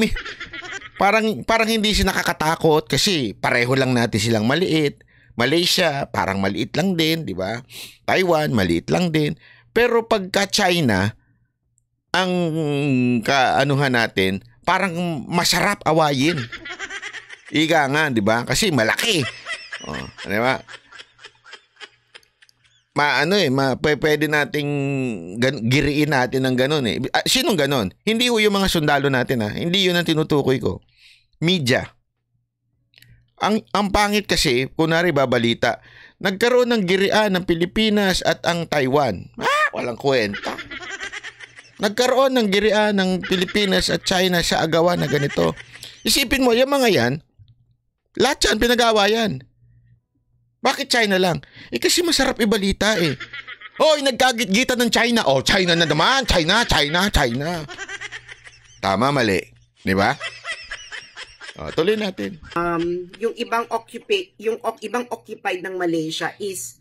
parang, parang hindi siya nakakatakot kasi pareho lang natin silang maliit Malaysia, parang maliit lang din, di ba? Taiwan, maliit lang din. Pero pagka China, ang kaanuhan natin, parang masarap awayin. Ika nga, di ba? Kasi malaki. Oh, di ba? Ma ano eh, ma, pwede nating gan, giriin natin ng ganun eh. Ah, sinong ganun? Hindi ho yung mga sundalo natin ha. Ah. Hindi yun ang tinutukoy ko. Media. Ang, ang pangit kasi, kunwari babalita, nagkaroon ng girian ng Pilipinas at ang Taiwan. Ah, walang kwenta. Nagkaroon ng girian ng Pilipinas at China sa agawan na ganito. Isipin mo, yung mga yan, lahat yan, pinagawa yan. Bakit China lang? Eh kasi masarap ibalita eh. Hoy, nagkagitgita ng China. Oh, China na naman. China, China, China. Tama, mali. Di ba? Uh, tuloy natin. Um, yung ibang occupy, yung ok, ibang occupied ng Malaysia is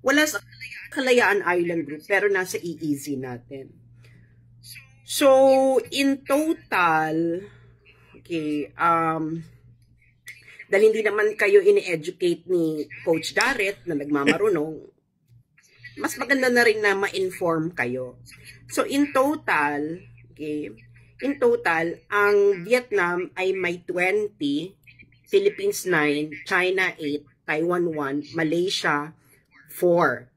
wala sa Kalayaan Island Group pero nasa EEZ natin. So, in total, okay, um, dahil hindi naman kayo ini-educate ni Coach Darrett na nagmamarunong, mas maganda na rin na ma-inform kayo. So, in total, okay, in total, ang mm-hmm. Vietnam ay may 20, Philippines 9, China 8, Taiwan 1, Malaysia 4.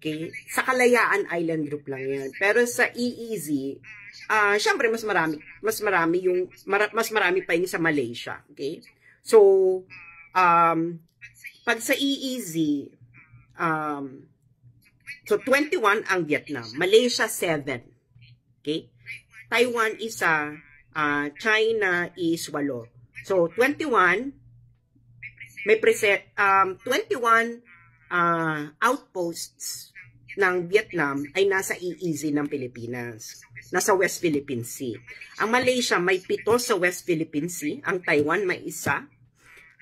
Okay? Sa Kalayaan Island Group lang yan. Pero sa EEZ, uh, ah, syempre mas marami, mas marami yung, mar mas marami pa yung sa Malaysia. Okay? So, um, pag sa EEZ, um, so 21 ang Vietnam, Malaysia 7. Okay? Taiwan isa, uh, ah, China is walo. So 21 may preset um 21 uh, ah, outposts ng Vietnam ay nasa EEZ ng Pilipinas, nasa West Philippine Sea. Ang Malaysia may pito sa West Philippine Sea, ang Taiwan may isa,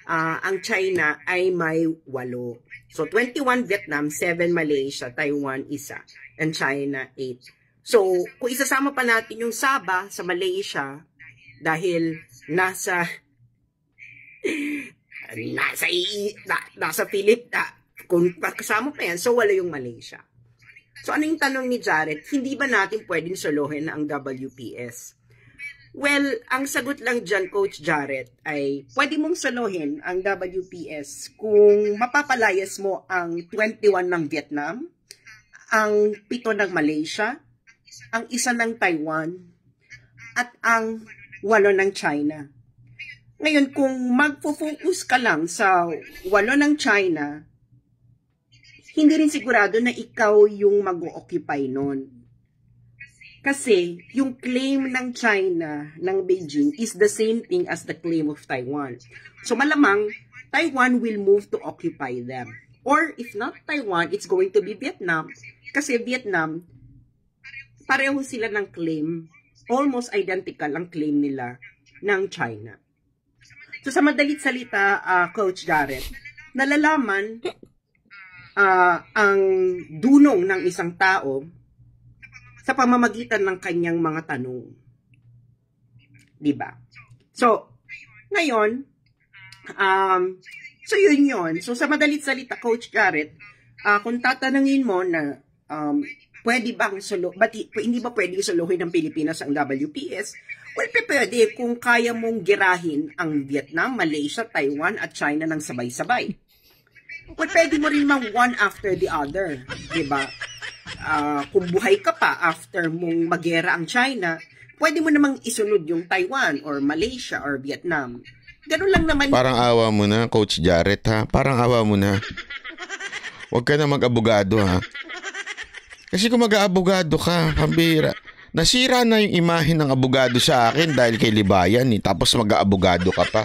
uh, ang China ay may walo. So 21 Vietnam, 7 Malaysia, Taiwan isa, and China 8. So, kung isasama pa natin yung Sabah sa Malaysia, dahil nasa nasa na, nasa Philip na, kung kasama pa yan, so wala yung Malaysia. So ano yung tanong ni Jared? Hindi ba natin pwedeng solohin na ang WPS? Well, ang sagot lang dyan, Coach Jared, ay pwede mong solohin ang WPS kung mapapalayas mo ang 21 ng Vietnam, ang 7 ng Malaysia, ang isa ng Taiwan, at ang walo ng China. Ngayon, kung magpo-focus ka lang sa walo ng China, hindi rin sigurado na ikaw yung mag-occupy o nun. Kasi yung claim ng China, ng Beijing, is the same thing as the claim of Taiwan. So malamang, Taiwan will move to occupy them. Or if not Taiwan, it's going to be Vietnam. Kasi Vietnam pareho sila ng claim, almost identical ang claim nila ng China. So sa madalit salita, uh, Coach Jarrett, nalalaman uh, ang dunong ng isang tao sa pamamagitan ng kanyang mga tanong. 'Di ba? So, ngayon, um, so yun yun. So sa madalit salita, Coach Garrett, uh, ah, kung tatanungin mo na um, Pwede bang solo, bati, hindi ba pwede suluhin ng Pilipinas ang WPS? Well, pwede kung kaya mong girahin ang Vietnam, Malaysia, Taiwan at China ng sabay-sabay. Well, pwede mo rin mang one after the other, di ba? Uh, kung buhay ka pa after mong magera ang China, pwede mo namang isunod yung Taiwan or Malaysia or Vietnam. Ganun lang naman. Parang awa mo na, Coach Jarrett, ha? Parang awa mo na. Huwag ka na mag-abogado, ha? Kasi kung mag-aabogado ka, pambira. Nasira na yung imahe ng abogado sa akin dahil kay Libayan eh. Tapos mag-aabogado ka pa.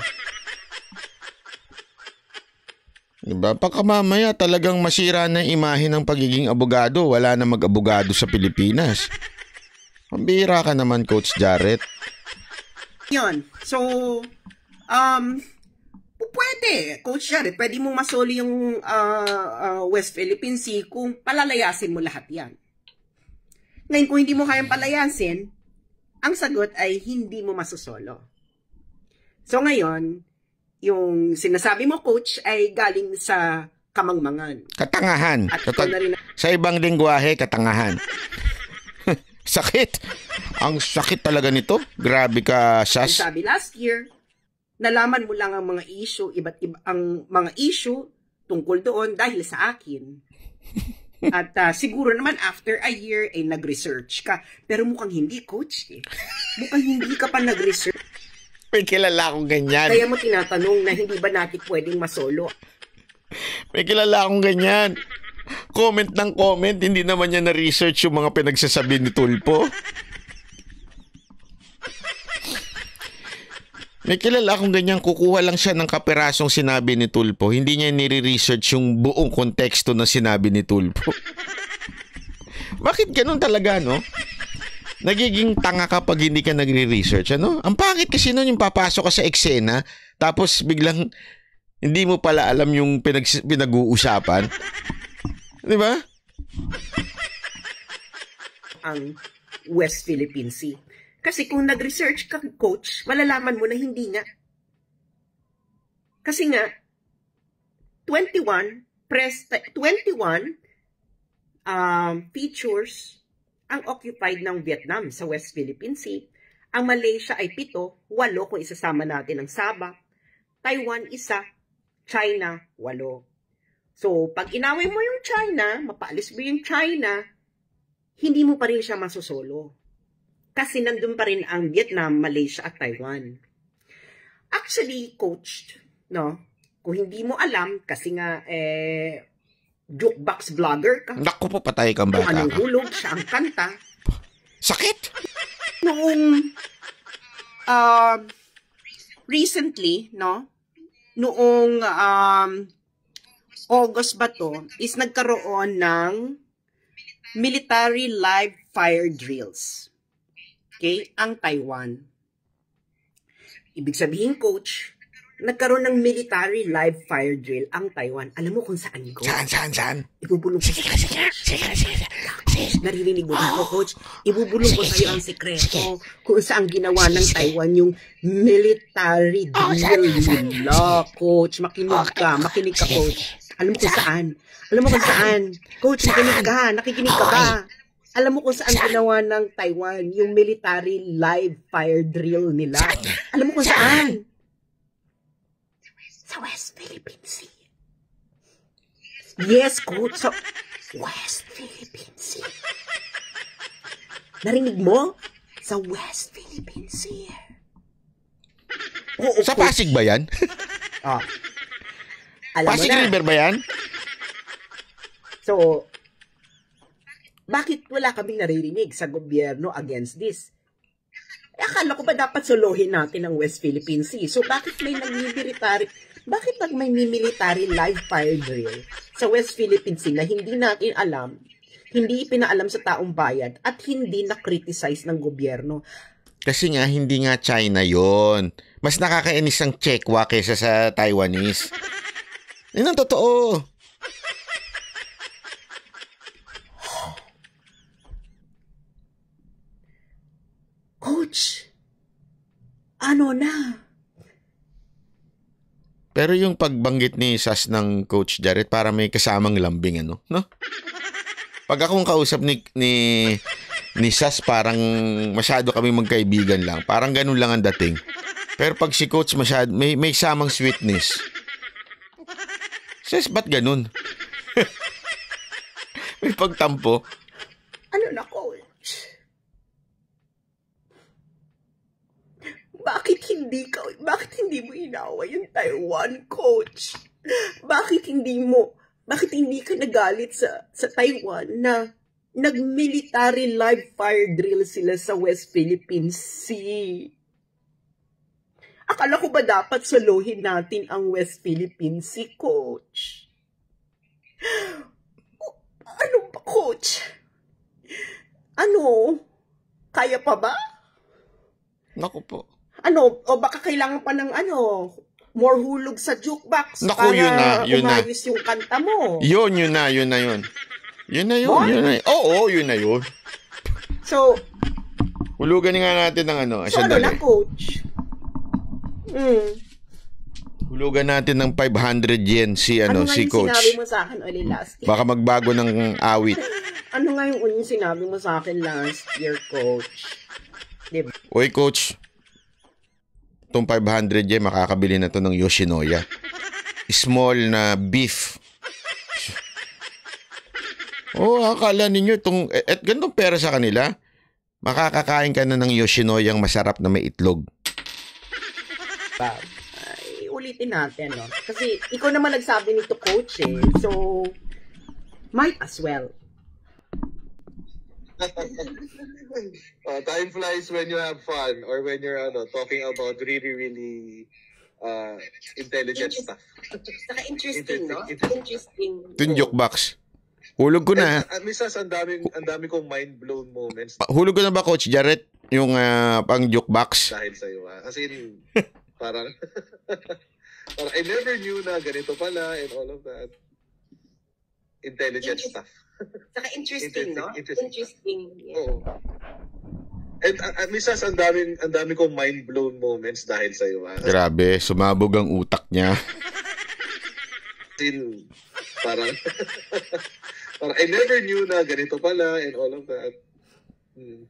Diba? Pagka mamaya talagang masira na yung imahe ng pagiging abogado, wala na mag-abogado sa Pilipinas. Pambira ka naman, Coach Jarrett. Yun. So, um, pwede. Kung syari, pwede mong masoli yung uh, uh, West Philippine Sea kung palalayasin mo lahat yan. Ngayon, kung hindi mo kayang palayasin, ang sagot ay hindi mo masosolo. So ngayon, yung sinasabi mo, coach, ay galing sa kamangmangan. Katangahan. At na rin sa ibang lingwahe, katangahan. sakit. Ang sakit talaga nito. Grabe ka, Sas. Sabi last year, nalaman mo lang ang mga issue, iba't iba ang mga issue tungkol doon dahil sa akin. At uh, siguro naman after a year ay eh, nag-research ka. Pero mukhang hindi, coach. Eh. Mukhang hindi ka pa nag-research. May kilala akong ganyan. Kaya mo tinatanong na hindi ba natin pwedeng masolo? May kilala akong ganyan. Comment ng comment, hindi naman niya na-research yung mga pinagsasabi ni Tulpo. May kilala akong ganyan, kukuha lang siya ng kaperasong sinabi ni Tulpo. Hindi niya nire-research yung buong konteksto ng sinabi ni Tulpo. Bakit ganun talaga, no? Nagiging tanga ka pag hindi ka nagre-research, ano? Ang pangit kasi nun yung papasok ka sa eksena, tapos biglang hindi mo pala alam yung pinag pinag-uusapan. Di ba? Ang West Philippine Sea. Kasi kung nag-research ka, coach, malalaman mo na hindi nga. Kasi nga, 21 press 21 um, features ang occupied ng Vietnam sa West Philippine Sea. Ang Malaysia ay pito, walo kung isasama natin ang Sabah. Taiwan isa, China walo. So, pag inaway mo yung China, mapaalis mo yung China, hindi mo pa rin siya masusolo kasi nandun pa rin ang Vietnam, Malaysia at Taiwan. Actually, coached, no? Kung hindi mo alam, kasi nga, eh, jukebox vlogger ka. Naku po, patay kang bata. Ang anong hulog, siya ang kanta. Sakit! Noong, uh, recently, no? Noong, um, August ba to, is nagkaroon ng military live fire drills. 5 ang Taiwan. Ibig sabihin, coach, nagkaroon ng military live fire drill ang Taiwan. Alam mo kung saan ko? Saan, saan, saan? Ibubulong. Sige, sige, sige, sige. Naririnig mo ba ako, oh. coach? Ibubulong ko sa'yo ang sekreto kung saan ginawa ng Taiwan yung military oh, drill saan, nila, coach. Makinig ka, makinig ka, coach. Alam mo kung saan? Alam mo kung saan? Coach, makinig ka. Nakikinig ka ba? Alam mo kung saan ginawa ng Taiwan yung military live fire drill nila? Alam mo kung saan? Sa West Philippine Sea. Yes, coach. Sa West Philippine Sea. Narinig mo? Sa West Philippine Sea. Oo, Sa Pasig ba yan? Ah. Alam Pasig mo na. River ba yan? So, bakit wala kaming naririnig sa gobyerno against this? Eh, akala ko ba dapat suluhin natin ang West Philippine Sea? So bakit may nagmimilitary bakit nag may military live fire drill sa West Philippine Sea na hindi natin alam, hindi ipinaalam sa taong bayan at hindi na-criticize ng gobyerno? Kasi nga hindi nga China 'yon. Mas nakakainis ang Chekwa kaysa sa Taiwanese. Yan ang totoo. Coach, ano na? Pero yung pagbanggit ni Sas ng Coach Jared, para may kasamang lambing ano, no? Pag akong kausap ni, ni, ni Sas, parang masyado kami magkaibigan lang. Parang ganun lang ang dating. Pero pag si Coach masyado, may, may samang sweetness. Sis, ba't ganun? may pagtampo. Ano na, bakit hindi ka, bakit hindi mo inaaway yung Taiwan, coach? Bakit hindi mo, bakit hindi ka nagalit sa, sa Taiwan na nag-military live fire drill sila sa West Philippine Sea? Akala ko ba dapat suluhin natin ang West Philippine Sea, coach? Ano ba, coach? Ano? Kaya pa ba? Naku po ano, o baka kailangan pa ng ano, more hulog sa jukebox Naku, para yun na, yun umayos na. yung kanta mo. Yun, yun na, yun na yun. Yun na yun, What? yun na yun. Oo, yun na yun. So, hulugan nga natin ng ano. So, ano na, coach? Mm. Hulugan natin ng 500 yen si ano, ano si coach. Ano sinabi mo sa akin oli last year? Baka magbago ng awit. ano nga yung sinabi mo sa akin last year, coach? Diba? Oy, coach tong 500 yen, makakabili na to ng Yoshinoya. Small na beef. Oh, akala ninyo itong, at eh, eh, gandong pera sa kanila, makakakain ka na ng Yoshinoya Yoshinoyang masarap na may itlog. Bob, uh, ulitin natin, no? Kasi ikaw naman nagsabi nito, coach, eh. So, might as well uh, time flies when you have fun or when you're ano, talking about really, really uh, intelligent Inter- stuff. Saka interesting, no? Interesting. Tunjok box. Hulog ko na. And, uh, misas, ang daming, ang dami kong mind-blown moments. Hulog ko na ba, Coach Jarrett, yung uh, pang joke box? Dahil sa'yo, ha? Ah. Kasi in, parang, parang I never knew na ganito pala and all of that. Intelligent stuff. Saka interesting, interesting no? Interesting. interesting yeah. Oo. And uh, ah, ah, Misas, ang dami, ang dami kong mind-blown moments dahil sa iyo. Ha? Ah. Grabe, sumabog ang utak niya. Sin, parang, parang, I never knew na ganito pala and all of that. Hmm.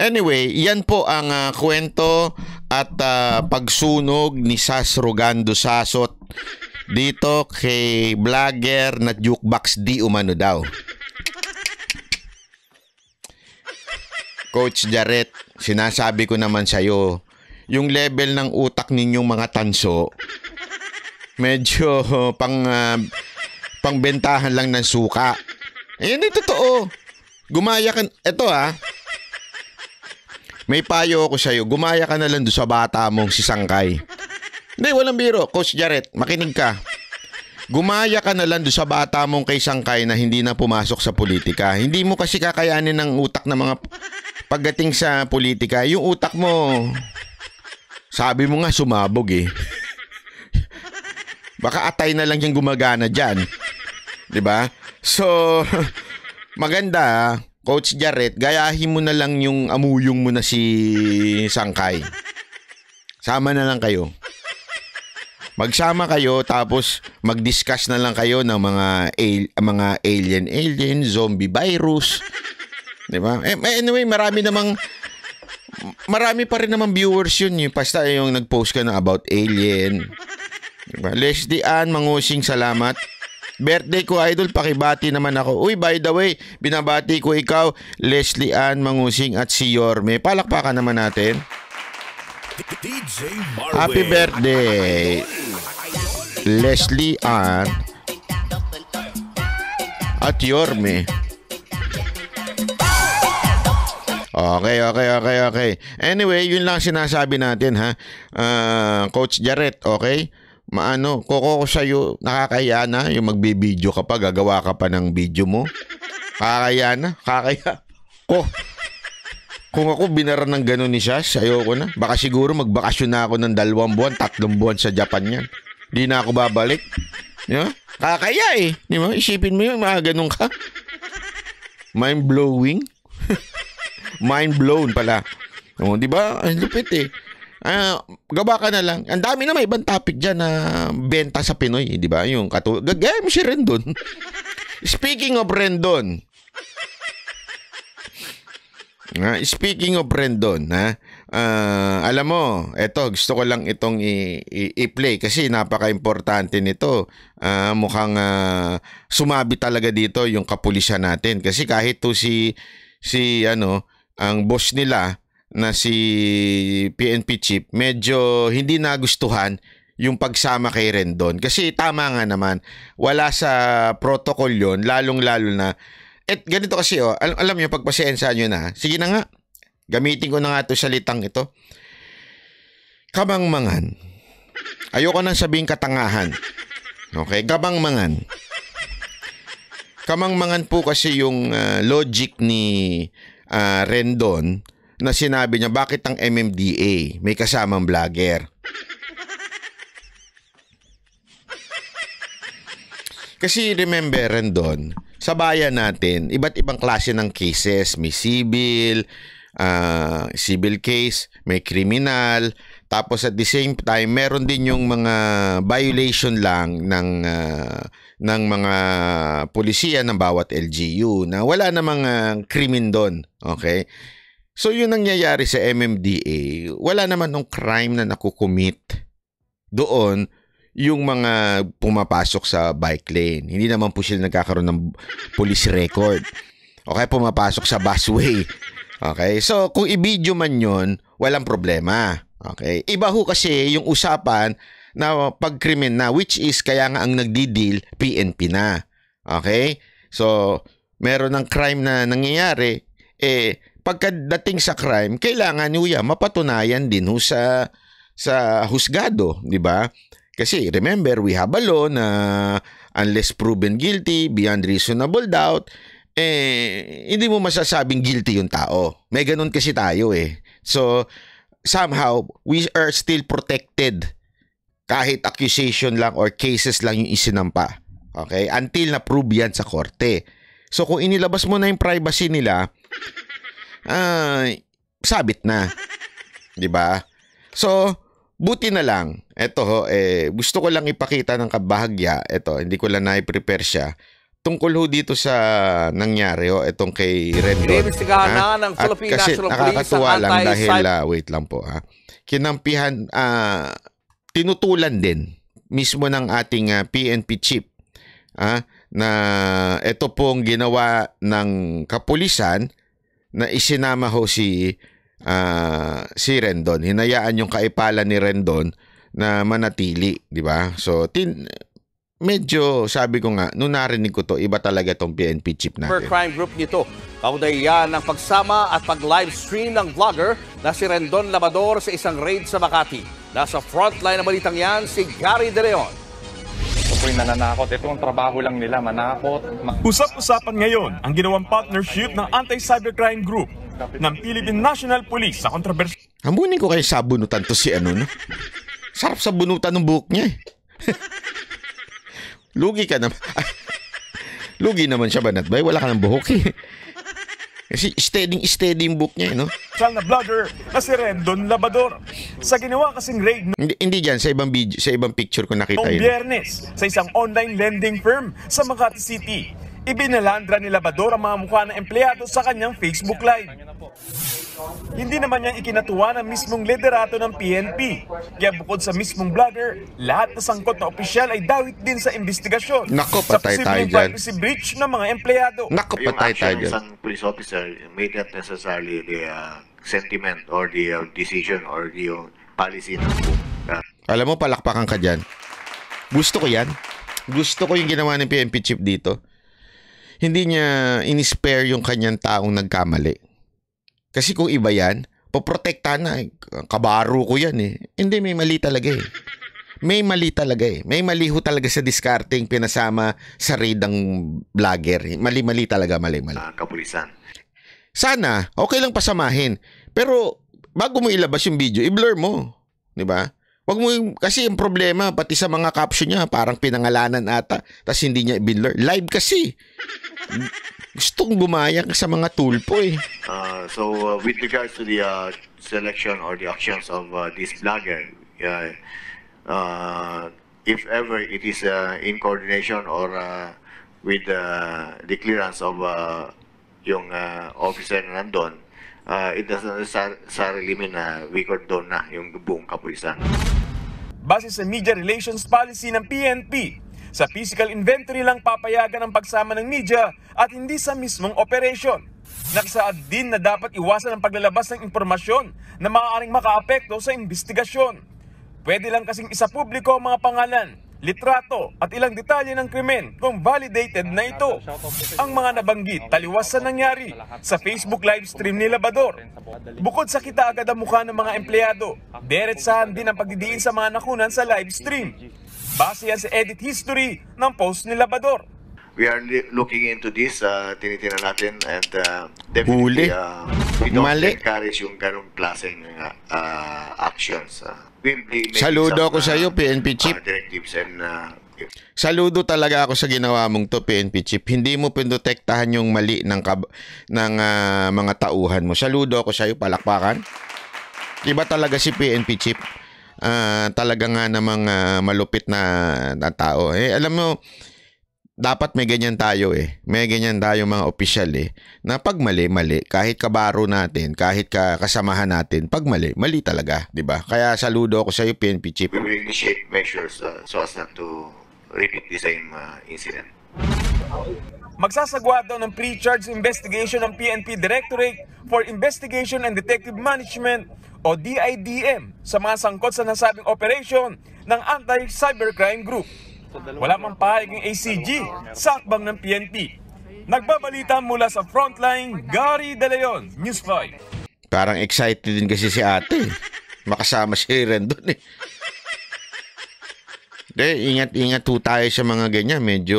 Anyway, yan po ang uh, kwento at uh, pagsunog ni Sas Rogando Sasot dito kay vlogger na jukebox di umano daw. Coach Jaret, sinasabi ko naman sa'yo, yung level ng utak ninyong mga tanso, medyo pang, uh, pangbentahan lang ng suka. Ayan, eh, ito totoo. Gumaya ka, ito ha. Ah. may payo ako sa'yo, gumaya ka na lang doon sa bata mong si Sangkay. Hindi, walang biro. Coach Jaret, makinig ka. Gumaya ka na lang doon sa bata mong kay Sangkay na hindi na pumasok sa politika. Hindi mo kasi kakayanin ng utak ng mga pagdating sa politika. Yung utak mo, sabi mo nga sumabog eh. Baka atay na lang yung gumagana dyan. ba? Diba? So, maganda Coach Jarret, gayahin mo na lang yung amuyong mo na si Sangkay. Sama na lang kayo. Magsama kayo tapos mag-discuss na lang kayo ng mga al- mga alien alien, zombie virus. 'Di ba? Eh, anyway, marami namang marami pa rin naman viewers yun yung eh. Basta yung nag-post ka na about alien. Diba? Leslie Ann, mangusing salamat. Birthday ko, idol. Pakibati naman ako. Uy, by the way, binabati ko ikaw, Leslie Ann, mangusing at si Yorme. Palakpakan naman natin. DJ Marwin. Happy birthday, Leslie Ann at Yorme. Okay, okay, okay, okay. Anyway, yun lang sinasabi natin ha. Uh, Coach Jarrett, okay? Maano, koko ko sa'yo, nakakaya na yung magbibideo ka pa, gagawa ka pa ng video mo. Kakaya na, kakaya. Ko. Oh. Kung ako binara ng ganun ni Sash, ayoko na. Baka siguro magbakasyon na ako ng dalawang buwan, tatlong buwan sa Japan yan. Di na ako babalik. Di ba? Kakaya eh. Di ba? Isipin mo yun, mga ganun ka. Mind-blowing. Mind-blown pala. O, di ba? Ang lupit eh. Ah, uh, gawa ka na lang. Ang dami na may ibang topic diyan na benta sa Pinoy, di ba? Yung katulad. Gagayam si Rendon. Speaking of Rendon, Uh, speaking of Rendon, ha? Uh, alam mo, eto, gusto ko lang itong i-play kasi napaka-importante nito. Uh, mukhang uh, sumabi talaga dito yung kapulisan natin kasi kahit to si si ano, ang boss nila na si PNP chief, medyo hindi nagustuhan yung pagsama kay Rendon kasi tama nga naman wala sa protocol yon lalong-lalo na at ganito kasi, oh, alam, alam nyo, pagpasensya niyo na, sige na nga, gamitin ko na nga ito salitang ito. Kamangmangan. Ayoko nang sabihin katangahan. Okay, kamangmangan. Kamangmangan po kasi yung uh, logic ni uh, Rendon na sinabi niya bakit ang MMDA may kasamang vlogger. Kasi remember Rendon, sa bayan natin, iba't ibang klase ng cases. May civil, uh, civil case, may criminal. Tapos at the same time, meron din yung mga violation lang ng, uh, ng mga pulisya ng bawat LGU na wala namang uh, doon. Okay? So yun nangyayari sa MMDA, wala naman nung crime na nakukumit doon yung mga pumapasok sa bike lane. Hindi naman po sila nagkakaroon ng police record. Okay, pumapasok sa busway. Okay, so kung i-video man yon, walang problema. Okay, iba ho kasi yung usapan na pagkrimen na which is kaya nga ang nagdi-deal PNP na. Okay? So, meron ng crime na nangyayari, eh, pagkadating sa crime, kailangan niya mapatunayan din ho sa sa husgado, di ba? Kasi remember, we have a law na unless proven guilty, beyond reasonable doubt, eh, hindi mo masasabing guilty yung tao. May ganun kasi tayo eh. So, somehow, we are still protected kahit accusation lang or cases lang yung isinampa. Okay? Until na-prove yan sa korte. So, kung inilabas mo na yung privacy nila, uh, sabit na. ba diba? So, Buti na lang, eto ho, eh, gusto ko lang ipakita ng kabahagya, eto, hindi ko lang na-prepare siya. Tungkol ho dito sa nangyari ho, etong kay Red Dot. Na ng Philippine kasi National nakakatuwa Police lang ang dahil, uh, wait lang po ha, kinampihan, uh, tinutulan din mismo ng ating uh, ah, PNP chief ah, na ito pong ginawa ng kapulisan na isinama ho si uh, si Rendon. Hinayaan yung kaipalan ni Rendon na manatili, di ba? So, tin medyo sabi ko nga, nung narinig ko to, iba talaga tong PNP chip natin. Crime group nito. Kaunay yan ang pagsama at pag livestream ng vlogger na si Rendon Labador sa isang raid sa Makati. Nasa frontline ng balitang yan, si Gary De Leon. Ito nananakot. Ito ang trabaho lang nila, manakot. Ma- Usap-usapan ngayon ang ginawang partnership ng Anti-Cybercrime Group ng Philippine National Police sa kontrobersyal. Ambunin ko kayo sa bunutan to si ano, no? Sarap sa bunutan ng buhok niya eh. Lugi ka naman. Lugi naman siya, Banatbay. Wala ka ng buhok eh. Kasi steady, steady yung book niya, eh, no? Sal na vlogger na si Rendon Labador. Sa ginawa kasing raid... No hindi, hindi dyan, sa ibang, video, sa ibang picture ko nakita yun. Noong biyernes, sa isang online lending firm sa Makati City, Ibinalandra ni Labador ang mga mukha ng empleyado sa kanyang Facebook Live. Hindi naman niya ikinatuwa ng mismong liderato ng PNP. Kaya bukod sa mismong blogger, lahat na sangkot na opisyal ay dawit din sa investigasyon. Nako, patay tayo dyan. Sa breach ng mga empleyado. Nako, patay tayo dyan. Yung isang police officer may not necessarily the uh, sentiment or the uh, decision or the uh, policy ng uh, Alam mo, palakpakan ka dyan. Gusto ko yan. Gusto ko yung ginawa ng PNP chief dito hindi niya inispare yung kanyang taong nagkamali. Kasi kung iba yan, poprotekta na. Eh. Kabaro ko yan eh. Hindi, may mali talaga eh. May mali talaga eh. May mali ho talaga sa discarding pinasama sa raid ng vlogger. Mali-mali talaga, mali-mali. Uh, ah, kapulisan. Sana, okay lang pasamahin. Pero bago mo ilabas yung video, i-blur mo. 'Di ba? Wag mo kasi yung problema, pati sa mga caption niya, parang pinangalanan ata, tapos hindi niya binlur. Live kasi. Gustong bumayang sa mga tulpo eh. Uh, so, uh, with regards to the uh, selection or the actions of uh, this blogger, yeah, uh, if ever it is uh, in coordination or uh, with uh, the clearance of uh, yung uh, officer na nandun, uh, it doesn't necessarily mean na we condone na yung buong kapulisan. Base sa media relations policy ng PNP, sa physical inventory lang papayagan ang pagsama ng media at hindi sa mismong operation. Nakasaad din na dapat iwasan ang paglalabas ng impormasyon na maaaring makaapekto sa investigasyon. Pwede lang kasing isa publiko ang mga pangalan litrato at ilang detalye ng krimen kung validated na ito. Ang mga nabanggit taliwas sa nangyari sa Facebook live stream ni Labador. Bukod sa kita agad ang mukha ng mga empleyado, deretsahan din ang pagdidiin sa mga nakunan sa live stream. Base yan sa edit history ng post ni Labador. We are looking into this, uh, tinitingnan natin and uh, definitely uh, we don't Mali. encourage yung ganong klaseng uh, uh actions. Uh will be Saludo ako sa iyo, PNP Chief. uh, Saludo talaga ako sa ginawa mong to PNP Chief. Hindi mo pinotektahan yung mali ng kab- ng uh, mga tauhan mo. Saludo ako sa iyo, palakpakan. Iba talaga si PNP Chief. Uh, ah, talaga nga namang uh, malupit na, na tao. Eh, alam mo, dapat may ganyan tayo eh. May ganyan tayo mga opisyal eh. Na pag mali, mali. Kahit kabaro natin, kahit ka kasamahan natin, pag mali, mali talaga. ba diba? Kaya saludo ako sa iyo, PNP Chief. We will initiate measures uh, so as not to repeat the same uh, incident. Magsasagwa daw ng pre-charge investigation ng PNP Directorate for Investigation and Detective Management o DIDM sa mga sangkot sa nasabing operation ng Anti-Cybercrime Group. Wala mang pahayag ng ACG sakbang ng PNP. Nagbabalita mula sa frontline, Gary De Leon, News 5. Parang excited din kasi si ate. Makasama si Ren doon eh. De, ingat-ingat po tayo sa mga ganyan. Medyo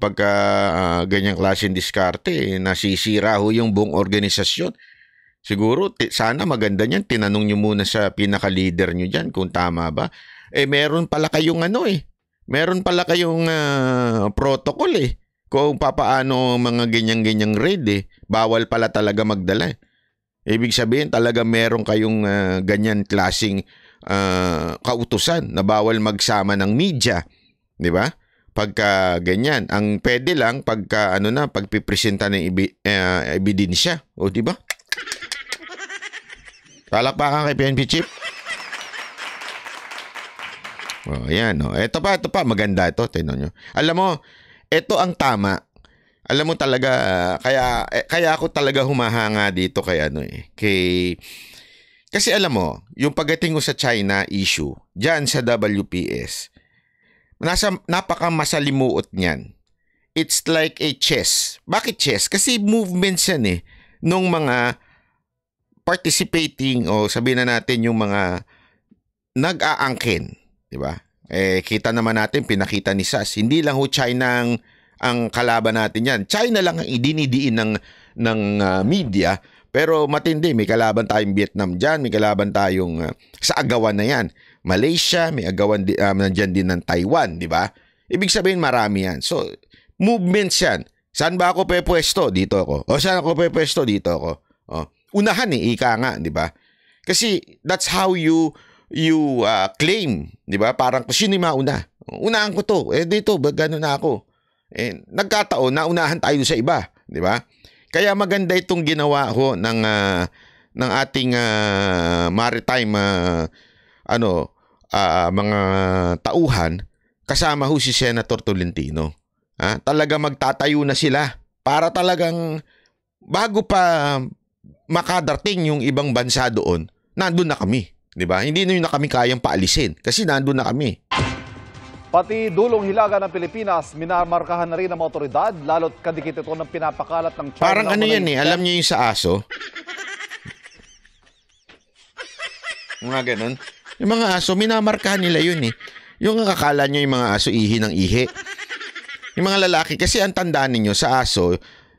pagka uh, ganyang klaseng diskarte, eh, nasisira ho yung buong organisasyon. Siguro, sana maganda niyan. Tinanong niyo muna sa pinaka-leader niyo dyan kung tama ba. Eh, meron pala kayong ano eh meron pala kayong uh, protocol eh. Kung papaano mga ganyang-ganyang raid eh. Bawal pala talaga magdala. Eh. Ibig sabihin talaga meron kayong uh, ganyan klasing uh, ah, kautusan na bawal magsama ng media. Di ba? Pagka ganyan. Ang pwede lang pagka ano na, pagpipresenta ng ibi, uh, ebidensya. O di ba? pa Palakpakan kay PNP Chief. Oh, ayan, Oh. Ito pa, ito pa. Maganda ito. Tignan nyo. Alam mo, ito ang tama. Alam mo talaga, kaya, eh, kaya ako talaga humahanga dito kay ano eh. Kay, kasi alam mo, yung pagdating ko sa China issue, dyan sa WPS, nasa, napaka masalimuot niyan. It's like a chess. Bakit chess? Kasi movements yan eh. Nung mga participating o sabihin na natin yung mga nag-aangkin 'Di ba? Eh kita naman natin pinakita ni SAS, hindi lang ho China ang ang kalaban natin yan. China lang ang idinidiin ng ng uh, media pero matindi, may kalaban tayong Vietnam diyan, may kalaban tayong uh, sa agawan na 'yan. Malaysia, may agawan di, um, ah, nandiyan din ng Taiwan, 'di ba? Ibig sabihin marami 'yan. So movements 'yan. Saan ba ako pepuesto? Dito ako. O saan ako pepuesto? Dito ako. O. Unahan eh, ika nga, 'di ba? Kasi that's how you you uh, claim, di ba? Parang sino yung mauna? Unahan ko to. Eh dito, ba gano'n na ako? Eh, nagkataon, naunahan tayo sa iba, di ba? Kaya maganda itong ginawa ho ng uh, ng ating uh, maritime uh, ano uh, mga tauhan kasama ho si Senator Tolentino. Ha? Talaga magtatayo na sila para talagang bago pa makadarting yung ibang bansa doon, nandun na kami. 'di ba? Hindi na yun na kami kayang paalisin kasi nandoon na kami. Pati dulong hilaga ng Pilipinas, minamarkahan na rin ng mga otoridad, lalo't kadikit ito ng pinapakalat ng China. Parang ano yan eh, alam niyo yung sa aso? mga ganun. Yung mga aso, minamarkahan nila yun eh. Yung akakala nyo yung mga aso, ihi ng ihi. Yung mga lalaki, kasi ang tandaan ninyo sa aso,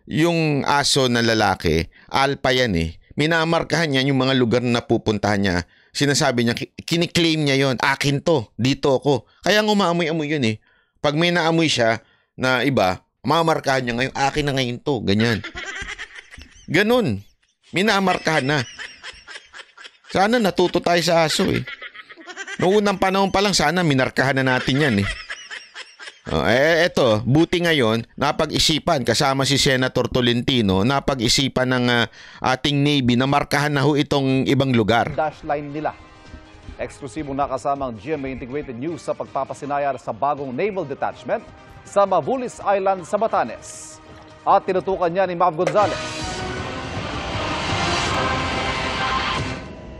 yung aso na lalaki, alpa yan eh. Minamarkahan yan yung mga lugar na pupuntahan niya sinasabi niya, kiniklaim niya yon akin to, dito ako. Kaya ang umaamoy-amoy yun eh. Pag may naamoy siya na iba, mamarkahan niya ngayon, akin na ngayon to, ganyan. Ganun, minamarkahan na. Sana natuto tayo sa aso eh. Noong unang panahon pa lang, sana minarkahan na natin yan eh. Uh, eh, eto, buti ngayon, napag-isipan kasama si Senator Tolentino, napag-isipan ng uh, ating Navy na markahan na ho itong ibang lugar. Dash line nila. Eksklusibo na kasama ang GMA Integrated News sa pagpapasinayar sa bagong Naval Detachment sa Mabulis Island sa Batanes. At tinutukan niya ni Mav Gonzalez.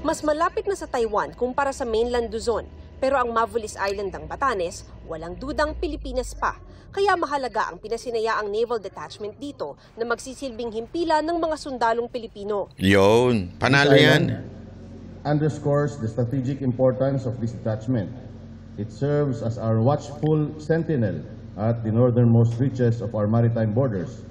Mas malapit na sa Taiwan kumpara sa mainland Luzon pero ang Mavulis Island ng Batanes, walang dudang Pilipinas pa. Kaya mahalaga ang pinasinaya ang Naval Detachment dito na magsisilbing himpila ng mga sundalong Pilipino. Yun, panalo yan. Underscores the strategic importance of this detachment. It serves as our watchful sentinel at the northernmost reaches of our maritime borders,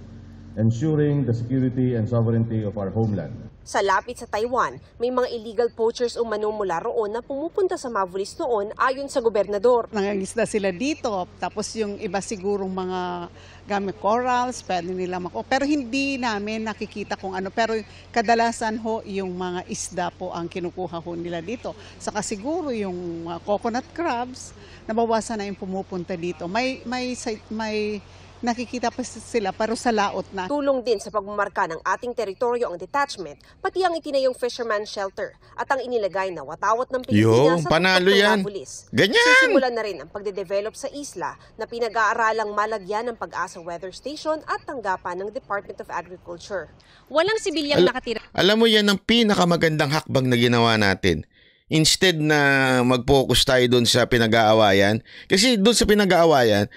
ensuring the security and sovereignty of our homeland. Sa lapit sa Taiwan, may mga illegal poachers umano mula roon na pumupunta sa Mavulis noon ayon sa gobernador. Nangangisda sila dito, tapos yung iba sigurong mga gamit corals, pwede nila mako. Pero hindi namin nakikita kung ano. Pero kadalasan ho, yung mga isda po ang kinukuha ho nila dito. Saka siguro yung coconut crabs, nabawasan na yung pumupunta dito. May, may, may nakikita pa sila pero sa laot na. Tulong din sa pagmumarka ng ating teritoryo ang detachment, pati ang itinayong fisherman shelter at ang inilagay na watawat ng Pilipinas Yo, sa panalo yan. Bulis. Ganyan! Sisimulan na rin ang pagde-develop sa isla na pinag-aaralang malagyan ng pag-asa weather station at tanggapan ng Department of Agriculture. Walang sibilyang Al- nakatira. Alam mo yan ang pinakamagandang hakbang na ginawa natin instead na mag-focus tayo doon sa pinag-aawayan. Kasi doon sa pinag-aawayan,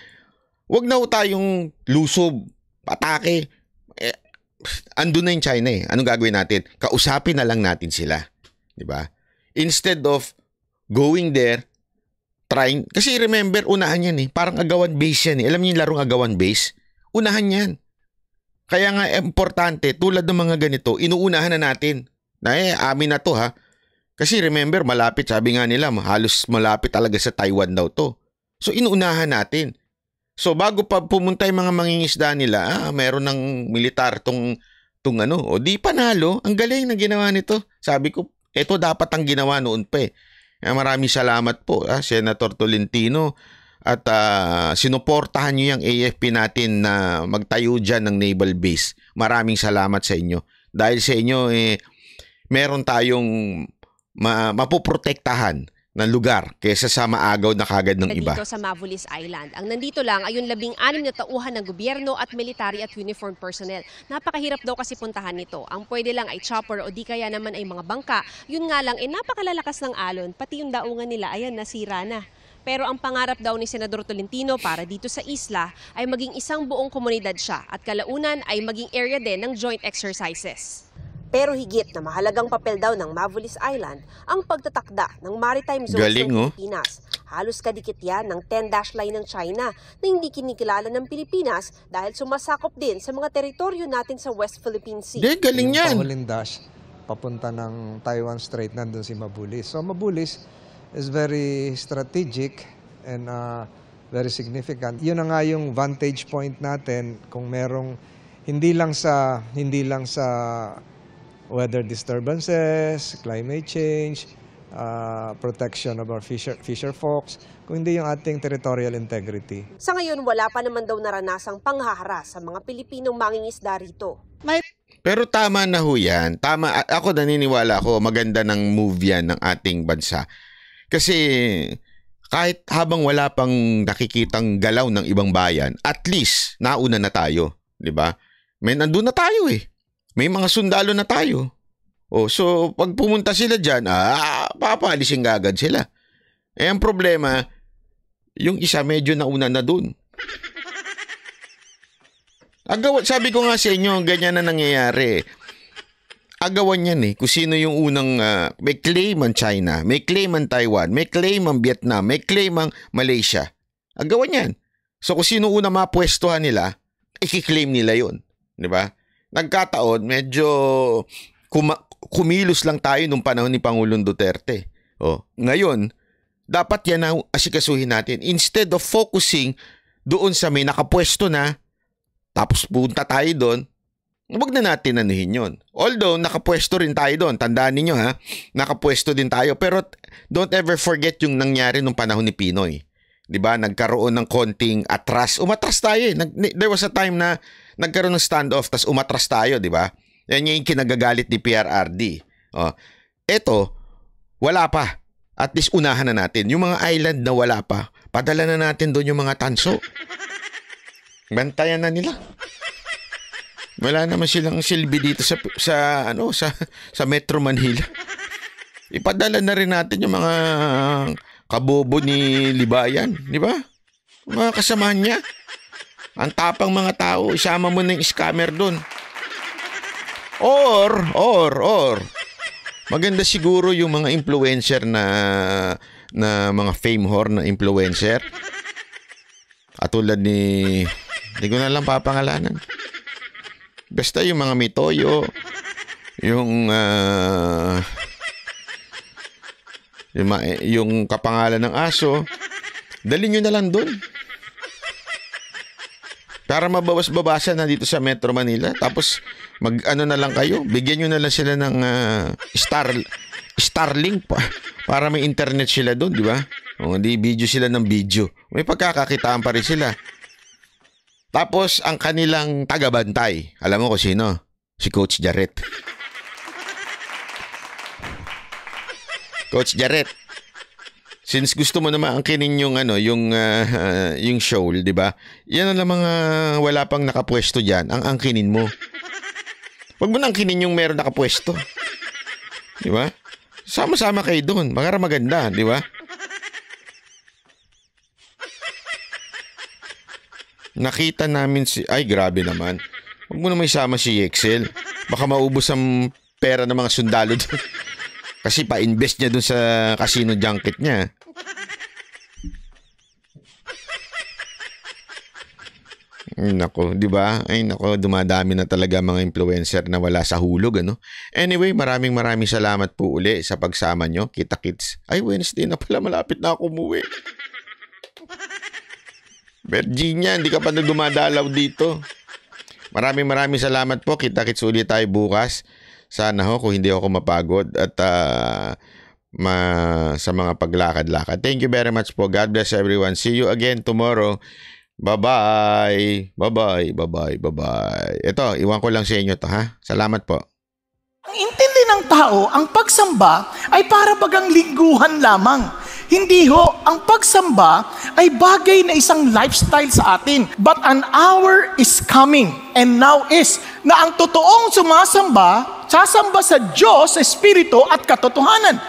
Huwag na ho tayong lusob, atake. Eh, ando na yung China eh. Anong gagawin natin? Kausapin na lang natin sila. Di ba? Instead of going there, trying, kasi remember, unahan yan eh. Parang agawan base yan eh. Alam niyo yung larong agawan base? Unahan yan. Kaya nga importante, tulad ng mga ganito, inuunahan na natin. Na eh, amin na to ha. Kasi remember, malapit, sabi nga nila, halos malapit talaga sa Taiwan daw to. So inuunahan natin. So bago pa pumunta yung mga mangingisda nila, ah, meron ng militar tong tong ano, o di panalo. Ang galing na ginawa nito. Sabi ko, ito dapat ang ginawa noon pa eh. Kaya ah, maraming salamat po, ah, Senator Tolentino. At ah, sinuportahan niyo yung AFP natin na magtayo dyan ng naval base. Maraming salamat sa inyo. Dahil sa inyo, eh, meron tayong ma- mapoprotektahan ng lugar kaysa sa maagaw na kagad ng iba. Dito sa Mavulis Island. Ang nandito lang ay yung labing anim na tauhan ng gobyerno at military at uniform personnel. Napakahirap daw kasi puntahan nito. Ang pwede lang ay chopper o di kaya naman ay mga bangka. Yun nga lang, eh, napakalalakas ng alon. Pati yung daungan nila, ayan, nasira na. Pero ang pangarap daw ni Senador Tolentino para dito sa isla ay maging isang buong komunidad siya at kalaunan ay maging area din ng joint exercises. Pero higit na mahalagang papel daw ng Mavulis Island ang pagtatakda ng maritime zone Galing, ng oh. Pilipinas. Oh. Halos kadikit yan ng 10-dash line ng China na hindi kinikilala ng Pilipinas dahil sumasakop din sa mga teritoryo natin sa West Philippine Sea. Hindi, galing yan. Yung dash, papunta ng Taiwan Strait, nandun si Mabulis. So Mabulis is very strategic and uh, very significant. Yun nga yung vantage point natin kung merong hindi lang sa hindi lang sa weather disturbances, climate change, uh, protection of our fisher, fisher folks, kung hindi yung ating territorial integrity. Sa ngayon, wala pa naman daw naranasang panghaharas sa mga Pilipinong mangingisda rito. May... Pero tama na ho yan. Tama, ako naniniwala ako maganda ng move yan ng ating bansa. Kasi kahit habang wala pang nakikitang galaw ng ibang bayan, at least nauna na tayo, 'di ba? Men, andun na tayo eh. May mga sundalo na tayo. Oh, so pag pumunta sila diyan, ah, papaalisin agad sila. Eh ang problema, yung isa medyo nauna na doon. Agawan, sabi ko nga sa inyo, ganyan na nangyayari. Agawan yan eh, kung sino yung unang, uh, may claim ang China, may claim ang Taiwan, may claim ang Vietnam, may claim ang Malaysia. Agawan yan. So kung sino unang mapwestuhan nila, ikiklaim nila yun. Di ba? nagkataon, medyo kuma- kumilos lang tayo nung panahon ni Pangulong Duterte. Oh, ngayon, dapat yan ang asikasuhin natin. Instead of focusing doon sa may nakapwesto na, tapos punta tayo doon, Huwag na natin anuhin yon. Although, nakapwesto rin tayo doon. Tandaan ninyo ha, nakapwesto din tayo. Pero don't ever forget yung nangyari nung panahon ni Pinoy. ba diba? Nagkaroon ng konting atras. Umatras tayo eh. Nag, there was a time na nagkaroon ng standoff tas umatras tayo, di ba? Yan yung kinagagalit ni PRRD. Oh. Ito, wala pa. At least unahan na natin. Yung mga island na wala pa, padala na natin doon yung mga tanso. Bantayan na nila. Wala naman silang silbi dito sa sa ano sa sa Metro Manila. Ipadala na rin natin yung mga kabobo ni Libayan, di ba? Mga kasamahan niya. Ang tapang mga tao, isama mo na yung scammer doon. Or, or, or, maganda siguro yung mga influencer na, na mga fame whore na influencer. Katulad ni, hindi ko na lang papangalanan. Basta yung mga may toyo, yung, uh, yung, yung kapangalan ng aso, dali nyo na lang doon. Para mabawas babasa na dito sa Metro Manila. Tapos mag ano na lang kayo, bigyan niyo na lang sila ng uh, star Starlink pa para may internet sila doon, di ba? O, oh, hindi video sila ng video. May pagkakakitaan pa rin sila. Tapos ang kanilang tagabantay, alam mo ko sino? Si Coach Jarrett. Coach Jarrett, since gusto mo naman maangkinin yung ano, yung uh, uh, yung shoal, 'di ba? Yan ang mga wala pang nakapwesto diyan, ang angkinin mo. Huwag mo nang kinin yung meron nakapwesto. 'Di ba? Sama-sama kayo doon. Mga maganda, 'di ba? Nakita namin si ay grabe naman. wag mo na may sama si Excel. Baka maubos ang pera ng mga sundalo doon. Kasi pa-invest niya doon sa casino junket niya. Mm, nako, 'di ba? Ay nako, dumadami na talaga mga influencer na wala sa hulog ano. Anyway, maraming maraming salamat po uli sa pagsama nyo. Kita kits. Ay Wednesday na pala, malapit na ako umuwi. Virginia, hindi ka pa na dumadalaw dito. Maraming maraming salamat po. Kita kits ulit tayo bukas. Sana ho kung hindi ako mapagod at uh, ma sa mga paglakad-lakad. Thank you very much po. God bless everyone. See you again tomorrow. Bye-bye. Bye-bye. Bye-bye. Bye-bye. Ito, iwan ko lang sa inyo to ha. Salamat po. Ang intindi ng tao, ang pagsamba ay para bagang lingguhan lamang. Hindi ho, ang pagsamba ay bagay na isang lifestyle sa atin. But an hour is coming, and now is, na ang totoong sumasamba, sasamba sa Diyos, sa Espiritu at katotohanan.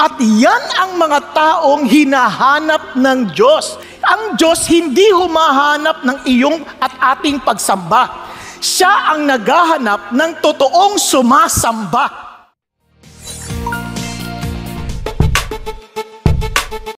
At yan ang mga taong hinahanap ng Diyos. Ang Diyos hindi humahanap ng iyong at ating pagsamba. Siya ang naghahanap ng totoong sumasamba.